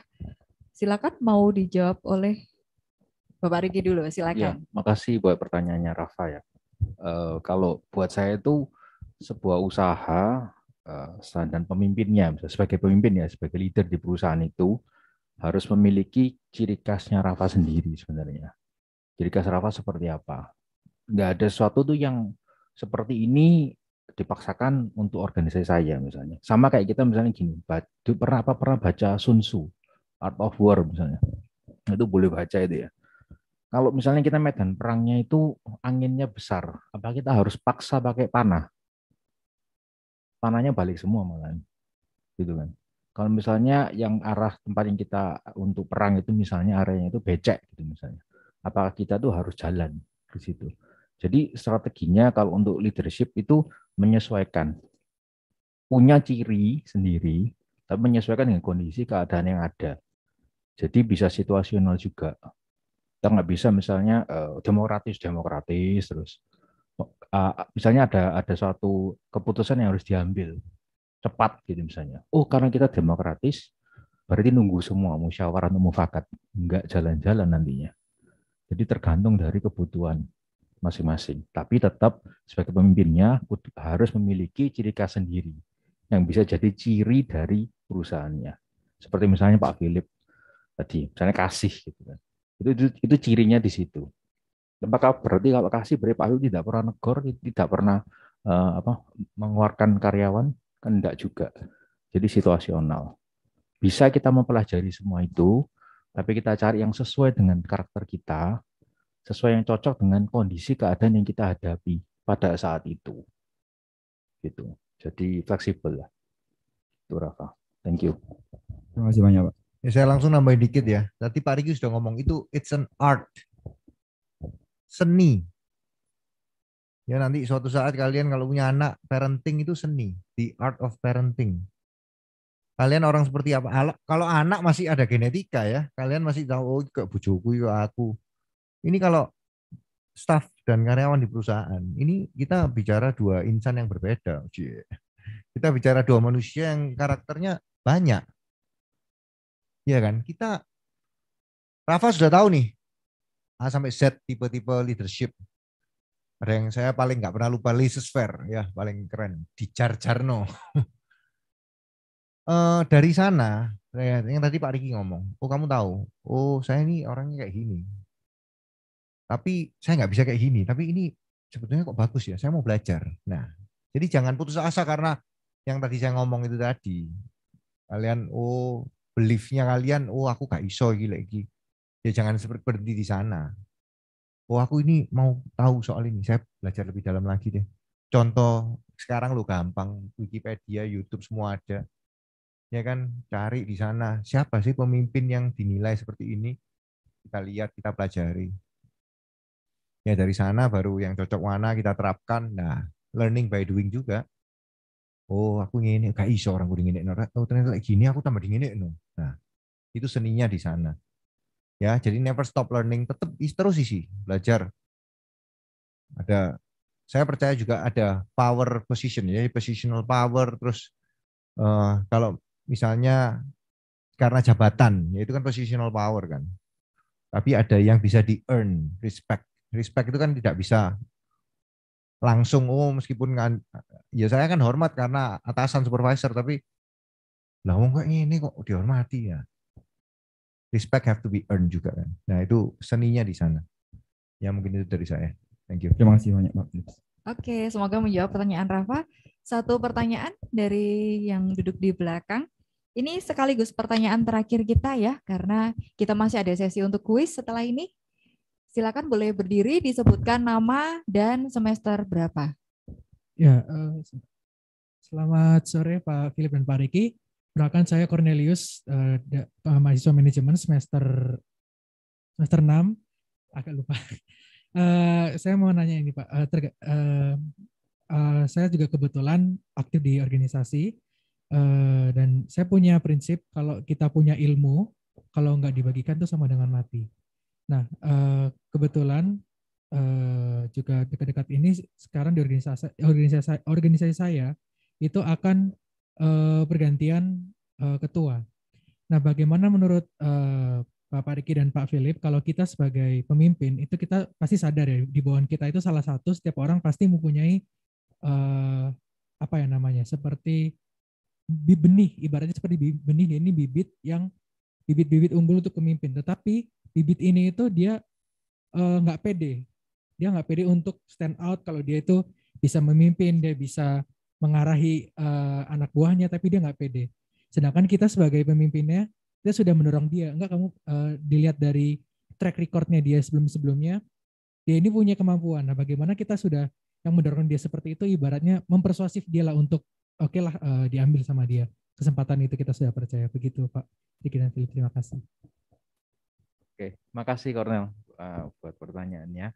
Silakan mau dijawab oleh Bapak Riki dulu, silakan. Ya, makasih buat pertanyaannya Rafa ya. E, kalau buat saya itu sebuah usaha Eh, dan pemimpinnya, misalnya sebagai pemimpin ya, sebagai leader di perusahaan itu harus memiliki ciri khasnya Rafa sendiri sebenarnya. Ciri khas Rafa seperti apa? Nggak ada sesuatu tuh yang seperti ini dipaksakan untuk organisasi saya misalnya. Sama kayak kita misalnya gini, pernah apa pernah baca Sun Tzu, Art of War misalnya. Itu boleh baca itu ya. Kalau misalnya kita medan perangnya itu anginnya besar, apa kita harus paksa pakai panah? panahnya balik semua malah gitu kan kalau misalnya yang arah tempat yang kita untuk perang itu misalnya areanya itu becek gitu misalnya apakah kita tuh harus jalan ke situ jadi strateginya kalau untuk leadership itu menyesuaikan punya ciri sendiri tapi menyesuaikan dengan kondisi keadaan yang ada jadi bisa situasional juga kita nggak bisa misalnya eh, demokratis demokratis terus uh, misalnya ada ada suatu keputusan yang harus diambil cepat gitu misalnya. Oh karena kita demokratis berarti nunggu semua musyawarah atau mufakat nggak jalan-jalan nantinya. Jadi tergantung dari kebutuhan masing-masing. Tapi tetap sebagai pemimpinnya harus memiliki ciri khas sendiri yang bisa jadi ciri dari perusahaannya. Seperti misalnya Pak Philip tadi, misalnya kasih gitu kan. Itu, itu itu cirinya di situ maka berarti kalau kasih berarti Pak Habib tidak pernah negor, tidak pernah uh, apa mengeluarkan karyawan kan enggak juga. Jadi situasional. Bisa kita mempelajari semua itu, tapi kita cari yang sesuai dengan karakter kita, sesuai yang cocok dengan kondisi keadaan yang kita hadapi pada saat itu. Gitu. Jadi fleksibel lah. Itu Rafa. Thank you. Terima kasih banyak Pak. Ya, saya langsung nambahin dikit ya. Tadi Pak Riki sudah ngomong itu it's an art seni. Ya nanti suatu saat kalian kalau punya anak, parenting itu seni, the art of parenting. Kalian orang seperti apa? Kalau anak masih ada genetika ya, kalian masih tahu oh kok bujuku yo aku. Ini kalau staff dan karyawan di perusahaan, ini kita bicara dua insan yang berbeda. Kita bicara dua manusia yang karakternya banyak. Iya kan? Kita Rafa sudah tahu nih A sampai Z tipe-tipe leadership. Ada yang saya paling nggak pernah lupa Lises Fair ya paling keren di Jarno. uh, [LAUGHS] dari sana ya, yang tadi Pak Riki ngomong, oh kamu tahu, oh saya ini orangnya kayak gini. Tapi saya nggak bisa kayak gini. Tapi ini sebetulnya kok bagus ya. Saya mau belajar. Nah, jadi jangan putus asa karena yang tadi saya ngomong itu tadi. Kalian oh beliefnya kalian, oh aku gak iso gila lagi Ya jangan seperti berhenti di sana. Oh aku ini mau tahu soal ini, saya belajar lebih dalam lagi deh. Contoh sekarang lo gampang, Wikipedia, YouTube semua ada. Ya kan, cari di sana siapa sih pemimpin yang dinilai seperti ini? Kita lihat, kita pelajari. Ya dari sana baru yang cocok mana kita terapkan. Nah, learning by doing juga. Oh, aku ngene gak iso orang kudu ngene. Oh, ternyata kayak gini aku tambah dingin no. Nah, itu seninya di sana ya jadi never stop learning tetap terus isi belajar ada saya percaya juga ada power position ya positional power terus uh, kalau misalnya karena jabatan ya itu kan positional power kan tapi ada yang bisa di earn respect respect itu kan tidak bisa langsung oh meskipun kan ya saya kan hormat karena atasan supervisor tapi lah kok ini kok dihormati ya respect have to be earned juga kan. Nah itu seninya di sana. Ya mungkin itu dari saya. Thank you. Terima kasih banyak Pak Oke, Oke, semoga menjawab pertanyaan Rafa. Satu pertanyaan dari yang duduk di belakang. Ini sekaligus pertanyaan terakhir kita ya, karena kita masih ada sesi untuk kuis setelah ini. Silakan boleh berdiri, disebutkan nama dan semester berapa. Ya, uh, selamat sore Pak Philip dan Pak Riki. Perkenalkan saya Cornelius uh, mahasiswa manajemen semester semester 6 agak lupa. Uh, [LAUGHS] saya mau nanya ini Pak, uh, terga, uh, uh, saya juga kebetulan aktif di organisasi uh, dan saya punya prinsip kalau kita punya ilmu kalau nggak dibagikan itu sama dengan mati. Nah uh, kebetulan uh, juga dekat-dekat ini sekarang di organisasi organisasi organisasi saya itu akan uh, pergantian uh, ketua. Nah, bagaimana menurut uh, Pak Riki dan Pak Philip, kalau kita sebagai pemimpin itu kita pasti sadar ya di bawah kita itu salah satu setiap orang pasti mempunyai uh, apa ya namanya seperti benih ibaratnya seperti benih ini bibit yang bibit-bibit unggul untuk pemimpin. Tetapi bibit ini itu dia nggak uh, pede, dia nggak pede untuk stand out kalau dia itu bisa memimpin, dia bisa mengarahi uh, anak buahnya tapi dia nggak pede. Sedangkan kita sebagai pemimpinnya kita sudah mendorong dia. Enggak kamu uh, dilihat dari track recordnya dia sebelum-sebelumnya dia ini punya kemampuan. Nah, bagaimana kita sudah yang mendorong dia seperti itu ibaratnya mempersuasif dia lah untuk oke okay lah uh, diambil sama dia kesempatan itu kita sudah percaya begitu Pak Diki dan Philip terima kasih. Oke, makasih Cornel uh, buat pertanyaannya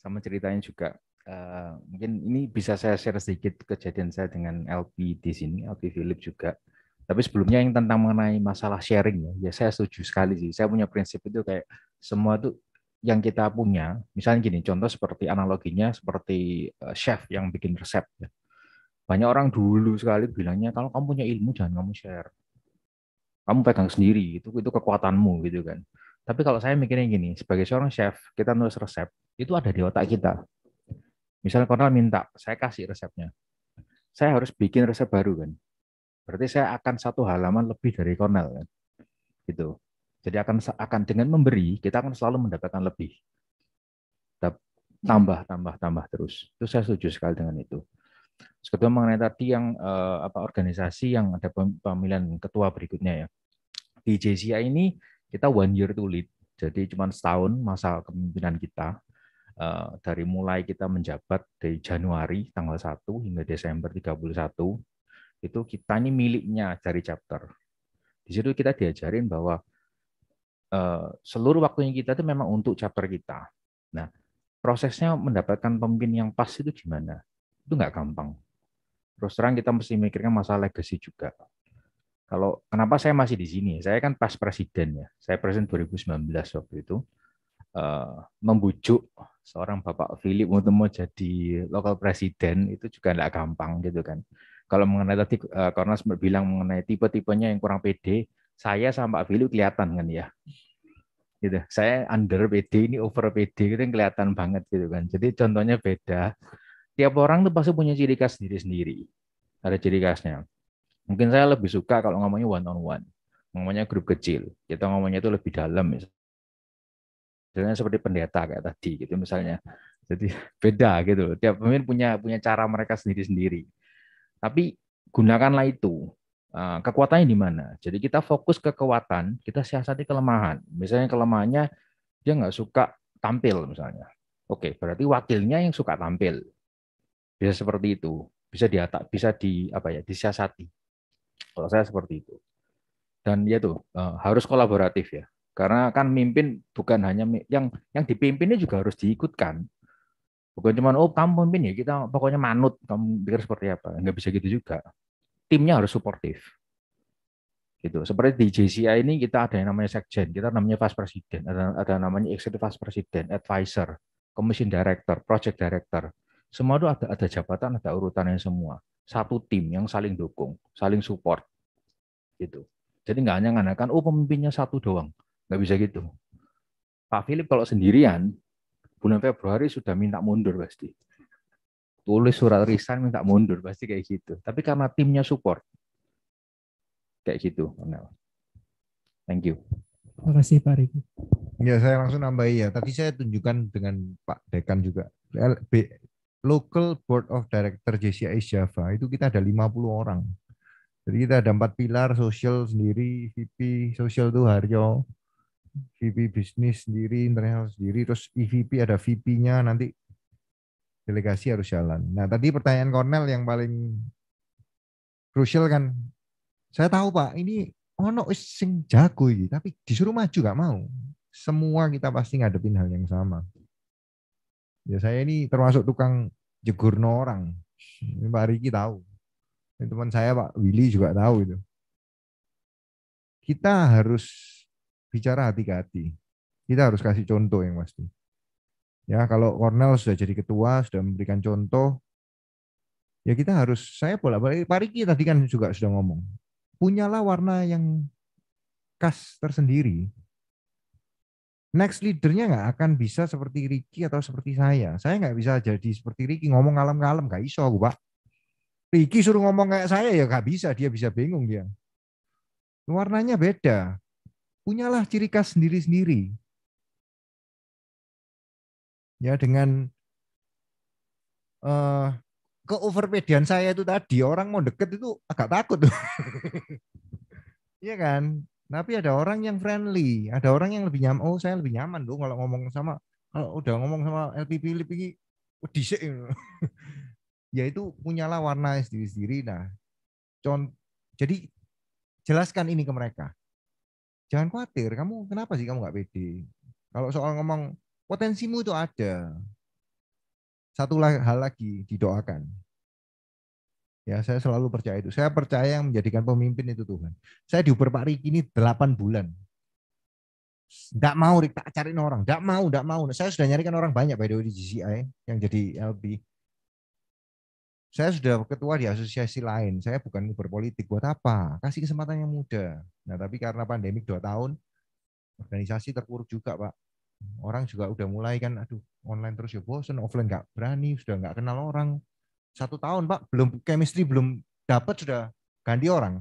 sama ceritanya juga. Eh, mungkin ini bisa saya share sedikit kejadian saya dengan LP di sini, LP Philip juga. Tapi sebelumnya yang tentang mengenai masalah sharing ya, ya saya setuju sekali sih. Saya punya prinsip itu kayak semua itu yang kita punya, misalnya gini, contoh seperti analoginya seperti eh, chef yang bikin resep. Ya. Banyak orang dulu sekali bilangnya kalau kamu punya ilmu jangan kamu share, kamu pegang sendiri itu itu kekuatanmu gitu kan. Tapi kalau saya mikirnya gini, sebagai seorang chef kita nulis resep itu ada di otak kita, Misalnya Cornell minta, saya kasih resepnya. Saya harus bikin resep baru kan. Berarti saya akan satu halaman lebih dari Cornell kan. Gitu. Jadi akan akan dengan memberi kita akan selalu mendapatkan lebih. Iya. Tambah, tambah, tambah terus. Itu saya setuju sekali dengan itu. Terus mengenai tadi yang eh, apa organisasi yang ada pemilihan ketua berikutnya ya. Di JCI ini kita one year to lead, jadi cuma setahun masa kepemimpinan kita. Eh, dari mulai kita menjabat dari Januari tanggal 1 hingga Desember 31 itu kita ini miliknya dari chapter. Di situ kita diajarin bahwa eh, seluruh waktunya kita itu memang untuk chapter kita. Nah, prosesnya mendapatkan pemimpin yang pas itu gimana? Itu nggak gampang. Terus terang kita mesti mikirkan masalah legacy juga. Kalau kenapa saya masih di sini? Saya kan pas presiden ya. Saya presiden 2019 waktu itu eh, membujuk seorang Bapak Philip untuk mau jadi lokal presiden itu juga tidak gampang gitu kan. Kalau mengenai tadi eh, Kornas bilang mengenai tipe-tipenya yang kurang pede, saya sama Pak Philip kelihatan kan ya. Gitu. Saya under PD ini over PD itu yang kelihatan banget gitu kan. Jadi contohnya beda. Tiap orang tuh pasti punya ciri khas sendiri-sendiri. Ada ciri khasnya. Mungkin saya lebih suka kalau ngomongnya one on one, ngomongnya grup kecil. Kita ngomongnya itu lebih dalam misalnya Misalnya seperti pendeta kayak tadi gitu misalnya. Jadi [LAUGHS] beda gitu. Tiap pemimpin punya punya cara mereka sendiri-sendiri. Tapi gunakanlah itu. Ah, kekuatannya di mana? Jadi kita fokus ke kekuatan, kita siasati kelemahan. Misalnya kelemahannya dia nggak suka tampil misalnya. Oke, berarti wakilnya yang suka tampil. Bisa seperti itu. Bisa diatak, bisa di apa ya, disiasati. Kalau saya seperti itu. Dan ya tuh eh, harus kolaboratif ya. Karena kan mimpin bukan hanya yang yang dipimpinnya juga harus diikutkan. Bukan cuma oh kamu pimpin ya kita pokoknya manut kamu pikir seperti apa nggak bisa gitu juga. Timnya harus suportif. Gitu. Seperti di JCI ini kita ada yang namanya sekjen, kita namanya vice president, ada, ada namanya executive vice president, advisor, commission director, project director. Semua itu ada ada jabatan, ada urutannya semua. Satu tim yang saling dukung, saling support. Gitu. Jadi nggak hanya mengandalkan oh pemimpinnya satu doang. Nggak bisa gitu. Pak Philip kalau sendirian, bulan Februari sudah minta mundur pasti. Tulis surat resign minta mundur, pasti kayak gitu. Tapi karena timnya support. Kayak gitu. Thank you. Terima kasih Pak Riki. Ya saya langsung nambahi ya. Tadi saya tunjukkan dengan Pak Dekan juga. LB, Local Board of Director JCI Java itu kita ada 50 orang. Jadi kita ada empat pilar, sosial sendiri, VP, sosial itu Harjo, VP bisnis sendiri, internal sendiri, terus EVP ada VP-nya, nanti delegasi harus jalan. Nah, tadi pertanyaan Cornel yang paling krusial kan, saya tahu Pak, ini ono sing jago ini, tapi disuruh maju gak mau. Semua kita pasti ngadepin hal yang sama. Ya saya ini termasuk tukang jegurno orang. Ini Pak Riki tahu. Ini teman saya Pak Willy juga tahu itu. Kita harus bicara hati ke hati. Kita harus kasih contoh yang pasti. Ya, kalau Cornell sudah jadi ketua, sudah memberikan contoh, ya kita harus, saya bolak-balik, Riki tadi kan juga sudah ngomong, punyalah warna yang khas tersendiri. Next leadernya nggak akan bisa seperti Riki atau seperti saya. Saya nggak bisa jadi seperti Riki ngomong kalem-kalem, nggak iso aku pak. Riki suruh ngomong kayak saya ya nggak bisa, dia bisa bingung dia. Warnanya beda punyalah ciri khas sendiri-sendiri. Ya dengan uh, eh, ke saya itu tadi orang mau deket itu agak takut. [LAUGHS] Iya kan? Tapi ada orang yang friendly, ada orang yang lebih nyaman. Oh, saya lebih nyaman dong kalau ngomong sama kalau udah ngomong sama LPP Philip ini oh, [LAUGHS] ya itu punyalah warna sendiri-sendiri. Nah, con jadi jelaskan ini ke mereka jangan khawatir kamu kenapa sih kamu nggak pede kalau soal ngomong potensimu itu ada satu hal lagi didoakan ya saya selalu percaya itu saya percaya yang menjadikan pemimpin itu Tuhan saya diuber Pak Riki ini 8 bulan tidak mau Rik, tak cariin orang. tidak mau, tidak mau. Saya sudah nyarikan orang banyak by the way di GCI yang jadi LB. Saya sudah ketua di asosiasi lain, saya bukan berpolitik buat apa? Kasih kesempatan yang muda. Nah, tapi karena pandemik dua tahun, organisasi terpuruk juga, Pak. Orang juga udah mulai kan, aduh, online terus ya bosen, offline nggak berani, sudah nggak kenal orang. Satu tahun, Pak, belum chemistry belum dapat sudah ganti orang.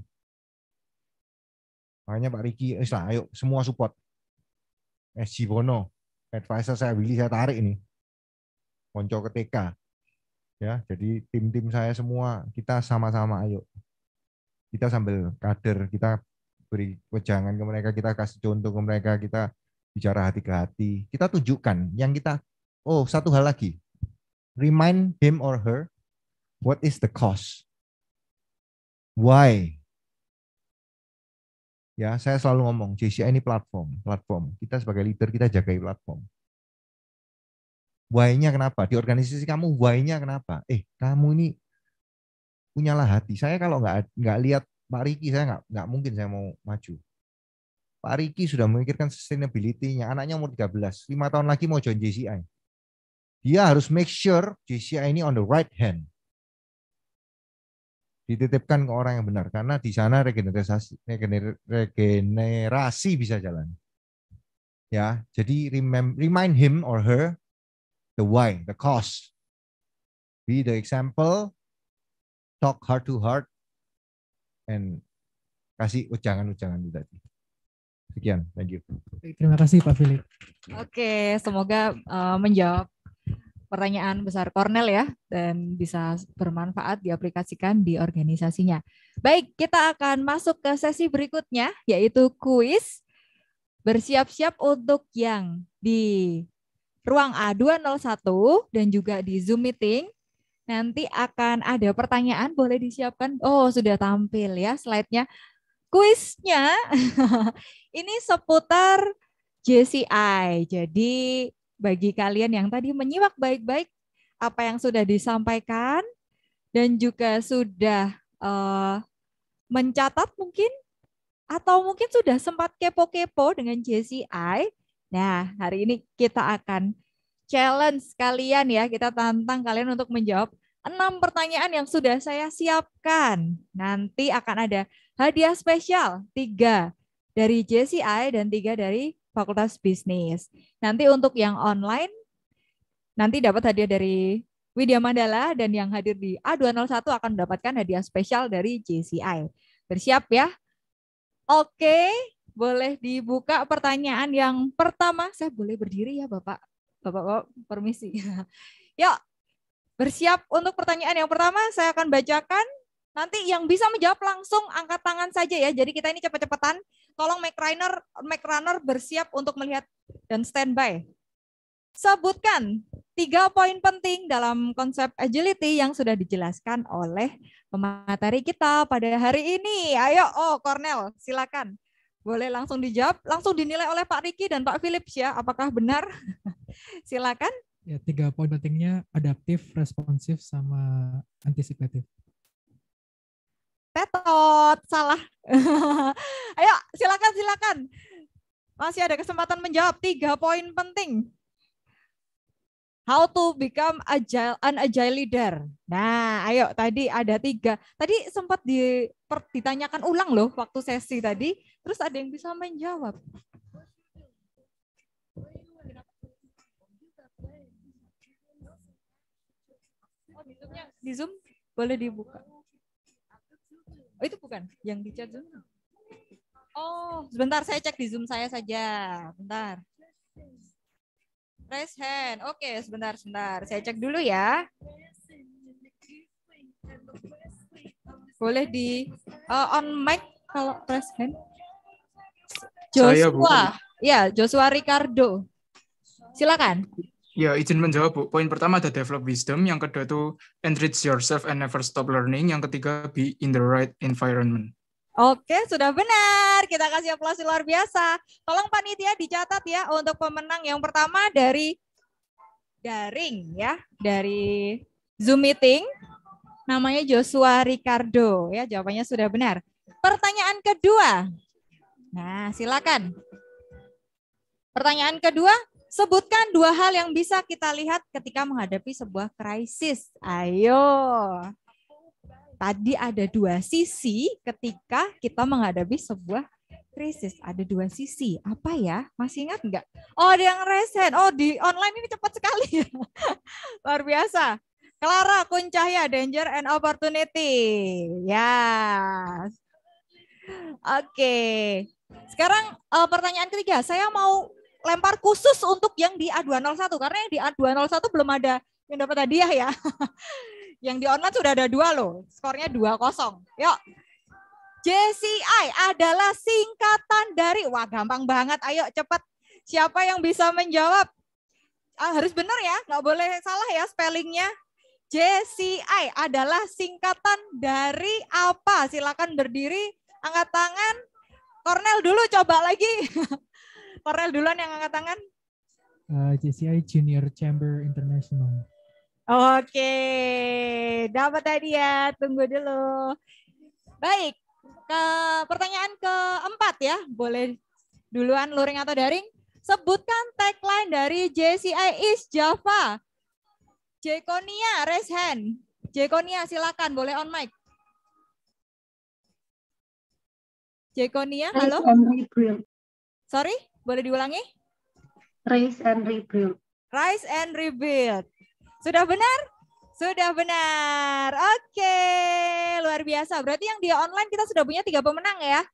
Makanya Pak Riki, istilah eh, ayo semua support. SG Bono, advisor saya Willy saya tarik ini. Konco ketika ya jadi tim-tim saya semua kita sama-sama ayo kita sambil kader kita beri wejangan ke mereka kita kasih contoh ke mereka kita bicara hati ke hati kita tunjukkan yang kita oh satu hal lagi remind him or her what is the cost why ya saya selalu ngomong JCI ini platform platform kita sebagai leader kita jagai platform why-nya kenapa? Di organisasi kamu why-nya kenapa? Eh, kamu ini punyalah hati. Saya kalau nggak nggak lihat Pak Riki, saya nggak nggak mungkin saya mau maju. Pak Riki sudah memikirkan sustainability-nya. Anaknya umur 13, 5 tahun lagi mau join JCI. Dia harus make sure JCI ini on the right hand. Dititipkan ke orang yang benar karena di sana regenerasi regenerasi bisa jalan. Ya, jadi remind, remind him or her the why, the cause. Be the example, talk heart to heart, and kasih ucangan-ucangan itu tadi. Sekian, thank you. Terima kasih Pak Philip. Oke, semoga uh, menjawab pertanyaan besar Cornell ya dan bisa bermanfaat diaplikasikan di organisasinya. Baik, kita akan masuk ke sesi berikutnya yaitu kuis. Bersiap-siap untuk yang di ruang A201 dan juga di Zoom meeting. Nanti akan ada pertanyaan, boleh disiapkan. Oh, sudah tampil ya slide-nya. Kuisnya [LAUGHS] ini seputar JCI. Jadi bagi kalian yang tadi menyimak baik-baik apa yang sudah disampaikan dan juga sudah uh, mencatat mungkin atau mungkin sudah sempat kepo-kepo dengan JCI, Nah, hari ini kita akan challenge kalian ya, kita tantang kalian untuk menjawab enam pertanyaan yang sudah saya siapkan. Nanti akan ada hadiah spesial, tiga dari JCI dan tiga dari Fakultas Bisnis. Nanti untuk yang online, nanti dapat hadiah dari Widya Mandala dan yang hadir di A201 akan mendapatkan hadiah spesial dari JCI. Bersiap ya? Oke, boleh dibuka pertanyaan yang pertama. Saya boleh berdiri ya Bapak. Bapak-bapak permisi. [LAUGHS] Yuk, bersiap untuk pertanyaan yang pertama. Saya akan bacakan. Nanti yang bisa menjawab langsung angkat tangan saja ya. Jadi kita ini cepat-cepatan. Tolong Mac Runner, Runner bersiap untuk melihat dan standby. Sebutkan tiga poin penting dalam konsep agility yang sudah dijelaskan oleh pemateri kita pada hari ini. Ayo, oh Cornel, silakan. Boleh langsung dijawab, langsung dinilai oleh Pak Riki dan Pak Philips ya, apakah benar? [LAUGHS] Silakan. Ya, tiga poin pentingnya adaptif, responsif, sama antisipatif. Tetot, salah. [LAUGHS] Ayo, silakan silakan. Masih ada kesempatan menjawab tiga poin penting. How to become agile, an agile leader. Nah, ayo tadi ada tiga. Tadi sempat di, per, ditanyakan ulang loh waktu sesi tadi. Terus ada yang bisa menjawab. Di Zoom boleh dibuka. Oh, itu bukan yang di chat Zoom. Oh, sebentar saya cek di Zoom saya saja. Bentar. Raise hand. Oke, okay, sebentar, sebentar. Saya cek dulu ya. Boleh di uh, on mic kalau press hand. Joshua. Saya, ya, Joshua Ricardo. Silakan. Ya, izin menjawab, Bu. Poin pertama ada develop wisdom, yang kedua itu enrich yourself and never stop learning, yang ketiga be in the right environment. Oke, sudah benar. Kita kasih aplaus luar biasa. Tolong panitia dicatat ya untuk pemenang yang pertama dari daring ya, dari Zoom meeting. Namanya Joshua Ricardo ya, jawabannya sudah benar. Pertanyaan kedua. Nah, silakan. Pertanyaan kedua, sebutkan dua hal yang bisa kita lihat ketika menghadapi sebuah krisis. Ayo tadi ada dua sisi ketika kita menghadapi sebuah krisis. Ada dua sisi. Apa ya? Masih ingat nggak? Oh, ada yang resen. Oh, di online ini cepat sekali. [LAUGHS] Luar biasa. Clara Kuncahya, Danger and Opportunity. Ya. Yes. Oke. Okay. Sekarang eh, pertanyaan ketiga. Saya mau lempar khusus untuk yang di A201 karena yang di A201 belum ada yang dapat hadiah ya. [LAUGHS] Yang di online sudah ada dua loh, skornya dua kosong. Yuk. JCI adalah singkatan dari, wah gampang banget, ayo cepat. Siapa yang bisa menjawab? Ah, harus benar ya, nggak boleh salah ya spellingnya. JCI adalah singkatan dari apa? Silakan berdiri, angkat tangan. Cornel dulu coba lagi. [LAUGHS] Cornel duluan yang angkat tangan. Uh, eh, JCI Junior Chamber International. Oke, dapat tadi ya. Tunggu dulu. Baik, ke pertanyaan keempat ya. Boleh duluan luring atau daring? Sebutkan tagline dari JCI East Java. Jekonia, raise hand. Jekonia, silakan. Boleh on mic. Jekonia, halo? rebuild. Sorry, boleh diulangi? Raise and rebuild. Rise and rebuild. Sudah benar? Sudah benar. Oke, luar biasa. Berarti yang di online kita sudah punya tiga pemenang ya.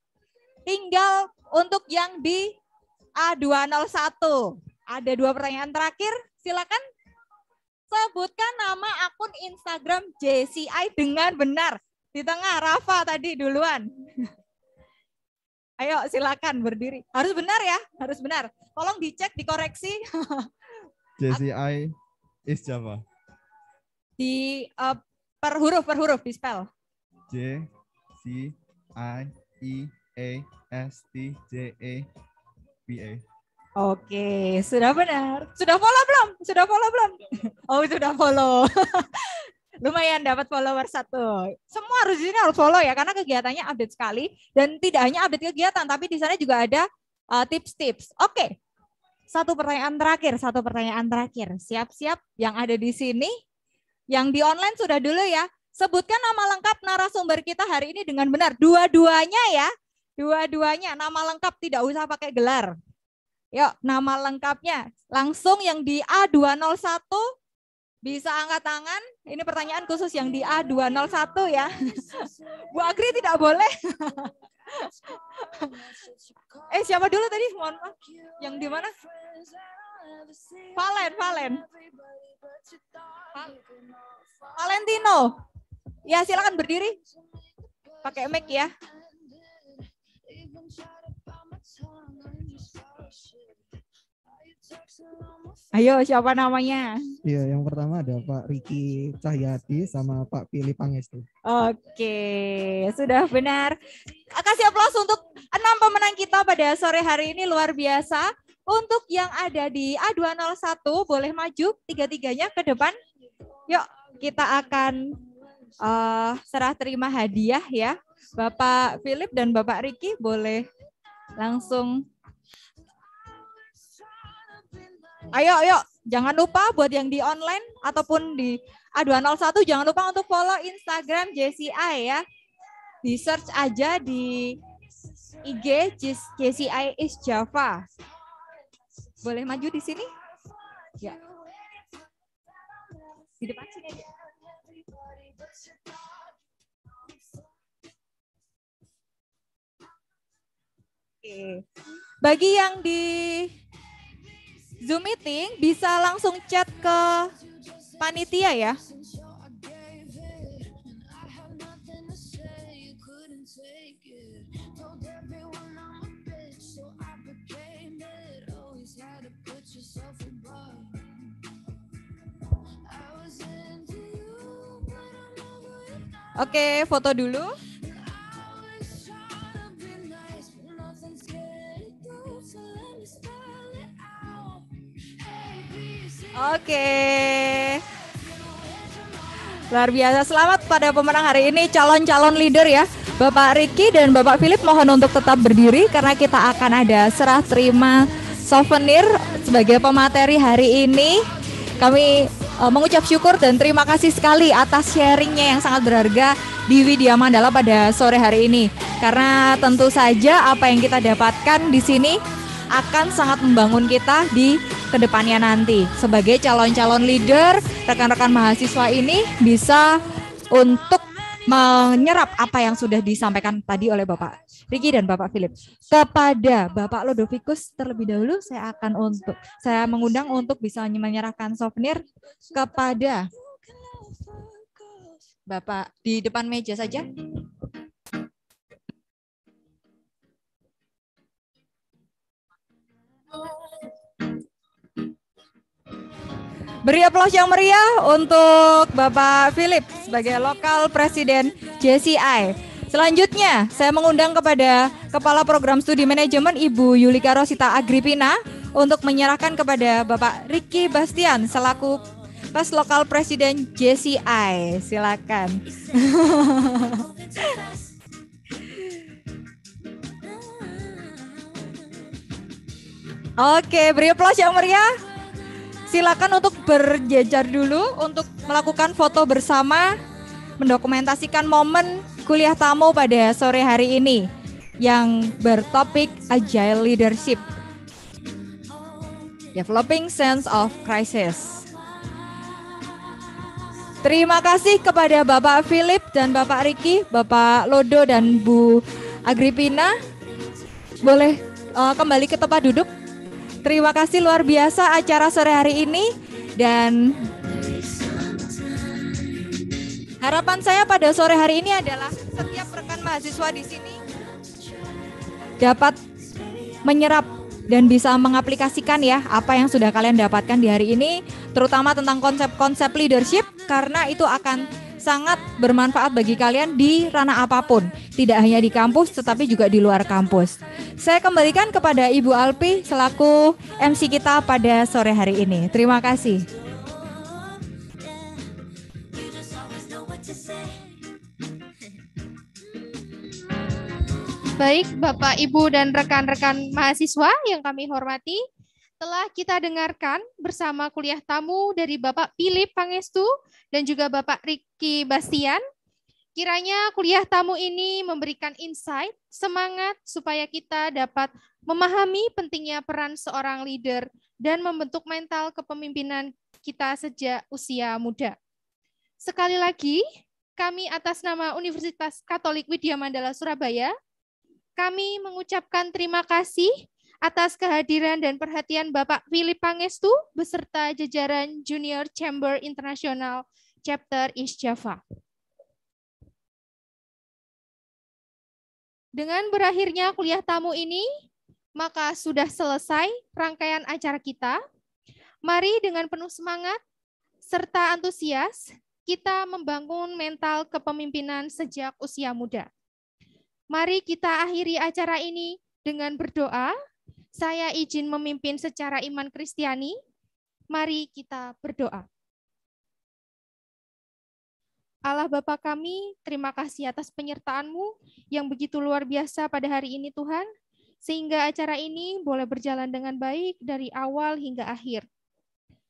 Tinggal untuk yang di A201. Ada dua pertanyaan terakhir. Silakan sebutkan nama akun Instagram JCI dengan benar. Di tengah Rafa tadi duluan. Ayo silakan berdiri. Harus benar ya, harus benar. Tolong dicek, dikoreksi. JCI Is Java. Di uh, per huruf per huruf di spell. J C I E A S T J A e, B A. Oke, sudah benar. Sudah follow belum? Sudah follow belum? [LAUGHS] Oh, sudah follow. [LAUGHS] Lumayan dapat follower satu. Semua harus di sini harus follow ya, karena kegiatannya update sekali. Dan tidak hanya update kegiatan, tapi di sana juga ada eh, tips-tips. Uh, tips -tips. Oke, satu pertanyaan terakhir, satu pertanyaan terakhir. Siap-siap yang ada di sini, yang di online sudah dulu ya. Sebutkan nama lengkap narasumber kita hari ini dengan benar. Dua-duanya ya, dua-duanya. Nama lengkap tidak usah pakai gelar. Yuk, nama lengkapnya. Langsung yang di A201 bisa angkat tangan. Ini pertanyaan khusus yang di A201 ya. Bu Agri tidak boleh. [LAUGHS] eh siapa dulu tadi? Mohon maaf. Yang di mana? Valen, Valen. Valentino. Ya, silakan berdiri. Pakai mic ya. Ayo, siapa namanya? Iya, yang pertama ada Pak Riki Cahyati sama Pak Pilih Pangestu. Oke, sudah benar. Kasih aplaus untuk enam pemenang kita pada sore hari ini luar biasa. Untuk yang ada di A201 boleh maju tiga-tiganya ke depan. Yuk kita akan uh, serah terima hadiah ya. Bapak Philip dan Bapak Riki boleh langsung. Ayo, ayo. Jangan lupa buat yang di online ataupun di A201 jangan lupa untuk follow Instagram JCI ya. Di search aja di IG JCI is Java. Boleh maju di sini? Ya. Di depan sini aja. Oke. Bagi yang di Zoom meeting bisa langsung chat ke panitia ya. Oke, foto dulu. Oke. Luar biasa. Selamat pada pemenang hari ini calon-calon leader ya. Bapak Ricky dan Bapak Philip mohon untuk tetap berdiri karena kita akan ada serah terima souvenir sebagai pemateri hari ini. Kami uh, mengucap syukur dan terima kasih sekali atas sharingnya yang sangat berharga di Widya Mandala pada sore hari ini. Karena tentu saja apa yang kita dapatkan di sini akan sangat membangun kita di kedepannya nanti. Sebagai calon-calon leader, rekan-rekan mahasiswa ini bisa untuk menyerap apa yang sudah disampaikan tadi oleh Bapak Riki dan Bapak Philip. Kepada Bapak Lodovikus terlebih dahulu saya akan untuk saya mengundang untuk bisa menyerahkan souvenir kepada Bapak di depan meja saja. Beri aplaus yang meriah untuk Bapak Philip sebagai lokal presiden JCI. Selanjutnya, saya mengundang kepada Kepala Program Studi Manajemen Ibu Yulika Rosita Agripina untuk menyerahkan kepada Bapak Ricky Bastian selaku Pas Lokal Presiden JCI. Silakan. [LAUGHS] Oke, beri aplaus yang meriah silakan untuk berjejar dulu untuk melakukan foto bersama mendokumentasikan momen kuliah tamu pada sore hari ini yang bertopik agile leadership developing sense of crisis Terima kasih kepada Bapak Philip dan Bapak Riki, Bapak Lodo dan Bu Agripina. Boleh uh, kembali ke tempat duduk. Terima kasih luar biasa acara sore hari ini dan harapan saya pada sore hari ini adalah setiap rekan mahasiswa di sini dapat menyerap dan bisa mengaplikasikan ya apa yang sudah kalian dapatkan di hari ini terutama tentang konsep-konsep leadership karena itu akan sangat bermanfaat bagi kalian di ranah apapun, tidak hanya di kampus tetapi juga di luar kampus. Saya kembalikan kepada Ibu Alpi selaku MC kita pada sore hari ini. Terima kasih. Baik, Bapak, Ibu, dan rekan-rekan mahasiswa yang kami hormati, telah kita dengarkan bersama kuliah tamu dari Bapak Philip Pangestu dan juga Bapak Riki Bastian. Kiranya kuliah tamu ini memberikan insight, semangat supaya kita dapat memahami pentingnya peran seorang leader dan membentuk mental kepemimpinan kita sejak usia muda. Sekali lagi, kami atas nama Universitas Katolik Widya Mandala Surabaya, kami mengucapkan terima kasih atas kehadiran dan perhatian Bapak Philip Pangestu beserta jajaran Junior Chamber International Chapter East Java. Dengan berakhirnya kuliah tamu ini, maka sudah selesai rangkaian acara kita. Mari dengan penuh semangat serta antusias kita membangun mental kepemimpinan sejak usia muda. Mari kita akhiri acara ini dengan berdoa saya izin memimpin secara iman Kristiani. Mari kita berdoa. Allah Bapa kami, terima kasih atas penyertaan-Mu yang begitu luar biasa pada hari ini Tuhan, sehingga acara ini boleh berjalan dengan baik dari awal hingga akhir.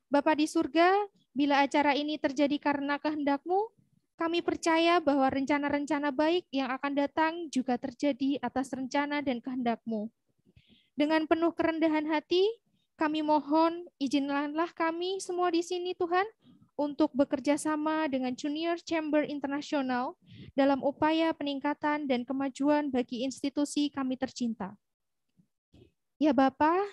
Bapa di surga, bila acara ini terjadi karena kehendak-Mu, kami percaya bahwa rencana-rencana baik yang akan datang juga terjadi atas rencana dan kehendak-Mu. Dengan penuh kerendahan hati, kami mohon izinkanlah kami semua di sini Tuhan untuk bekerja sama dengan Junior Chamber Internasional dalam upaya peningkatan dan kemajuan bagi institusi kami tercinta. Ya Bapak,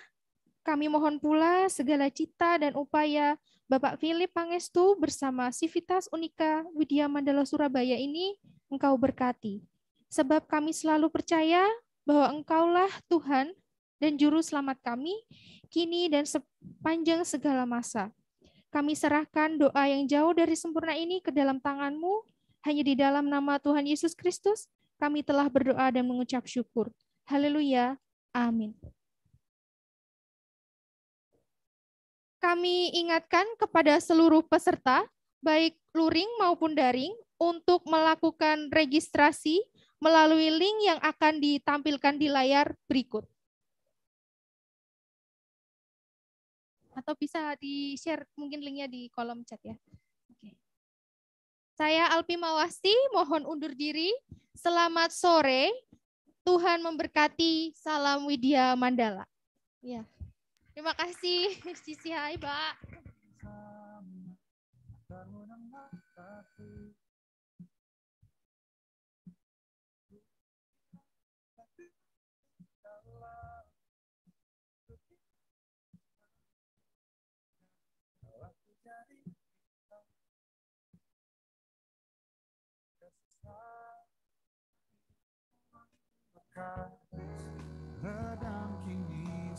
kami mohon pula segala cita dan upaya Bapak Philip Pangestu bersama Civitas Unika Widya Mandala Surabaya ini Engkau berkati. Sebab kami selalu percaya bahwa Engkaulah Tuhan dan juru selamat kami, kini dan sepanjang segala masa. Kami serahkan doa yang jauh dari sempurna ini ke dalam tanganmu, hanya di dalam nama Tuhan Yesus Kristus, kami telah berdoa dan mengucap syukur. Haleluya. Amin. Kami ingatkan kepada seluruh peserta, baik luring maupun daring, untuk melakukan registrasi melalui link yang akan ditampilkan di layar berikut. atau bisa di-share mungkin linknya di kolom chat ya. Oke. Saya Alpi Mawasti, mohon undur diri. Selamat sore. Tuhan memberkati. Salam Widya Mandala. Ya. Terima kasih, Sisi Hai, Pak.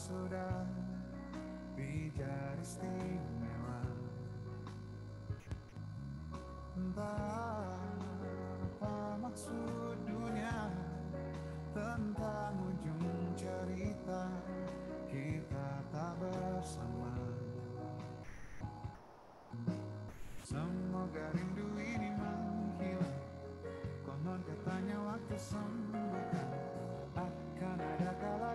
sudah bicara istimewa Entah apa maksud dunia Tentang ujung cerita Kita tak bersama Semoga rindu ini menghilang Konon katanya waktu sembuhkan Akan ada kala